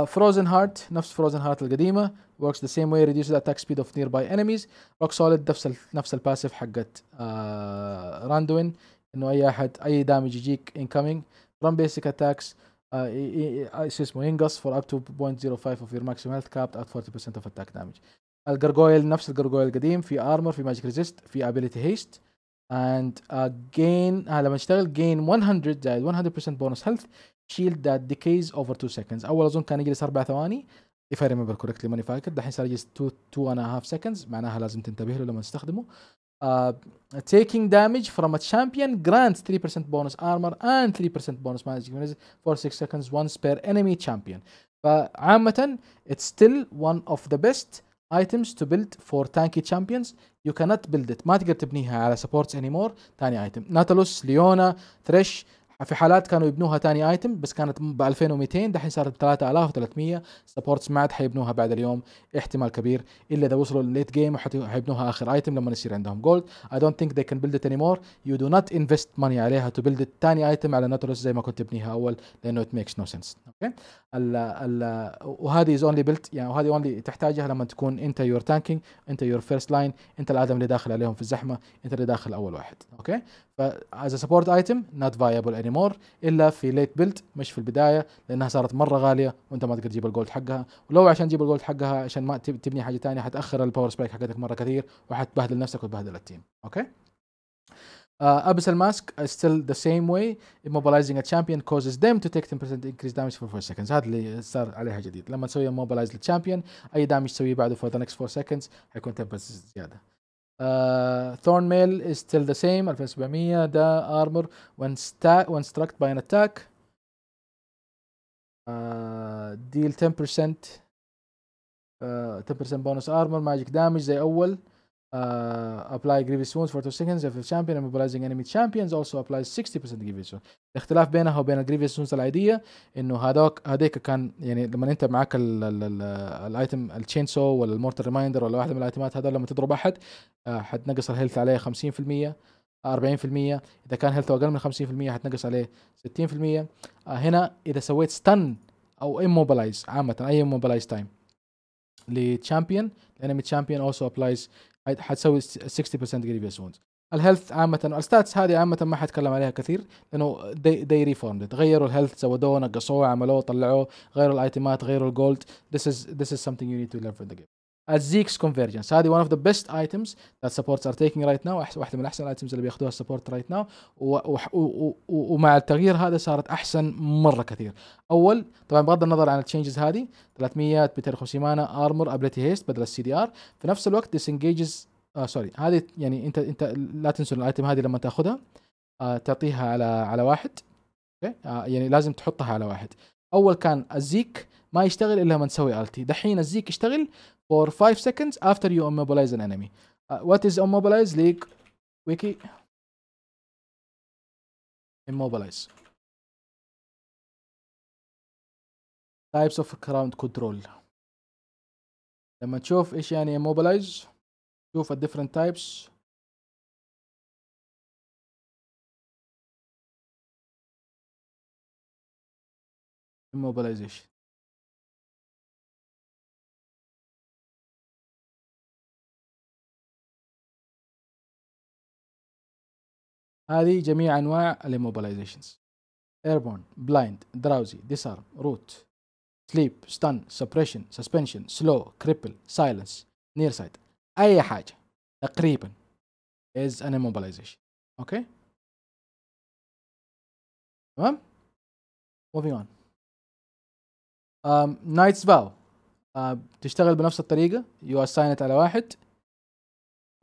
فروزن هارت نفس فروزن هارت القديمه works the same way reduces اتاك سبيد اوف نير باي enemies روك سوليد نفس نفس الباسيف حقت آه uh, راندوين انه اي احد اي دامج يجيك انكمينج رن بيسك اتاكس ايش اسمه ينقص فور اب تو 0.05 اوف يور ماكسيم هيلث كاب ات 40% اوف اتاك دامج الجرجويل نفس الجرجويل القديم في ارمر في ماجيك ريزيست في ابيليتي هيست and uh, gain uh, لما اشتغل gain 100 زائد 100% bonus health shield that decays over 2 seconds اول اظن كان يجلس 4 ثواني if I remember correctly ماني فاكر دحين صار يجلس 2 2.5 seconds معناها لازم تنتبه له لما تستخدمه Uh, taking damage from a champion grants 3% bonus armor and 3% bonus magic for 6 seconds once per enemy champion. فعامة it's still one of the best items to build for tanky champions you cannot build it ما تقدر تبنيها على supports anymore ثاني item ناتالوس ليونا ثريش في حالات كانوا يبنوها تاني ايتم بس كانت ب 2200 دحين صارت ب 3300 سبورتس ما عاد حيبنوها بعد اليوم احتمال كبير الا اذا وصلوا لليت جيم حيبنوها اخر ايتم لما يصير عندهم جولد اي دونت ثينك ذي كان بيلد ات اني مور يو دو نوت انفست ماني عليها تو بيلد تاني ايتم على ناتولوس زي ما كنت تبنيها اول لانه ات ميكس نو سنس اوكي وهذه از اونلي بيلت يعني وهذه اونلي تحتاجها لما تكون انت يور تانكينج انت يور فيرست لاين انت الادم اللي داخل عليهم في الزحمه انت اللي داخل اول واحد اوكي فاز سبورت ايتم نوت فايبل اني مور الا في ليت بيلد مش في البدايه لانها صارت مره غاليه وانت ما تقدر تجيب الجولد حقها ولو عشان تجيب الجولد حقها عشان ما تبني حاجه ثانيه حتاخر الباور سبايك حقتك مره كثير وحتبهدل نفسك وتبهدل التيم اوكي آه، ابس الماسك ستيل ذا سيم واي same way. Immobilizing a champion causes them to take 10% increased damage for 4 seconds. هذا اللي صار عليها جديد. لما تسوي immobilize للشامبيون اي دامج تسويه بعده for the next 4 seconds حيكون 10% زياده. ثورن ميل از ستيل ذا سيم 1700 ده ارمر وان ستاك وان ستراكت باي ان اتاك ديل 10% uh, 10% بونس ارمر ماجيك دامج زي اول uh, apply grievous wounds for 2 seconds if a champion immobilizing enemy champions also applies 60% grievous wounds الاختلاف بينها وبين الجريفيس wounds العادية انه هذاك هذيك كان يعني لما انت معاك الايتم التشين سو ولا المورتال ريمايندر ولا واحدة من الايتمات هذول لما تضرب احد آه، حتنقص الهيلث عليه 50% 40% اذا كان هيلثه اقل من 50% حتنقص عليه 60% آه، هنا اذا سويت ستان او immobilize عامه اي immobilize تايم لتشامبيون لانمي تشامبيون اوسو ابلايز حتسوي 60% grievous wounds الهيلث عامة الستاتس هذه عامة ما حتكلم عليها كثير لانه دي, دي ريفورمد غيروا الهيلث سودوه نقصوه عملوه طلعوه غيروا الايتمات غيروا الجولد this is this is something you need to learn from the game الزيكس كونفرجنس هذه ون اوف ذا بيست ايتمز ذات سبورتس ار تيكينج right now واحده من احسن الايتمز اللي بياخذوها السبورت رايت ناو ومع التغيير هذا صارت احسن مره كثير اول طبعا بغض النظر عن التشينجز هذه 300 250 مانا ارمر ابلتي هيست بدل السي دي ار في نفس الوقت ديسنجيجز آه سوري هذه يعني انت انت لا تنسوا الايتم هذه لما تاخذها آه تعطيها على على واحد اوكي آه يعني لازم تحطها على واحد اول كان الزيك ما يشتغل الا لما نسوي التي دحين الزيك يشتغل for 5 seconds after you immobilize an enemy.
Uh, what is immobilize? Leak wiki immobilize. Types of ground control. لما تشوف ايش يعني immobilize شوف ال different types immobilization هذه جميع انواع الاموبلايزيشنز ايربون بلايند دراوزي ديسارم روت سليب
ستان سبريشن سسبنشن سلو كريبل سايلنس نير سايد اي حاجه
تقريبا از ان immobilization اوكي تمام moving اون نايتس um, uh, تشتغل بنفس الطريقه يو اساينت على واحد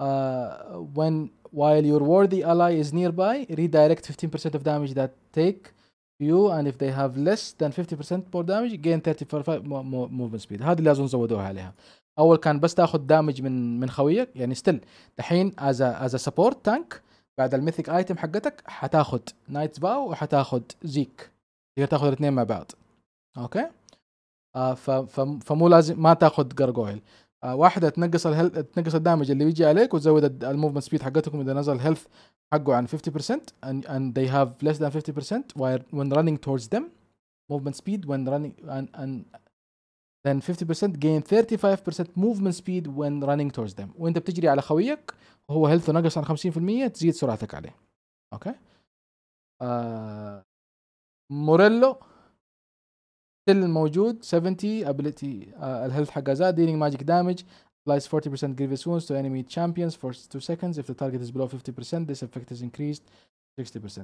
uh, when While your worthy ally is nearby, redirect 15% of damage that take you and if they have less than 50% more damage gain 35 movement speed هذه لازم زودوها عليها اول كان بس تاخذ دامج من من خويك يعني ستيل دحين از از سبورت تانك بعد الميثيك ايتم حقتك حتاخذ نايت باو وحتاخذ زيك تقدر تاخذ الاثنين مع بعض اوكي آه فمو لازم ما تاخذ جرجويل آه، واحده تنقص الهل... تنقص الدامج اللي بيجي عليك وتزود الموفمنت سبيد حقتكم اذا نزل الهيلث حقه عن 50% and, and they have less than 50% while when running towards them movement speed when running and, and then 50% gain 35% movement speed when running towards them وانت بتجري على خويك وهو هيلث نقص عن 50% تزيد سرعتك عليه اوكي آه، uh, موريلو ستيل موجود 70 ability uh, الهيلث حقها زاد dealing magic damage applies 40% grievous wounds to enemy champions for 2 seconds if the target is below 50% this effect is increased 60%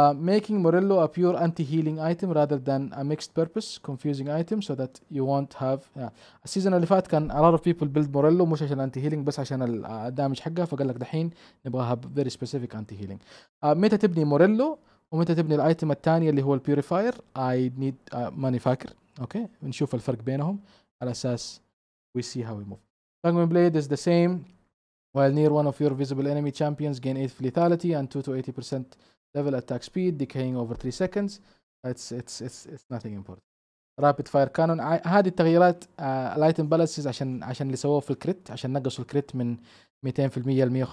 Uh, making Morello a pure anti-healing item rather than a mixed purpose confusing item so that you won't have yeah. السيزون اللي فات كان a lot of people build Morello مش عشان anti healing بس عشان الدامج uh, حقها فقال لك دحين نبغاها very specific anti healing uh, متى تبني Morello ومتى تبني الايتم الثاني اللي هو البيوريفاير اي نيد ماني فاكر اوكي نشوف الفرق بينهم على اساس we see how we move Penguin Blade is the same while near one of your visible enemy champions gain 8 lethality and 2 to 80% level attack speed decaying over 3 seconds it's it's it's it's nothing important rapid فاير كانون هذه التغييرات الايتم بالانسز عشان عشان اللي سووه في الكريت عشان نقصوا الكريت من 200% ل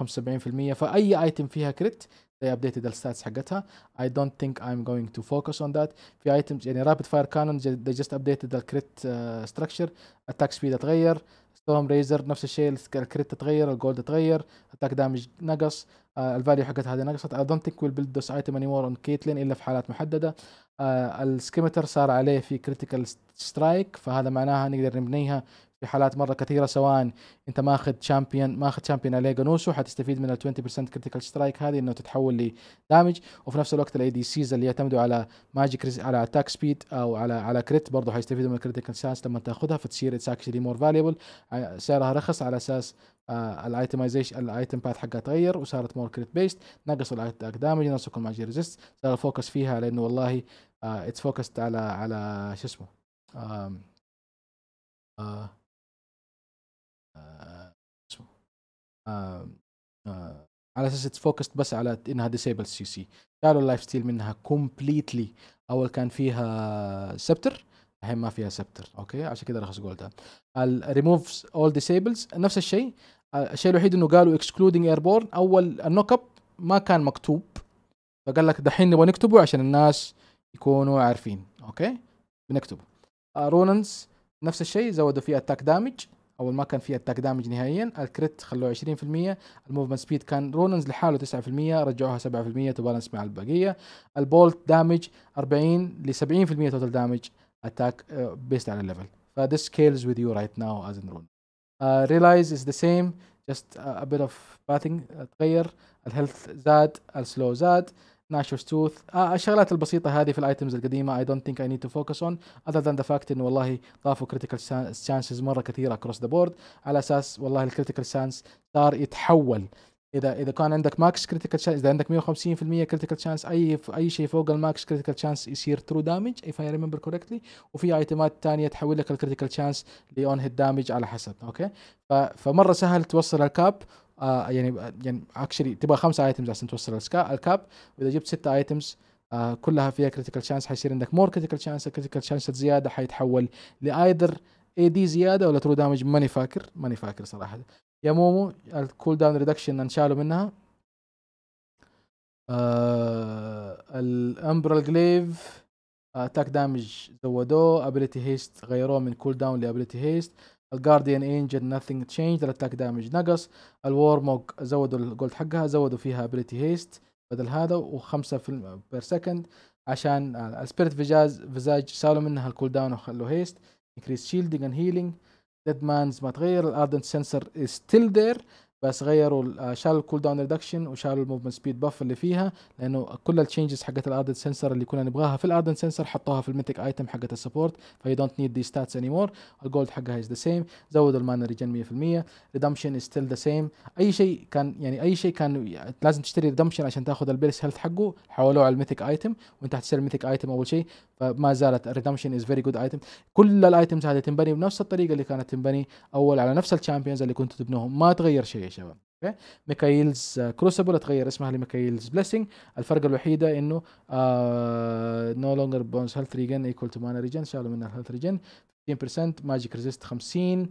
175% فاي ايتم فيها كريت زي ابديتد الستاتس حقتها اي دونت ثينك ايم جوينج تو فوكس اون ذات في ايتمز يعني رابد فاير كانون ذي جست ابديتد الكريت ستراكشر اتاك سبيد اتغير ستورم ريزر نفس الشيء الكريت اتغير الجولد اتغير اتاك دامج نقص uh, الفاليو حقت هذه نقصت اي دونت ثينك ويل بيلد ذس ايتم اني مور اون كيتلين الا في حالات محدده uh, السكيمتر صار عليه في كريتيكال سترايك فهذا معناها نقدر نبنيها في حالات مره كثيره سواء انت ماخذ شامبيون ماخذ شامبيون اليجا نوسو حتستفيد من ال 20% كريتيكال سترايك هذه انه تتحول لدامج وفي نفس الوقت الاي دي سيز اللي يعتمدوا على ماجيك على اتاك سبيد او على على كريت برضه حيستفيدوا من الكريتيكال سانس لما تاخذها فتصير اتس اكشلي مور فاليبل سعرها رخص على اساس الايتمايزيشن الايتم باث حقها تغير وصارت مور كريت بيست نقصوا الاتاك دامج نقصوا كل ماجيك ريزيست صار
الفوكس فيها لانه والله اتس آه، فوكست على على شو اسمه آه، آه، على اساس اتفوكست بس على انها ديسيبل سي سي شالوا اللايف ستيل
منها كومبليتلي اول كان فيها سبتر الحين ما فيها سبتر اوكي عشان كذا رخص جولد الريموف اول ديسيبلز نفس الشيء آه، الشيء الوحيد انه قالوا اكسكلودنج ايربورن اول النوك اب ما كان مكتوب فقال لك دحين نبغى نكتبه عشان الناس يكونوا عارفين اوكي بنكتبه رونانز نفس الشيء زودوا فيه اتاك دامج اول ما كان في اتاك دامج نهائيا الكريت خلوه 20% الموفمنت سبيد كان روننز لحاله 9% رجعوها 7% تبالانس مع البقيه البولت دامج 40 ل 70% توتال دامج اتاك بيست على الليفل فذس سكيلز with you right now as in رون ريلايز uh, realize is the same just uh, a bit of uh, تغير الهيلث زاد السلو زاد 12 توث آه، الشغلات البسيطه هذه في الايتمز القديمه اي دونت ثينك اي نيد تو فوكس اون اذر ذان ذا فاكت انه والله ضافوا كريتيكال chances مره كثيره اكروس ذا بورد على اساس والله الكريتيكال سانس صار يتحول اذا اذا كان عندك ماكس كريتيكال شانس اذا عندك 150% كريتيكال شانس اي اي شيء فوق الماكس كريتيكال شانس يصير ترو دامج اف اي ريمبر كوركتلي وفي ايتمات ثانيه تحول لك الكريتيكال شانس لاون هيد دامج على حسب اوكي فمره سهل توصل الكاب آه، يعني يعني اكشلي تبغى خمسة ايتمز عشان توصل الكاب واذا جبت ستة ايتمز آه كلها فيها كريتيكال شانس حيصير عندك مور كريتيكال شانس الكريتيكال شانس زياده حيتحول لايذر اي دي زياده ولا ترو دامج ماني فاكر ماني فاكر صراحه يا مومو الكول داون ريدكشن انشالوا منها آه الامبرال جليف اتاك دامج زودوه ابيلتي هيست غيروه من كول داون لابيلتي هيست الجارديان انجل نثينج تشينج الاتاك دامج نقص الوور موج زودوا الجولد حقها زودوا فيها ابيلتي هيست بدل هذا و5 بير سكند عشان السبيرت فيجاز فيزاج سالوا منها الكول داون وخلوا هيست انكريس شيلدنج اند هيلينج ديد مانز ما تغير الاردنت سنسر ستيل ذير بس غيروا آه، شالوا الكول داون ريدكشن وشالوا الموفمنت سبيد باف اللي فيها لانه كل التشينجز حقت الاردن سنسر اللي كنا نبغاها في الاردن سنسر حطوها في الميتك ايتم حقت السبورت فيو دونت نيد دي ستاتس اني مور الجولد حقها از ذا سيم زودوا المانا ريجن 100% ريدمشن از ستيل ذا سيم اي شيء كان يعني اي شيء كان لازم تشتري ريدمشن عشان تاخذ البيرس هيلث حقه حولوه على الميتك ايتم وانت حتشتري الميتك ايتم اول شيء فما زالت ريدمشن از فيري جود ايتم كل الايتمز هذه تنبني بنفس الطريقه اللي كانت تنبني اول على نفس الشامبيونز اللي كنتوا تبنوهم ما تغير شيء يا شباب اوكي ميكايلز آه، كروسبل اتغير اسمها لميكايلز بليسنج الفرق الوحيده انه نو لونجر بونز هيلث ريجن ايكول تو مانا ريجن شالوا منها الهيلث ريجن 15% ماجيك ريزيست 50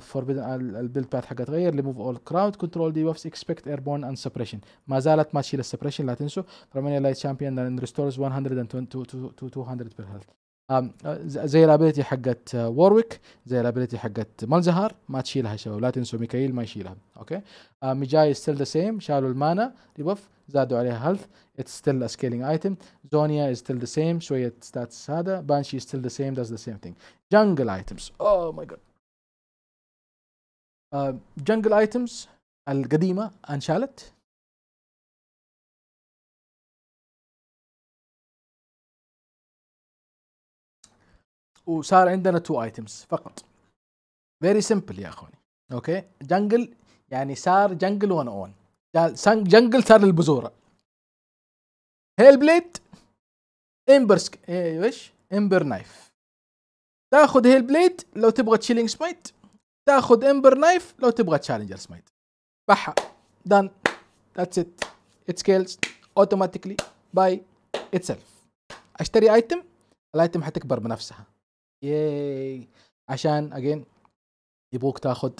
فوربيدن البيلد باث حقها تغير ريموف اول كراود كنترول دي وفس اكسبكت بورن اند سبريشن ما زالت ما تشيل السبريشن لا تنسوا رومانيا لايت شامبيون ريستورز 100 تو 200 بير هيلث زي الابيلتي حقت آه، وورويك زي الابيلتي حقت مالزهار ما تشيلها يا شباب لا تنسوا ميكايل ما يشيلها اوكي ميجاي ستيل ذا سيم شالوا المانا ريبوف زادوا عليها هيلث اتس ستيل سكيلينج ايتم زونيا از ستيل ذا سيم شويه ستاتس هذا بانشي ستيل ذا سيم داز ذا سيم ثينج جنجل
ايتمز اوه ماي جاد جنجل ايتمز القديمه انشالت وصار عندنا تو ايتمز فقط فيري سمبل يا اخواني اوكي جنجل يعني صار جنجل 1 اون جنجل صار للبزوره هيل بليد امبرسك ايش امبر نايف تاخذ هيل
بليد لو تبغى تشيلينج سمايت تاخذ امبر نايف لو تبغى تشالنجر سمايت بحا دان ذاتس ات ات سكيلز اوتوماتيكلي باي اتسلف اشتري ايتم الايتم حتكبر بنفسها ياي عشان اجين يبغوك تاخذ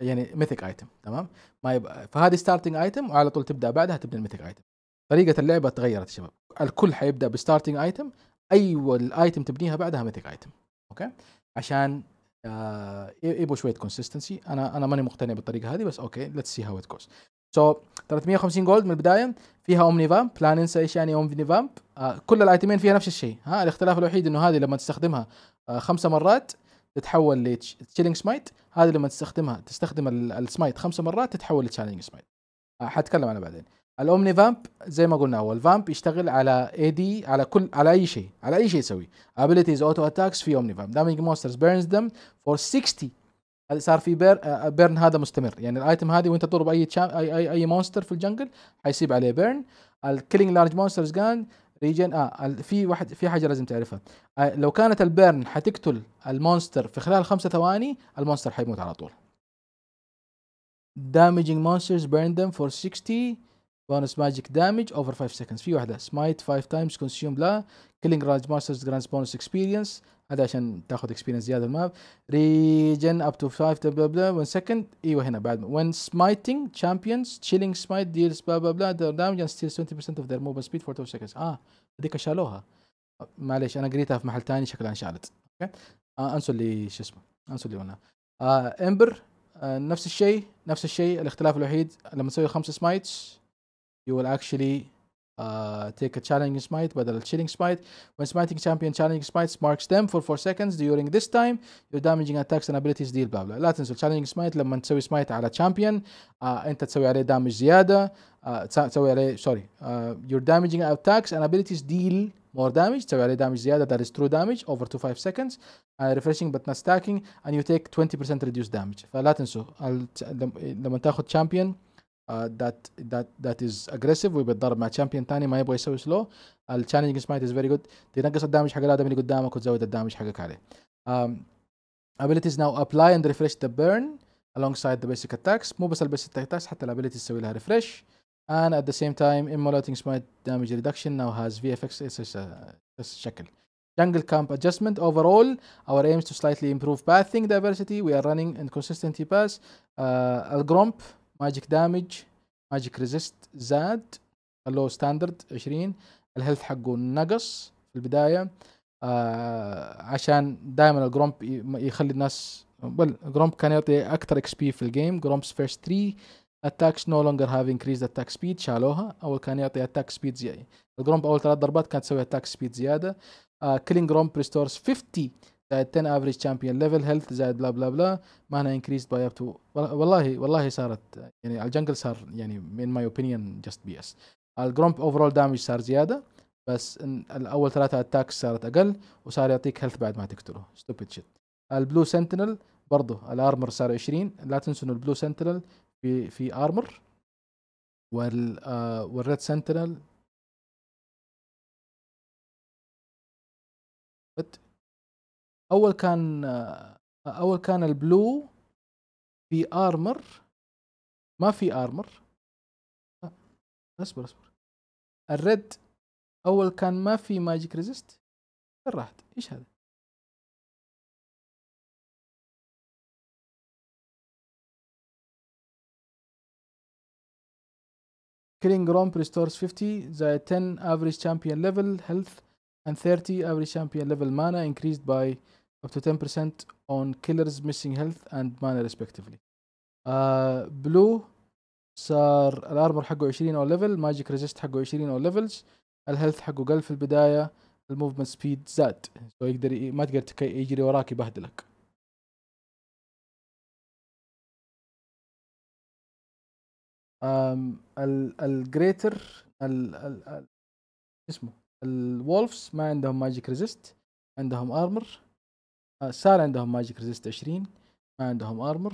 يعني ميثيك ايتم تمام ما يبقى فهذه ستارتنج ايتم وعلى طول تبدا بعدها تبدا الميثيك ايتم طريقه اللعبه تغيرت يا شباب الكل حيبدا بستارتنج ايتم ايوه الايتم تبنيها بعدها ميثيك ايتم اوكي عشان آه يبغوا شويه كونسستنسي انا انا ماني مقتنع بالطريقه هذه بس اوكي ليتس سي هاو ات جوز سو 350 جولد من البدايه فيها اومني فامب لا ننسى ايش يعني اومني فامب آه كل الايتمين فيها نفس الشيء ها الاختلاف الوحيد انه هذه لما تستخدمها آه، خمسة مرات تتحول لتشيلينج سمايت هذه لما تستخدمها تستخدم السمايت خمسة مرات تتحول لتشيلينج سمايت آه، حتكلم عنها بعدين الاومني فامب زي ما قلنا هو الفامب يشتغل على اي دي على كل على اي شيء على اي شيء يسوي ابيليتيز اوتو اتاكس في اومني فامب دامج مونسترز بيرنز دم فور 60 هذا صار في بير بيرن آه، هذا مستمر يعني الايتم هذه وانت تضرب اي اي اي, مونستر في الجنجل حيصيب عليه بيرن الكيلينج لارج مونسترز جان ريجن اه في واحد في حاجه لازم تعرفها آه لو كانت البيرن حتقتل المونستر في خلال خمسة ثواني المونستر حيموت على طول damaging monsters burn them for 60 bonus magic damage over 5 seconds في واحدة smite 5 times consume لا killing large monsters grants bonus experience هذا عشان تاخذ اكسبيرينس زياده الماب ريجن اب تو 5 بلا بلا 1 سكند ايوه هنا بعد وين سمايتنج تشامبيونز تشيلينج سمايت ديلز بلا بلا بلا دامج اند ستيل 20% اوف ذير موفمنت سبيد فور 2 سكندز اه هذيك شالوها معليش انا قريتها في محل ثاني شكلها انشالت اوكي آه انسوا اللي شو اسمه انسوا اللي قلناه آه امبر آه نفس الشيء نفس الشيء الاختلاف الوحيد لما تسوي خمس سمايتس يو ويل اكشلي Uh, take a challenging smite a chilling smite when smiting champion challenging smites marks them for 4 seconds during this time your damaging attacks and abilities deal blah blah لا تنسوا challenging smite لما تسوي smite على champion uh, انت تسوي عليه damage زيادة uh, تسوي عليه sorry uh, your damaging attacks and abilities deal more damage تسوي عليه damage زيادة that is true damage over 2 5 seconds uh, refreshing but not stacking and you take 20% reduced damage فلا تنسوا لما تاخذ champion ذات ذات ذات از اجريسيف وبيتضرب مع تشامبيون ثاني ما يبغى يسوي سلو التشالنجينج سمايت از فيري good تنقص الدامج حق الادمي اللي قدامك وتزود الدامج حقك عليه abilities now apply and refresh the burn alongside the basic attacks مو بس البيسك attacks حتى الabilities تسوي لها refresh and at the same time immolating smite damage reduction now has VFX اس شكل jungle camp adjustment overall our aim is to slightly improve pathing diversity we are running inconsistent. consistency pass uh, Algromp ماجيك دامج ماجيك ريزيست زاد خلوه ستاندرد 20 الهيلث حقه نقص في البدايه آه عشان دائما الجرومب يخلي الناس بل جرومب كان يعطي اكثر اكس بي في الجيم جرومبس فيرست 3 اتاكس نو لونجر هاف انكريز اتاك سبيد شالوها اول كان يعطي اتاك سبيد زياده الجرومب اول ثلاث ضربات كانت تسوي اتاك سبيد زياده كلينج جرومب ريستورز 50 زائد 10 افريج شامبيون ليفل هيلث زائد بلا بلا بلا مانا انكريست باي اب تو والله والله صارت يعني الجنجل صار يعني من ماي اوبينيون جاست بي اس الجرومب اوفرول دامج صار زياده بس الاول ثلاثه اتاكس صارت اقل وصار يعطيك هيلث بعد ما تقتله ستوبيد شيت البلو سنتينل برضه الارمر صار 20 لا تنسوا انه البلو سنتينل في في ارمر
وال آه، والريد سنتينل اول كان اول كان البلو في ارمر ما في ارمر اصبر اصبر الريد اول كان ما في ماجيك ريزيست فين راحت ايش هذا killing romp restores 50 the 10 average champion level
health and 30 average champion level mana increased by up to 10% on killers missing health and mana respectively Uh, blue صار الارمر حقه 20 او ليفل ماجيك ريزيست حقه 20 او ليفلز الهيلث حقه قل في
البدايه الموفمنت سبيد زاد سو يقدر ي... ما تقدر يجري وراك يبهدلك ال الجريتر ال ال اسمه الولفز ما عندهم ماجيك ريزيست عندهم ارمر صار آه، عندهم ماجيك ريزيست 20 ما عندهم ارمر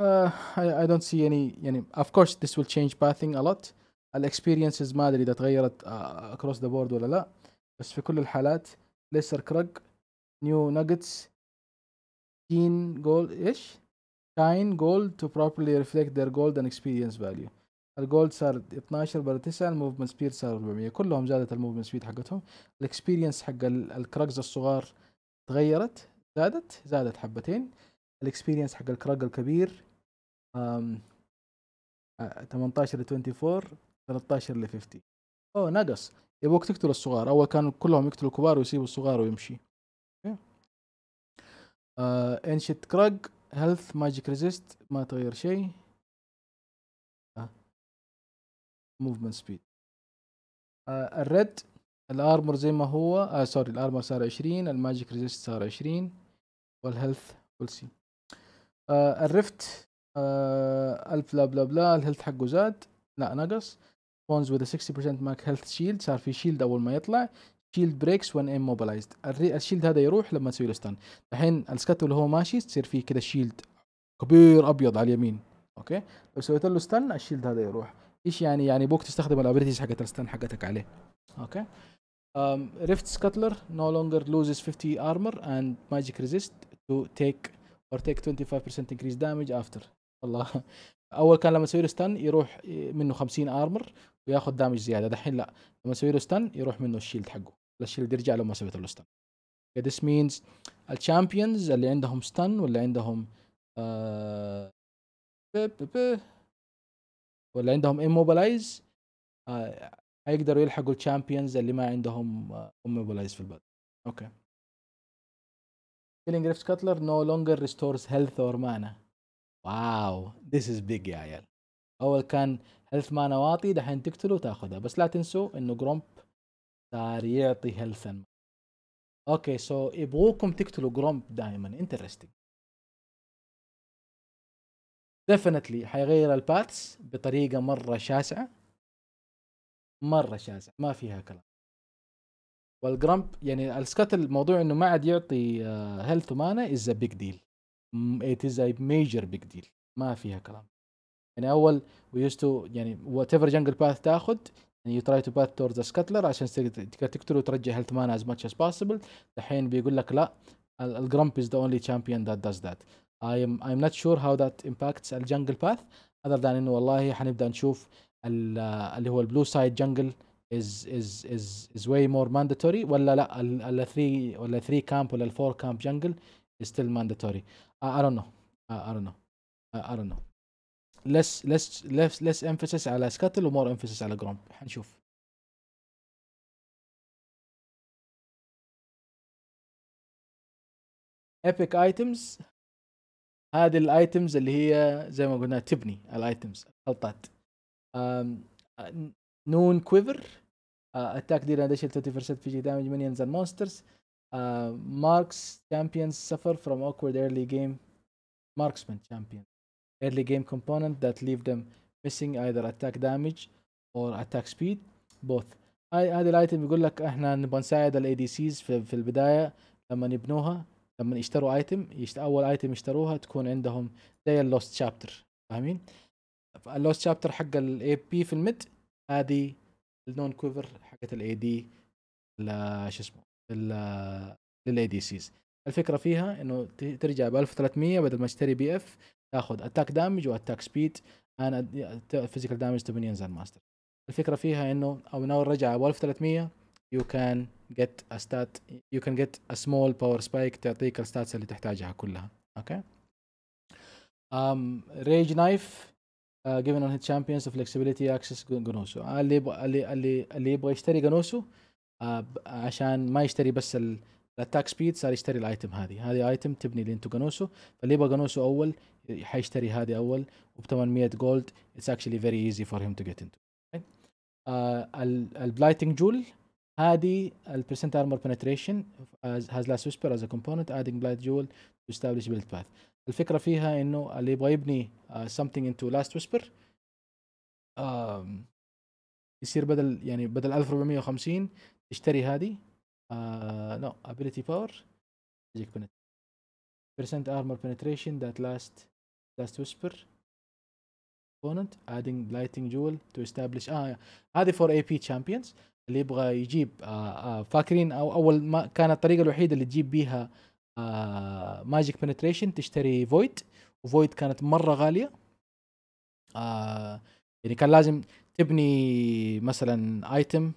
اي I, I don't see يعني اوف كورس ذس ويل تشينج باثينج ا لوت الاكسبيرينسز ما ادري اذا تغيرت
اكروس ذا بورد ولا لا بس في كل الحالات ليسر كرج نيو ناجتس جين جولد ايش شاين جولد تو بروبرلي ريفليكت ذير جولد اند اكسبيرينس فاليو الجولد صار 12 بدل 9 الموفمنت سبيد صار 400 كلهم زادت الموفمنت سبيد حقتهم الاكسبيرينس حق الكراجز الصغار تغيرت زادت زادت حبتين الاكسبيرينس حق الكراج الكبير 18 آه، ل 24 13 ل 50 اوه نقص يبغوك تقتل الصغار اول كانوا كلهم يقتلوا الكبار ويسيبوا الصغار ويمشي
انشت كراج هيلث ماجيك ريزيست ما تغير شيء موفمنت سبيد آه،
الريد الارمر زي ما هو آه سوري الارمر صار 20 الماجيك ريزيست صار 20 والهيلث فول سي آه الريفت آه الف بلا بلا بلا الهيلث حقه زاد لا نقص بونز وذ 60% ماك هيلث شيلد صار في شيلد اول ما يطلع شيلد بريكس وان ام موبلايزد الشيلد هذا يروح لما تسوي له ستان الحين السكت اللي هو ماشي تصير فيه كذا شيلد كبير ابيض على اليمين اوكي لو سويت له ستان الشيلد هذا يروح ايش يعني يعني بوك تستخدم الابيلتيز حقت الستان حقتك عليه اوكي ريفت سكتلر نو لونجر لوزز 50 armor and magic resist to take or take 25% increase damage after والله اول كان لما تسوي له ستان يروح منه 50 ارمر وياخذ دامج زياده دحين لا لما تسوي له ستان يروح منه الشيلد حقه الشيلد يرجع لو ما سويت له ستان this means الشامبيونز اللي عندهم ستان واللي عندهم آه،
واللي عندهم اموبلايز آه، هيقدروا يلحقوا الشامبيونز اللي ما عندهم اموبلايز آه، في البدن اوكي
كيلينج ريفت كاتلر نو لونجر ريستورز هيلث اور مانا
واو ذيس از
بيج يا عيال اول كان هيلث مانا واطي دحين تقتله وتاخذها بس لا تنسوا انه جرومب
صار يعطي هيلث اوكي سو يبغوكم تقتلوا جرومب دائما انترستنج ديفنتلي حيغير الباتس بطريقه مره شاسعه مره شاسعه ما فيها
كلام والجرامب يعني السكات الموضوع انه ما عاد يعطي هيلث ومانا از ا بيج ديل ات از ا ميجر بيج ديل ما فيها كلام يعني اول وي تو يعني وات ايفر جنجل باث تاخذ يعني يو تراي تو باث تورز سكتلر عشان تقتله وترجع هيلث مانا از ماتش از باسبل الحين بيقول لك لا الجرامب از ذا اونلي تشامبيون ذات داز ذات I I'm not sure how that impacts jungle path other than انه والله حنبدا نشوف اللي هو البلو سايد جنجل is is is is way more mandatory ولا لا ال 3 ولا 3 كامب ولا 4 كامب جنجل is still mandatory uh, I don't know uh, I don't know uh, I don't know
less less less less emphasis على سكاتل ومور emphasis على جرومب حنشوف epic items هذه الايتمز اللي هي زي ما قلنا تبني
الايتمز خلطات نون كويفر اتاك دي ديش 30% في جي دامج منينز اند مونسترز ماركس تشامبيونز سفر فروم اوكورد ايرلي جيم ماركسمان تشامبيونز early game component that leave them missing either attack damage or attack speed both هاي هذه الايتم يقول لك احنا نبغى نساعد الاي دي سيز في البدايه لما يبنوها لما يشتروا ايتم يشت... اول ايتم يشتروها تكون عندهم زي اللوست شابتر فاهمين اللوست شابتر حق الاي بي في الميد هذه النون كوفر حقت الاي دي شو اسمه للاي دي سيز الفكره فيها انه ترجع ب 1300 بدل ما تشتري بي اف تاخذ اتاك دامج واتاك سبيد انا فيزيكال دامج تبني ينزل ماستر الفكره فيها انه او ناوي رجع ب 1300 يو كان جيت you يو كان جيت سمول باور سبايك تعطيك الستاتس اللي تحتاجها كلها اوكي ريج نايف جيفن اون هيت of فلكسبيليتي اكسس جنوسو اللي يبغى اللي اللي يبغى يشتري جنوسو uh, عشان ما يشتري بس الاتاك سبيد صار يشتري الايتم هذه هذه ايتم تبني لي انتو جنوسو فاللي يبغى جنوسو اول حيشتري هذه اول وب 800 جولد اتس اكشلي فيري ايزي فور هيم تو جيت انتو البلايتنج جول هذه البرسنت ارمر بنتريشن هاز لاست ويسبر از كومبوننت ادينج بلايد جول تو establish بيلد باث الفكره فيها انه اللي يبغى يبني سمثينج انتو لاست ويسبر يصير بدل يعني بدل 1450 تشتري هذه نو ابيلتي باور تجيك بيرسنت ارمر بنتريشن ذات لاست لاست ويسبر component adding lighting jewel to establish اه هذه for AP champions اللي يبغى يجيب آه، آه، فاكرين او اول ما كانت الطريقه الوحيده اللي تجيب بيها ماجيك آه، بنتريشن تشتري فويد وفويد كانت مره غاليه يعني كان لازم تبني مثلا ايتم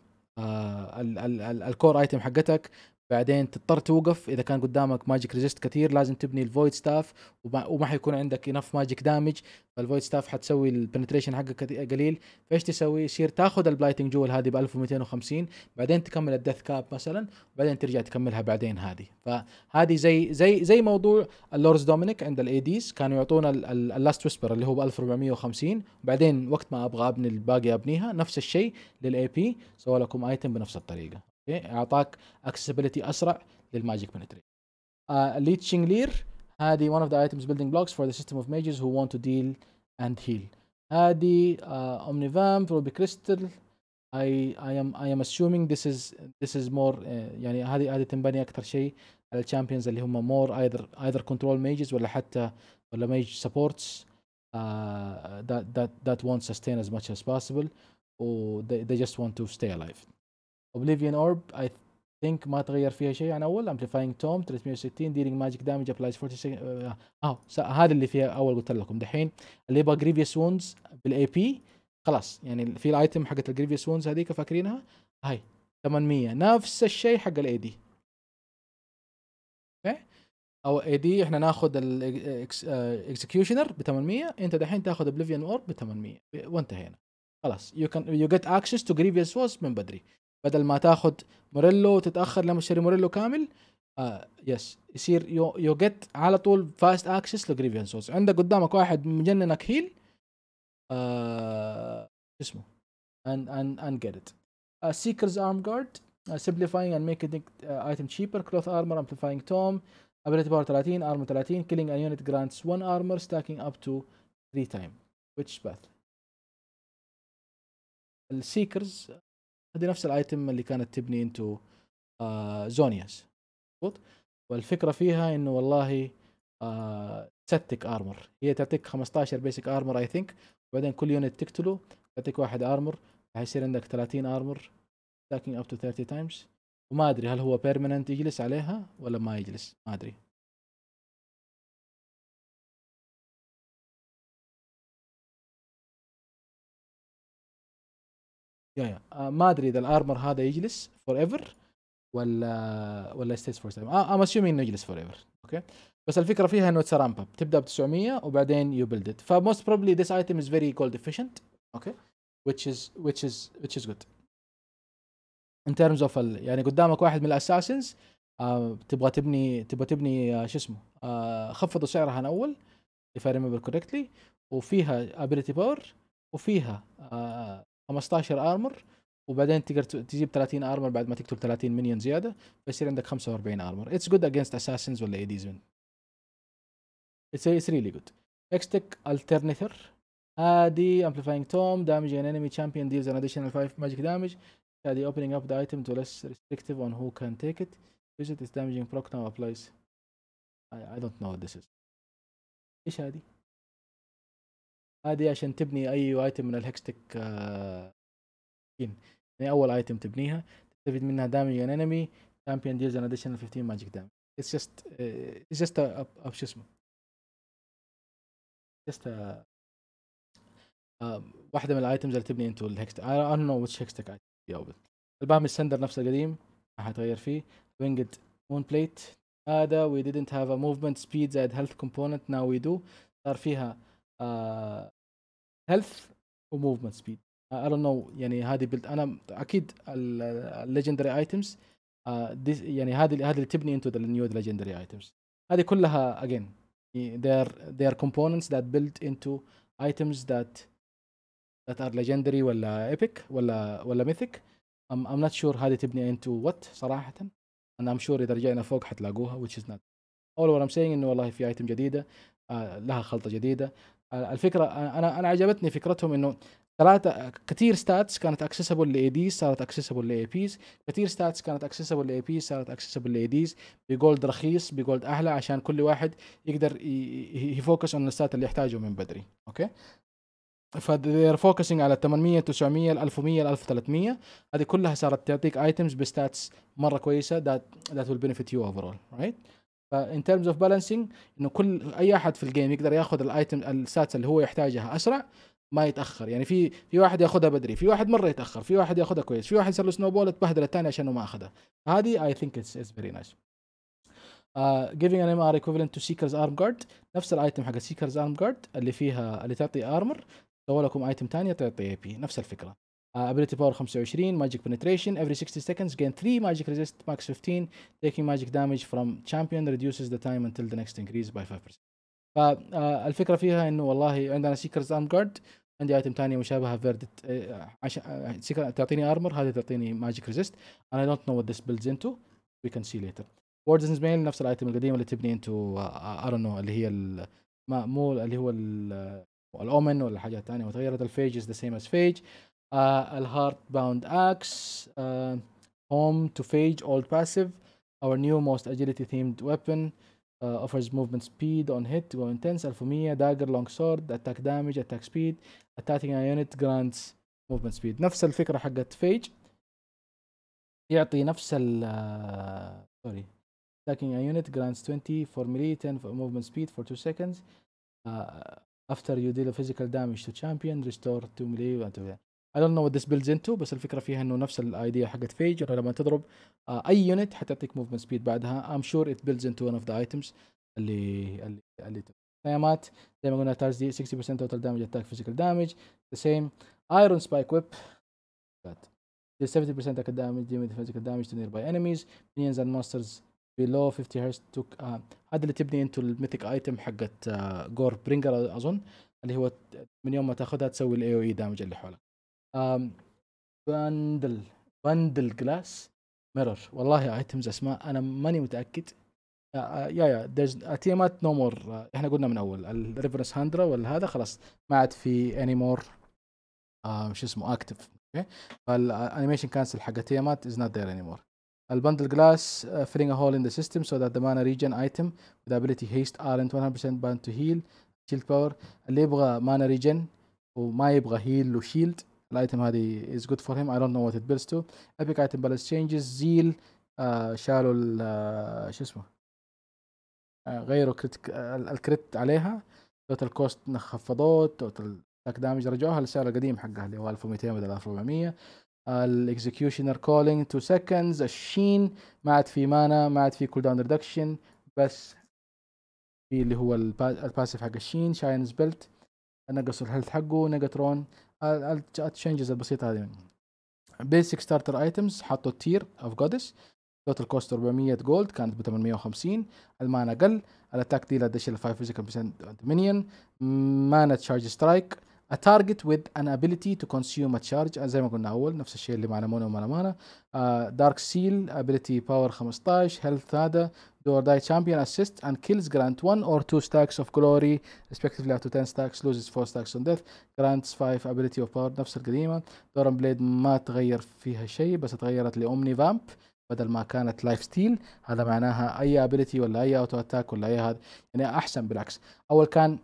الكور ايتم حقتك بعدين تضطر توقف اذا كان قدامك ماجيك ريزيست كثير لازم تبني الفويد ستاف وما, حيكون عندك انف ماجيك دامج فالفويد ستاف حتسوي البنتريشن حقك قليل فايش تسوي؟ يصير تاخذ البلايتنج جول هذه ب 1250 بعدين تكمل الدث كاب مثلا وبعدين ترجع تكملها بعدين هذه فهذه زي زي زي موضوع اللورز دومينيك عند الاي ديز كانوا يعطونا اللاست ويسبر اللي هو ب 1450 بعدين وقت ما ابغى ابني الباقي ابنيها نفس الشيء للاي بي سوى لكم ايتم بنفس الطريقه اعطاك accessibility اسرع للماجيك penetration uh, lead شنجلير هذه one of the items building blocks for the system of mages who want to deal and heal هذه uh, omnivamp ruby crystal I I am I am assuming this is this is more uh, يعني هذه هذه تنبني اكثر شيء على الشامبيونز اللي هم more either either control mages ولا حتى ولا mage supports uh, that that that won't sustain as much as possible or oh, they, they just want to stay alive Oblivion اورب اي ثينك ما تغير فيها شيء عن اول Amplifying توم 360 Dealing Magic دامج ابلايز 40 اه, آه، هذا اللي فيها اول قلت لكم دحين اللي يبغى جريفيوس Wounds بالاي بي خلاص يعني في الايتم حقت الجريفيوس Wounds هذيك فاكرينها هاي 800 نفس الشيء حق الاي دي اوكي او اي دي احنا ناخذ الاكسكيوشنر ب 800 انت دحين تاخذ بليفيان اورب ب 800 وانتهينا خلاص يو كان يو جيت اكسس تو جريفيوس وورز من بدري بدل ما تاخذ موريلو وتتاخر لما تشتري موريلو كامل آه يس يصير يو, يو جيت على طول فاست اكسس لجريفيان سورس عندك قدامك واحد مجننك هيل آه اسمه and and and get it uh, seeker's arm guard uh, simplifying and making it, uh, item cheaper cloth armor amplifying tom ability power 30 armor 30 killing a unit grants one armor stacking up to three time which
path السيكرز هذه نفس الايتم اللي كانت تبني انتو آه زونياس مضبوط والفكره فيها انه
والله آه ستك ارمر هي تعطيك 15 بيسك ارمر اي ثينك وبعدين كل يونت تقتله تعطيك واحد ارمر حيصير عندك 30 ارمر ستاكينج اب
تو 30 تايمز وما ادري هل هو بيرمننت يجلس عليها ولا ما يجلس ما ادري يا يا آه، ما ادري اذا الارمر هذا
يجلس فور ايفر ولا ولا ستيز فور سيفن ام اسيومينج انه يجلس فور ايفر اوكي بس الفكره فيها انه ترامب تبدا ب 900 وبعدين يو بيلد ات فموست بروبلي ذيس ايتم از فيري كولد افيشنت اوكي which is which is which is good in terms of ال, يعني قدامك واحد من الاساسنز آه, تبغى تبني تبغى تبني آه, شو اسمه آه, خفضوا سعرها انا اول if I remember correctly وفيها ability power وفيها آه, 15 ارمر وبعدين تقدر تجيب 30 ارمر بعد ما تقتل 30 مينيون زياده فيصير عندك 45 ارمر اتس جود اجينست اساسنز ولا ايديز اتس اتس ريلي جود اكستك الترنيثر هادي امبليفاينج توم دامج ان انمي تشامبيون ديلز ان اديشنال 5 ماجيك دامج هادي اوبننج اب ذا
ايتم تو less restrictive اون هو كان تيك ات use it is damaging proc now applies I, I don't know what this ايش هادي هذه عشان تبني اي ايتم من الهكستك آه يعني اول ايتم تبنيها
تستفيد منها دامج ان انمي تشامبيون ديلز ان اديشنال 15 ماجيك دامج اتس جاست اتس
جاست شو اسمه جاست آه، واحده من الايتمز اللي تبني انتو الهكست اي دونت نو ويتش هكستك البام
السندر نفسه القديم ما حتغير فيه وينجد مون بليت هذا وي ديدنت هاف ا موفمنت سبيد زائد هيلث كومبوننت ناو وي دو صار فيها آه، هيلث وموفمنت سبيد اي دونت نو يعني هذه بلد انا اكيد الليجندري ايتمز آه، يعني هذه هذه اللي تبني انتو ذا نيو ليجندري ايتمز هذه كلها اجين they are كومبوننتس ذات components that ايتمز into items that ليجندري are legendary ولا epic ولا ولا mythic I'm, ام not sure هذه تبني into what صراحة and I'm sure إذا رجعنا فوق حتلاقوها which is not all what I'm saying إنه والله في ايتم جديدة آه، لها خلطة جديدة الفكره انا انا عجبتني فكرتهم انه ثلاثة كثير ستاتس كانت اكسسبل لاي ديز صارت اكسسبل لاي بيز كثير ستاتس كانت اكسسبل لاي بيز صارت اكسسبل لاي ديز بجولد رخيص بجولد اعلى عشان كل واحد يقدر يفوكس على الستات اللي يحتاجه من بدري اوكي ف they are focusing على 800 900 1100 1300 هذه كلها صارت تعطيك ايتمز بستاتس مره كويسه ذات that will benefit you overall right فان ترمز اوف بالانسنج انه كل اي احد في الجيم يقدر ياخذ الايتم الساتس اللي هو يحتاجها اسرع ما يتاخر يعني في في واحد ياخذها بدري في واحد مره يتاخر في واحد ياخذها كويس في واحد يصير له سنو بول اتبهدل الثاني عشان ما اخذها هذه اي ثينك اتس فيري نايس giving an MR equivalent to Seeker's Arm Guard نفس الايتم حق Seeker's Arm Guard اللي فيها اللي تعطي armor سووا لكم ايتم ثانيه تعطي اي بي نفس الفكره آه، ability power 25 ماجيك penetration every 60 seconds gain 3 ماجيك resist ماكس 15 taking magic damage from champion reduces the time until the next increase by 5% فالفكره آه، فيها انه والله عندنا سيكرز اند جارد عندي ايتم ثانيه مشابهه فيردت آه، عشان تعطيني ارمر هذه تعطيني ماجيك ريزيست انا دونت نو وات ذس بيلدز انتو وي كان سي ليتر ووردنز ميل نفس الايتم القديمه اللي تبني انتو ارنو اللي هي ما مو اللي هو الاومن ولا حاجات ثانيه وتغيرت الفيج از ذا سيم از فيج uh, Al Heartbound Axe, uh, Home to Phage Old Passive, our new most agility themed weapon. Uh, offers movement speed on hit, go intense, Alfumia, dagger, long sword, attack damage, attack speed, attacking a unit grants movement speed. نفس الفكرة حقت Phage يعطي نفس ال سوري uh, attacking a unit grants 20 for melee 10 for movement speed for 2 seconds uh, after you deal a physical damage to champion restore 2 melee I don't know what this builds into بس الفكره فيها انه نفس الايديا حقت فيجر لما تضرب آه، اي يونت حتعطيك موفمنت سبيد بعدها I'm sure it builds into one of the items اللي اللي اللي مات زي ما قلنا تارز دي 60% توتال دامج اتاك فيزيكال دامج ذا سيم ايرون سبايك ويب 70% attack damage فيزيكال دامج damage to nearby enemies minions and monsters below 50 hertz took uh, هذا اللي تبني انتو الميثيك ايتم حقت جور آه، برينجر اظن اللي هو من يوم ما تاخذها تسوي الاي او اي دامج اللي حولك باندل باندل جلاس ميرور والله ايتمز اسماء انا ماني متاكد يا يا اتيمات نو مور احنا قلنا من اول الريفرنس هاندرا ولا هذا خلاص ما عاد في اني آه، مور شو اسمه اكتف اوكي فالانيميشن كانسل حق تيمات از نوت ذير اني مور البندل جلاس فيلينج a hole in the system so that the mana region item with ability haste aren't 100% باند تو هيل شيلد باور اللي يبغى مانا ريجن وما يبغى هيل وشيلد الايتم هذه از جود فور him اي دونت نو وات ات builds تو epic item بالانس تشينجز زيل آه شالوا آه، شو اسمه آه غيروا كريت الكريت عليها توتال كوست خفضوه توتال اتاك دامج رجعوها للسعر القديم حقها اللي هو 1200 بدل 1400 الاكزكيوشنر كولينج 2 سكندز الشين ما عاد في مانا ما عاد في كول داون ريدكشن بس في اللي هو الباسف حق الشين شاينز بيلت نقصوا الهيلث حقه نيجاترون التشينجز البسيطه هذه بيسك ستارتر ايتمز حطوا تير اوف جودس توتال كوست 400 جولد كانت ب 850 المانا اقل الاتاك ديل اديشنال 5 فيزيكال دومينيون مانا تشارج سترايك a target with an ability to consume a charge زي ما قلنا اول نفس الشيء اللي معنا مونا ومانا مانا دارك آه، سيل ability power 15 health هذا or die champion assists and kills grant 1 or 2 stacks of glory respectively up to 10 stacks loses 4 stacks on death grants 5 ability of power نفس القديمة دورن بليد ما تغير فيها شيء بس تغيرت لأومني فامب بدل ما كانت لايف ستيل هذا معناها اي ابيلتي ولا اي اوتو اتاك ولا اي هذا يعني احسن بالعكس اول كان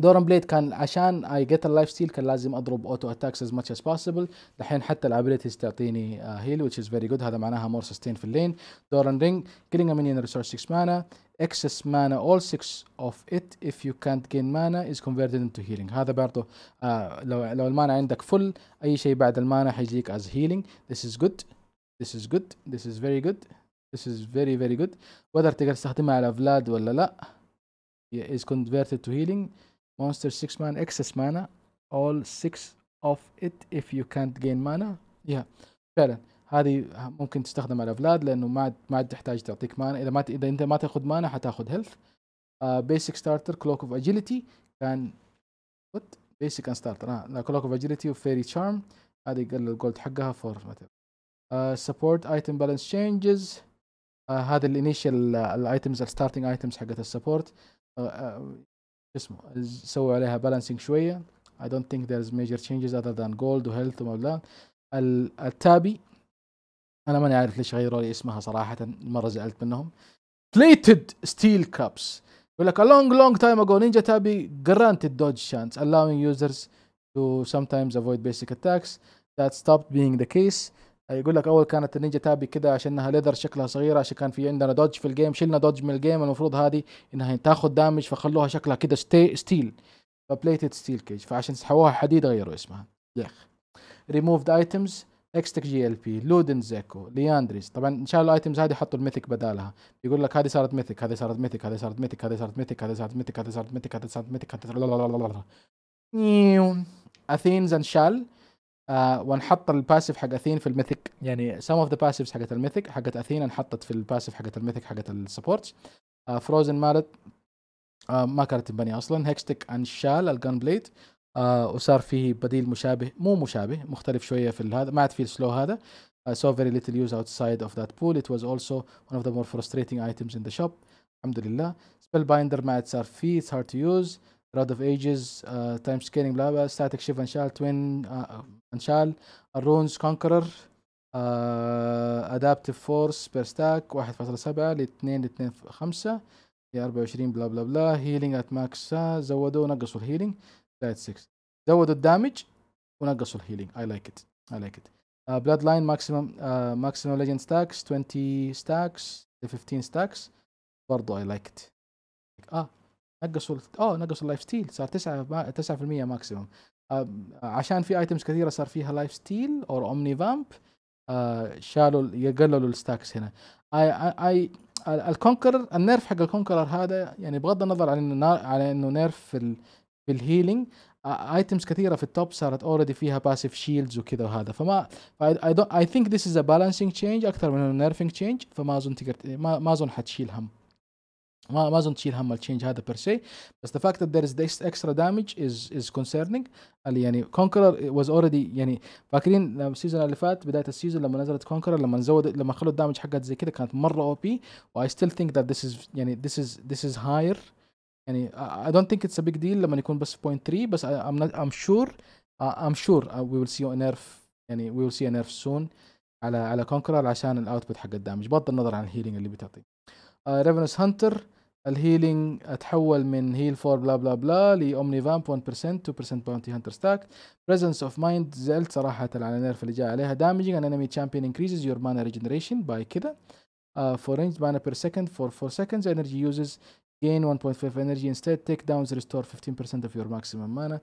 دورن بليد كان عشان اي جيت اللايف ستيل كان لازم اضرب اوتو اتاكس از ماتش از بوسيبل دحين حتى الابيلتيز تعطيني هيل ويتش از فيري جود هذا معناها مور سستين في اللين دورن رينج كلينج مينيون ريسورس 6 مانا اكسس مانا اول 6 اوف ات اف يو كانت جين مانا از converted انتو هيلينج هذا برضه آه لو لو المانا عندك فل اي شيء بعد المانا حيجيك از هيلينج this is good this is good this is very good this is very very good whether تقدر تستخدمها على فلاد ولا لا yeah, is converted to healing monster 6 mana excess mana all 6 of it if you can't gain mana yeah فعلا هذه ممكن تستخدم على فلاد لانه ما ما عاد تحتاج تعطيك مانا اذا ما ت... اذا انت ما تاخذ مانا حتاخذ هيلث بيسك ستارتر كلوك اوف اجيلتي كان وات بيسك ان ستارتر كلوك اوف اجيلتي وفيري تشارم هذه قال الجولد حقها فور سبورت ايتم بالانس تشينجز هذا الانيشال الايتمز الستارتنج ايتمز حقت السبورت اسمه سووا عليها بالانسنج شويه I don't think there's major changes other than gold وهيلث وما بلا التابي انا ماني عارف ليش غيروا لي اسمها صراحه مره زعلت منهم Plated steel cups يقول لك a long long time ago ninja tabi granted dodge chance allowing users to sometimes avoid basic attacks that stopped being the case يقول لك اول كانت النينجا تابي كذا عشان انها ليذر شكلها صغيره عشان كان في عندنا دوج في الجيم شلنا دوج من الجيم المفروض هذه انها تاخذ دامج فخلوها شكلها كذا ستي ستيل فبليتد ستيل كيج فعشان سحبوها حديد غيروا اسمها يخ ريموفد ايتمز اكستك جي ال بي لودن زيكو لياندريس طبعا ان شاء الله الايتمز هذه حطوا الميثك بدالها يقول لك هذه صارت ميثك هذه صارت ميثك هذه صارت ميثك هذه صارت ميثك هذه صارت ميثك هذه صارت ميثك هذه صارت ميثك هذه صارت
ميثك
اثينز ان شال آه ونحط الباسيف حق اثين في الميثك يعني سم اوف ذا باسيفز حقت الميثك حقت اثين انحطت في الباسيف حقت الميثك حقت السبورتس آه فروزن مالت آه ما كانت تنبني اصلا هيكستيك انشال الجن بليد آه وصار فيه بديل مشابه مو مشابه مختلف شويه في هذا ما عاد فيه السلو هذا I آه، saw very little use outside of that pool. It was also one of the more frustrating items in the shop. الحمد لله. Spellbinder ما عاد صار فيه. It's hard to use. راد اوف ايجز تايم سكيلينج بلا بلا ستاتيك شيف انشال توين انشال الرونز كونكرر ادابتيف فورس بير ستاك 1.7 ل 2 ل 2 5 ل 24 بلا بلا بلا هيلينج ات ماكس زودوا ونقصوا الهيلينج بلايت 6 زودوا الدامج ونقصوا الهيلينج اي لايك ات اي لايك ات بلاد لاين ماكسيمم ماكسيمم ليجند ستاكس 20 ستاكس ل 15 ستاكس برضه اي لايك ات اه نقصوا اه نقصوا اللايف ستيل صار 9 9% ماكسيموم عشان في ايتمز كثيره صار فيها لايف ستيل او اومني فامب شالوا يقللوا الستاكس هنا اي اي الكونكرر النيرف حق الكونكرر هذا يعني بغض النظر عن انه على انه نيرف في ال في الهيلينج ايتمز آه، كثيره في التوب صارت اوريدي فيها باسيف شيلدز وكذا وهذا فما اي اي ثينك ذيس از ا بالانسينج تشينج اكثر من نيرفينج تشينج فما اظن تقدر ما اظن حتشيل هم ما ما اظن تشيل هم التشينج هذا بير سي بس the fact that there is this extra damage is is concerning اللي يعني كونكرر was already يعني فاكرين السيزون اللي فات بدايه السيزون لما نزلت كونكرر لما زود لما خلوا الدامج حقها زي كذا كانت مره او بي و I still think that this is يعني this is this is higher يعني I don't think it's a big deal لما يكون بس 0.3 بس ام I'm not I'm sure uh, I'm sure uh, we will see a nerf يعني we will see a nerf soon على على كونكرر عشان الاوتبوت حق الدامج بغض النظر عن الهيلينج اللي بتعطيه ريفنس uh, هانتر الهيلينج اتحول من هيل فور بلا بلا بلا لأومني فامب 1% 2% باونتي هانتر ستاك بريزنس اوف مايند زعلت صراحة على النيرف اللي جاي عليها دامجينج ان انمي تشامبيون انكريزز يور مانا ريجنريشن باي كذا فور رينج مانا بير سكند فور 4 سكندز انرجي يوزز gain 1.5 energy instead take downs restore 15% of your maximum mana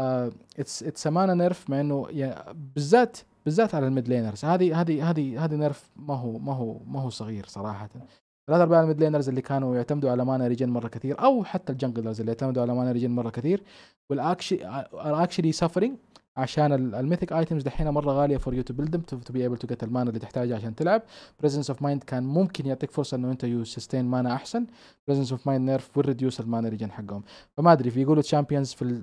uh, it's it's a mana nerf مع انه يعني بالذات بالذات على الميد لينرز هذه هذه هذه هذه نرف ما هو ما هو ما هو صغير صراحه ثلاث ارباع الميد لينرز اللي كانوا يعتمدوا على مانا ريجن مره كثير او حتى الجنجلرز اللي يعتمدوا على مانا ريجن مره كثير والاكشن اكشلي سفرينج عشان الميثيك ايتمز دحين مره غاليه فور يو تو بيلد تو بي ايبل تو جيت المانا اللي تحتاجها عشان تلعب بريزنس اوف مايند كان ممكن يعطيك فرصه انه انت يو سستين مانا احسن بريزنس اوف مايند نيرف ريديوس المانا ريجن حقهم فما ادري في يقولوا تشامبيونز في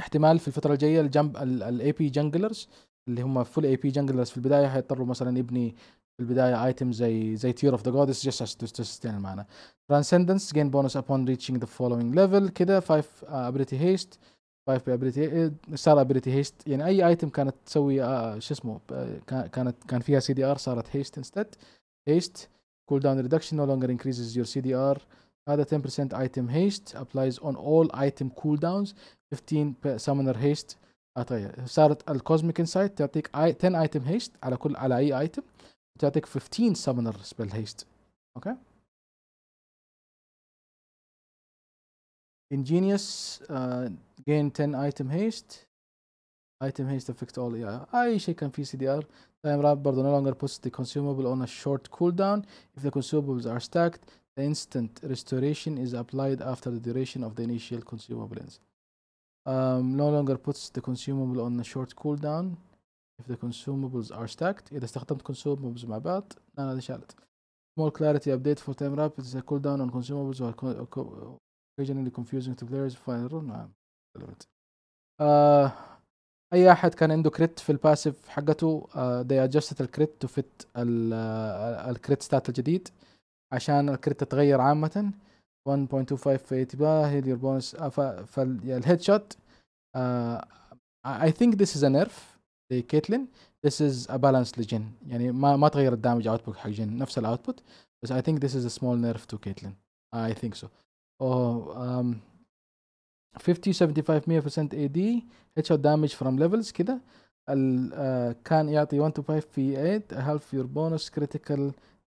احتمال في الفتره الجايه الجنب الاي بي جنجلرز اللي هم فول اي بي جنجلرز في البدايه حيضطروا مثلا يبني في البدايه ايتم زي زي تير اوف ذا just جست تستثني manner. Transcendence gain bonus upon reaching the following level كده 5 uh, ability haste 5 ability صار eh, ability haste يعني اي item كانت تسوي آه شو اسمه كانت كان فيها CDR صارت haste instead haste cooldown reduction no longer increases your CDR. Other هذا 10% item haste applies on all item cooldowns 15 summoner haste ah, صارت الكوزميك انسايت تعطيك 10 item haste على كل على اي item
تعطيك 15 Summoner spell haste, okay. ingenious uh, gain 10 item haste
item haste affect all yeah I شيء and CDR. time wrap no longer puts the consumable on a short cooldown if the consumables are stacked the instant restoration is applied after the duration of the initial consumable um, no longer puts the consumable on a short cooldown if the consumables are stacked إذا استخدمت consumables مع بعض أنا هذه شالت small clarity update for time wrap is a cooldown on consumables or occasionally confusing to players final rule نعم آه اي احد كان عنده كريت في الباسيف حقته uh, they adjusted the crit to fit the crit stat الجديد عشان الكريت تتغير عامة 1.25 في اتباه هيلير بونس فالهيد شوت اي ثينك ذيس از ا نيرف لكيتلين this is a balanced لجن يعني ما ما تغير الدامج اوتبوت حق جن نفس الاوتبوت بس I think this is a small nerf to Caitlyn I think so oh um 50 75 100% AD headshot damage from levels كذا كان يعطي 1 to 5 في 8 half your bonus critical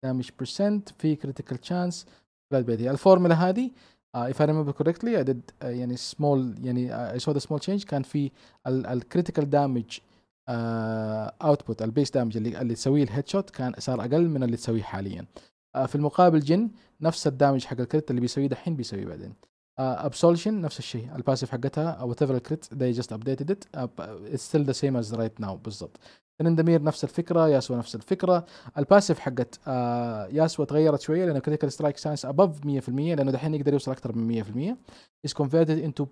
damage percent في critical chance بلاد بيدي الفورمولا هذه uh, if I remember correctly I did uh, يعني small يعني I saw the small change كان في critical damage اوتبوت آه، البيس دامج اللي, اللي تسويه الهيد شوت كان صار اقل من اللي تسويه حاليا آه، في المقابل جن نفس الدامج حق الكريت اللي بيسويه دحين بيسويه بعدين ابسولشن آه، نفس الشيء الباسيف حقتها او ايفر الكريت they just updated it it's still the same as right now بالضبط ترندمير نفس الفكره ياسو نفس الفكره الباسيف حقت آه ياسو تغيرت شويه لانه كريتيكال سترايك ساينس ابف 100% لانه دحين يقدر يوصل اكثر من 100% is converted into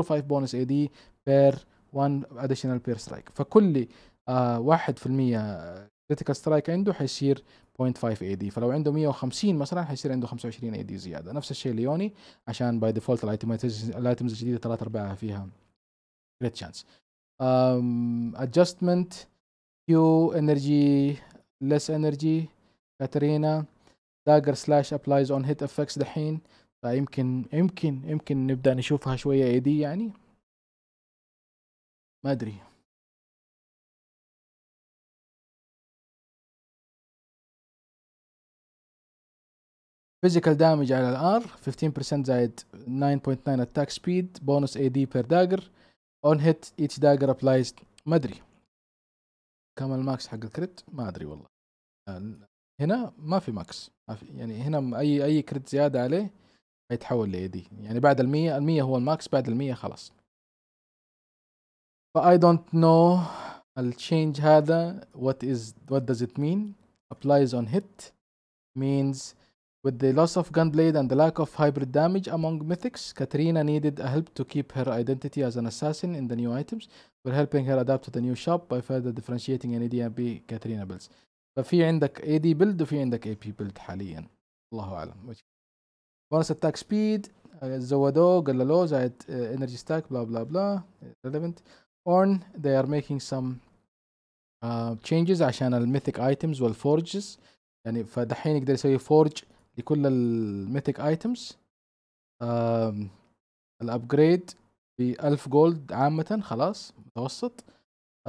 0.05 bonus AD per 1 اديشنال بير سترايك فكل آه 1% كريتيكال سترايك عنده حيصير 0.5 اي دي فلو عنده 150 مثلا حيصير عنده 25 اي دي زياده نفس الشيء ليوني عشان باي ديفولت الايتمز الجديده ثلاث ارباعها فيها كريت شانس ادجستمنت كيو انرجي ليس انرجي كاترينا داجر سلاش ابلايز اون هيت افكس دحين فيمكن
يمكن يمكن نبدا نشوفها شويه اي دي يعني ما ادري فيزيكال دامج على الار 15%
زائد 9.9 اتاك سبيد بونس اي دي بير داجر اون هيت ايتش داجر ابلايز ما ادري كم الماكس حق الكريت ما ادري والله هنا ما في ماكس ما في يعني هنا اي اي كريت زياده عليه هيتحول لاي دي يعني بعد 100 ال 100 هو الماكس بعد 100 خلاص But I don't know I'll change هذا what is what does it mean applies on hit means with the loss of Gunblade and the lack of hybrid damage among mythics, Katrina needed a help to keep her identity as an assassin in the new items. We're helping her adapt to the new shop by further differentiating an AD Katrina builds. ففي عندك AD build وفي عندك AP build حاليا الله أعلم bonus attack speed زودوه قللوه زائد energy stack بلا بلا بلا relevant on they are making some uh, changes عشان الميثيك ايتمز والفورجز يعني فدحين يقدر يسوي فورج لكل الميثيك ايتمز الابجريد ب 1000 جولد عامة خلاص متوسط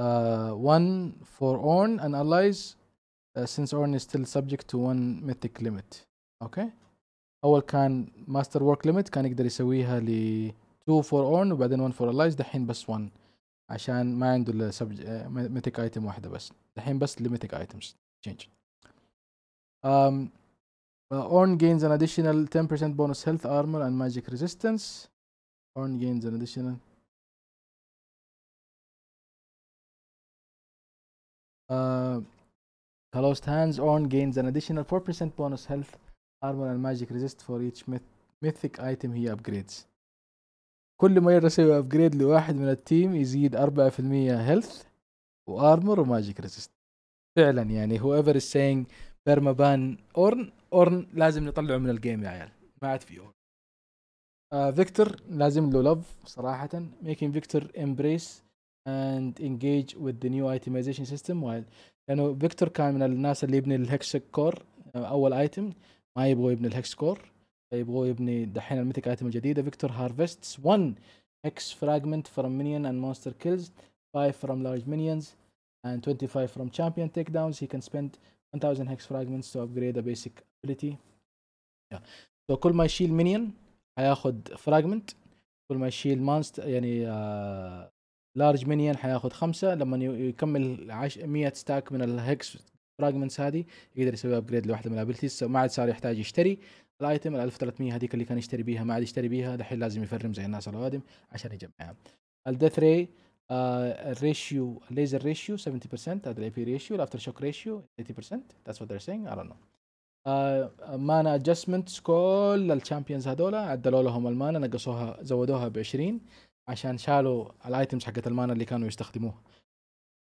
1 آه، for Orn and allies uh, آه، since Orn is still subject to one mythic limit اوكي okay. اول كان ماستر ورك ليميت كان يقدر يسويها ل 2 for Orn وبعدين 1 for allies دحين بس 1 عشان ما عنده الا ميتيك ايتم واحده بس الحين بس ليميتيك ايتمز تشينج um, uh, Orn gains an additional 10% bonus health armor
and magic resistance Orn gains an additional uh, Closed Hands Orn gains an additional 4% bonus health armor and magic resist for each myth mythic
item he upgrades كل مرة اسوي ابجريد لواحد من التيم يزيد 4% هيلث وارمر وماجيك ريزيست فعلا يعني هو ايفر سينج بيرما بان اورن اورن لازم نطلعه من الجيم يا عيال ما عاد في اورن آه فيكتور لازم له لف صراحة making فيكتور embrace and engage with the new itemization system لانه فيكتور كان من الناس اللي يبني الهكس آه، كور اول ايتم ما يبغوا يبني الهكس كور يبغوا يبني دحين الميثيك ايتم الجديده فيكتور هارفستس 1 اكس فراجمنت فروم مينيون اند مونستر كيلز 5 فروم لارج مينيونز اند 25 تشامبيون تيك داونز هي كان سبيند 1000 هكس فراجمنتس تو ابجريد ا بيسك ability سو كل ما يشيل منيون حياخذ فراجمنت كل ما يشيل مانست يعني لارج مينيون حياخذ خمسة لما يكمل 100 ستاك من الهكس فراجمنتس هذه يقدر يسوي ابجريد لواحده من الابيلتيز ما عاد صار يحتاج يشتري الايتم ال 1300 هذيك اللي كان يشتري بيها ما عاد يشتري بيها دحين لازم يفرم زي الناس الاوادم عشان يجمعها الديث ري الريشيو الليزر ريشيو 70% هذا الاي بي ريشيو الافتر شوك ريشيو 80% that's what they're saying I don't know مانا ادجستمنت كل الشامبيونز هذول عدلوا لهم المانا نقصوها زودوها ب 20 عشان شالوا الايتمز حقت المانا اللي كانوا يستخدموها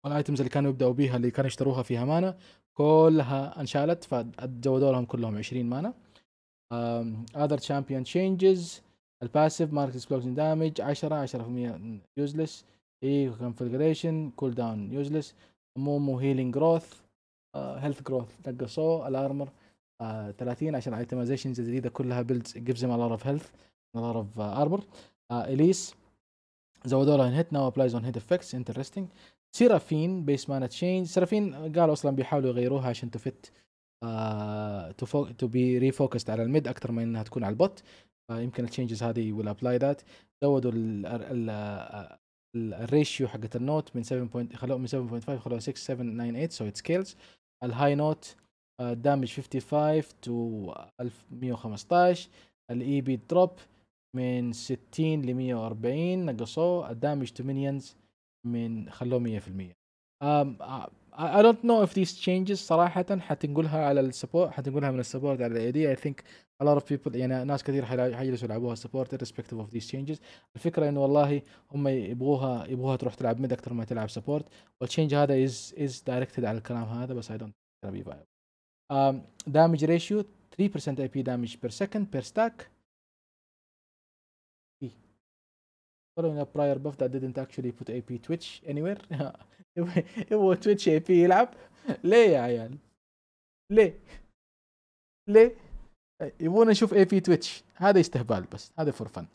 والايتمز اللي كانوا يبداوا بيها اللي كانوا يشتروها فيها مانا كلها انشالت فزودوا لهم كلهم 20 مانا um, other champion changes الباسيف ماركس كلوكس دامج 10 10% يوزلس اي كونفجريشن كول داون يوزلس مومو هيلينج جروث هيلث جروث نقصوه الارمر 30 10 ايتمايزيشنز الجديده كلها بيلدز جيفز ام الار اوف هيلث الار اوف ارمر اليس زودوا لها هيت ناو ابلايز اون هيت افكتس انترستنج سيرافين بيس مانا تشينج سيرافين قالوا اصلا بيحاولوا يغيروها عشان تفت تو بي ريفوكست على الميد اكثر من انها تكون على البوت فيمكن التشينجز هذه ابلاي ذات زودوا الريشيو حقت النوت من 7 بوينت خلوه من 7.5 خلوه 6 7 9 8 سو ات سكيلز الهاي نوت دامج 55 تو 1115 الاي بي دروب من 60 ل 140 نقصوه الدامج تو مينيونز من خلوه 100% I don't know if these changes صراحه حتنقلها على السبورت حتنقلها من السبورت على الاي دي اي ثينك a lot of people يعني ناس كثير حيجلسوا يلعبوها سبورت irrespective of these changes الفكره انه والله هم يبغوها يبغوها تروح تلعب ميد اكثر ما تلعب سبورت والتشينج هذا is is directed على الكلام هذا بس I don't care about دامج ريشيو 3% اي بي دامج بير سكند بير ستاك following a prior buff that didn't actually put AP Twitch anywhere هو Twitch AP يلعب ليه يا عيال ليه ليه يبون نشوف AP Twitch هذا استهبال بس هذا فور فن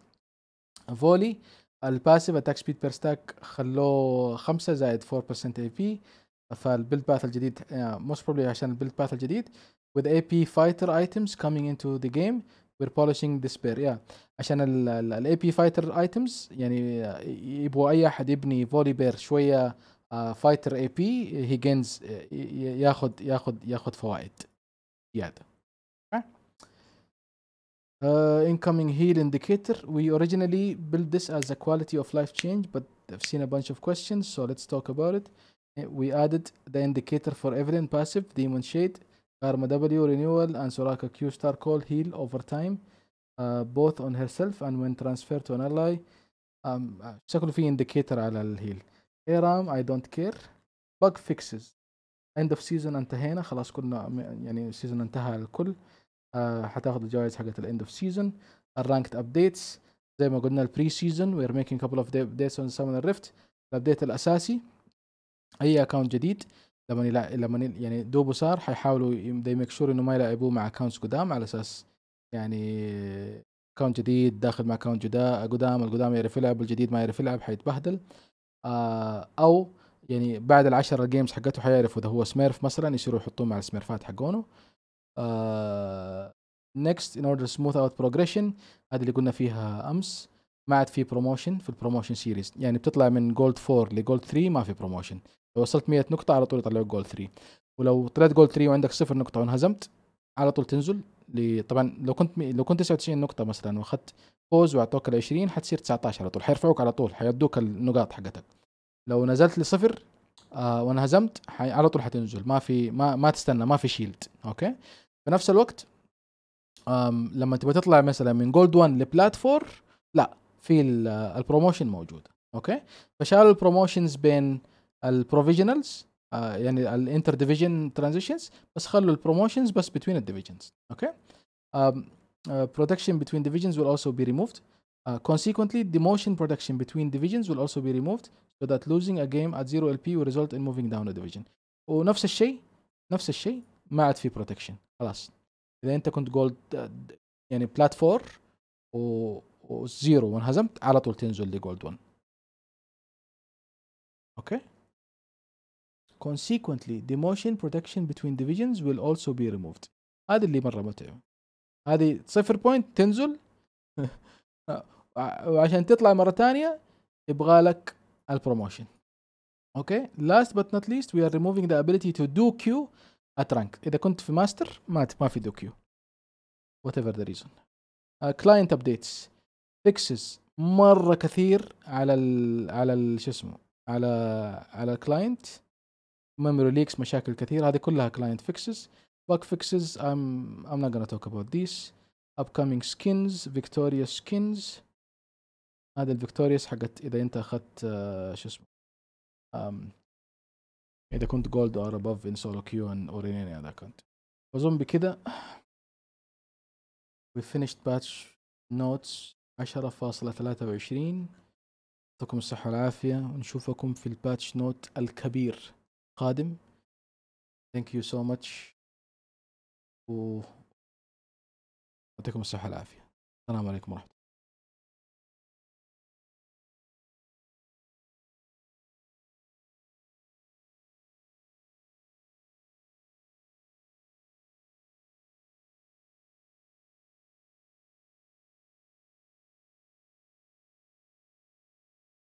فولي الباسيف اتاك سبيد بير ستاك خلوه 5 زائد 4% اي بي فالبيلد باث الجديد موست آه، بروبلي عشان البيلد باث الجديد with AP fighter items coming into the game We're polishing this pair yeah عشان الاي AP fighter items يعني يبغوا اي احد يبني فولي بير شويه فايتر اي AP, he gains, ياخذ ياخذ ياخذ فوائد زياده uh, incoming heal indicator. We originally built this as a quality of life change, but I've seen a bunch of questions, so let's talk about it. We added the indicator for Evelyn passive, Demon Shade. كارما دبليو رينيوال اند سوراكا كيو ستار call هيل اوفر تايم بوث اون هير سيلف اند وين ترانسفير تو ان الاي شكله في انديكيتر على الهيل اي رام اي دونت كير بج فيكسز اند اوف سيزون انتهينا خلاص كنا يعني السيزون انتهى الكل uh, حتاخد الجوائز حقت الاند اوف سيزون الرانكت ابديتس زي ما قلنا البري سيزون وير ميكينج كابل اوف ابديتس اون سامون ريفت الابديت الاساسي اي اكونت جديد لما يلع... لما يعني دوبه صار حيحاولوا ميك شور انه ما يلعبوه مع اكونتس قدام على اساس يعني اكونت جديد داخل مع اكونت جدا قدام القدام يعرف يلعب والجديد ما يعرف يلعب حيتبهدل آه، او يعني بعد العشرة جيمز حقته حيعرفوا اذا هو سميرف مثلا يصيروا يحطوه مع السميرفات حقونه نكست ان اوردر سموث اوت بروجريشن هذه اللي قلنا فيها امس ما عاد في بروموشن في البروموشن سيريز يعني بتطلع من جولد 4 لجولد 3 ما في بروموشن لو وصلت 100 نقطه على طول يطلعوا جول 3 ولو طلعت جول 3 وعندك صفر نقطه وانهزمت على طول تنزل طبعا لو كنت لو كنت 99 نقطه مثلا واخذت فوز واعطوك ال 20 حتصير 19 على طول حيرفعوك على طول حيدوك النقاط حقتك لو نزلت لصفر آه وانهزمت حي... على طول حتنزل ما في ما ما تستنى ما في شيلد اوكي في نفس الوقت لما تبغى تطلع مثلا من جولد 1 لبلات 4 لا في البروموشن موجود اوكي فشالوا البروموشنز بين البروفيجنالز آه، يعني الانتر ديفيجن ترانزيشنز بس خلوا البروموشنز بس بتوين الديفيجنز اوكي برودكشن بتوين ديفيجنز will also be removed Uh, consequently, the motion production between divisions will also be removed so that losing a game at 0 LP will result in moving down a division. ونفس الشيء نفس الشيء ما عاد في بروتكشن خلاص اذا انت كنت جولد يعني بلات 4 وزيرو وانهزمت على طول تنزل لجولد 1 اوكي Consequently, the motion protection between divisions will also be removed. هذا اللي مرة متعب. هذه صفر بوينت تنزل وعشان تطلع مرة ثانية يبغى لك البروموشن. اوكي لاست بت نوت ليست وي ار ريموفينج ذا ability تو دو كيو ات رانك اذا كنت في ماستر ما ما في دو كيو وات ايفر ذا ريزون كلاينت ابديتس فيكسز مره كثير على ال على ال شو اسمه على على الكلاينت ميموري ليكس مشاكل كثير هذه كلها كلاينت فيكسز باك فيكسز I'm ام not gonna talk about these upcoming skins victorious skins هذا الفيكتوريوس حقت اذا انت اخذت uh, شو اسمه
اذا كنت جولد اور ابوف ان سولو كيو ان اورينيني اذا كنت اظن بكذا we finished patch notes
عشرة فاصلة يعطيكم الصحة والعافية ونشوفكم في
الباتش نوت الكبير القادم ثانك يو سو ماتش و يعطيكم الصحه والعافيه السلام عليكم ورحمه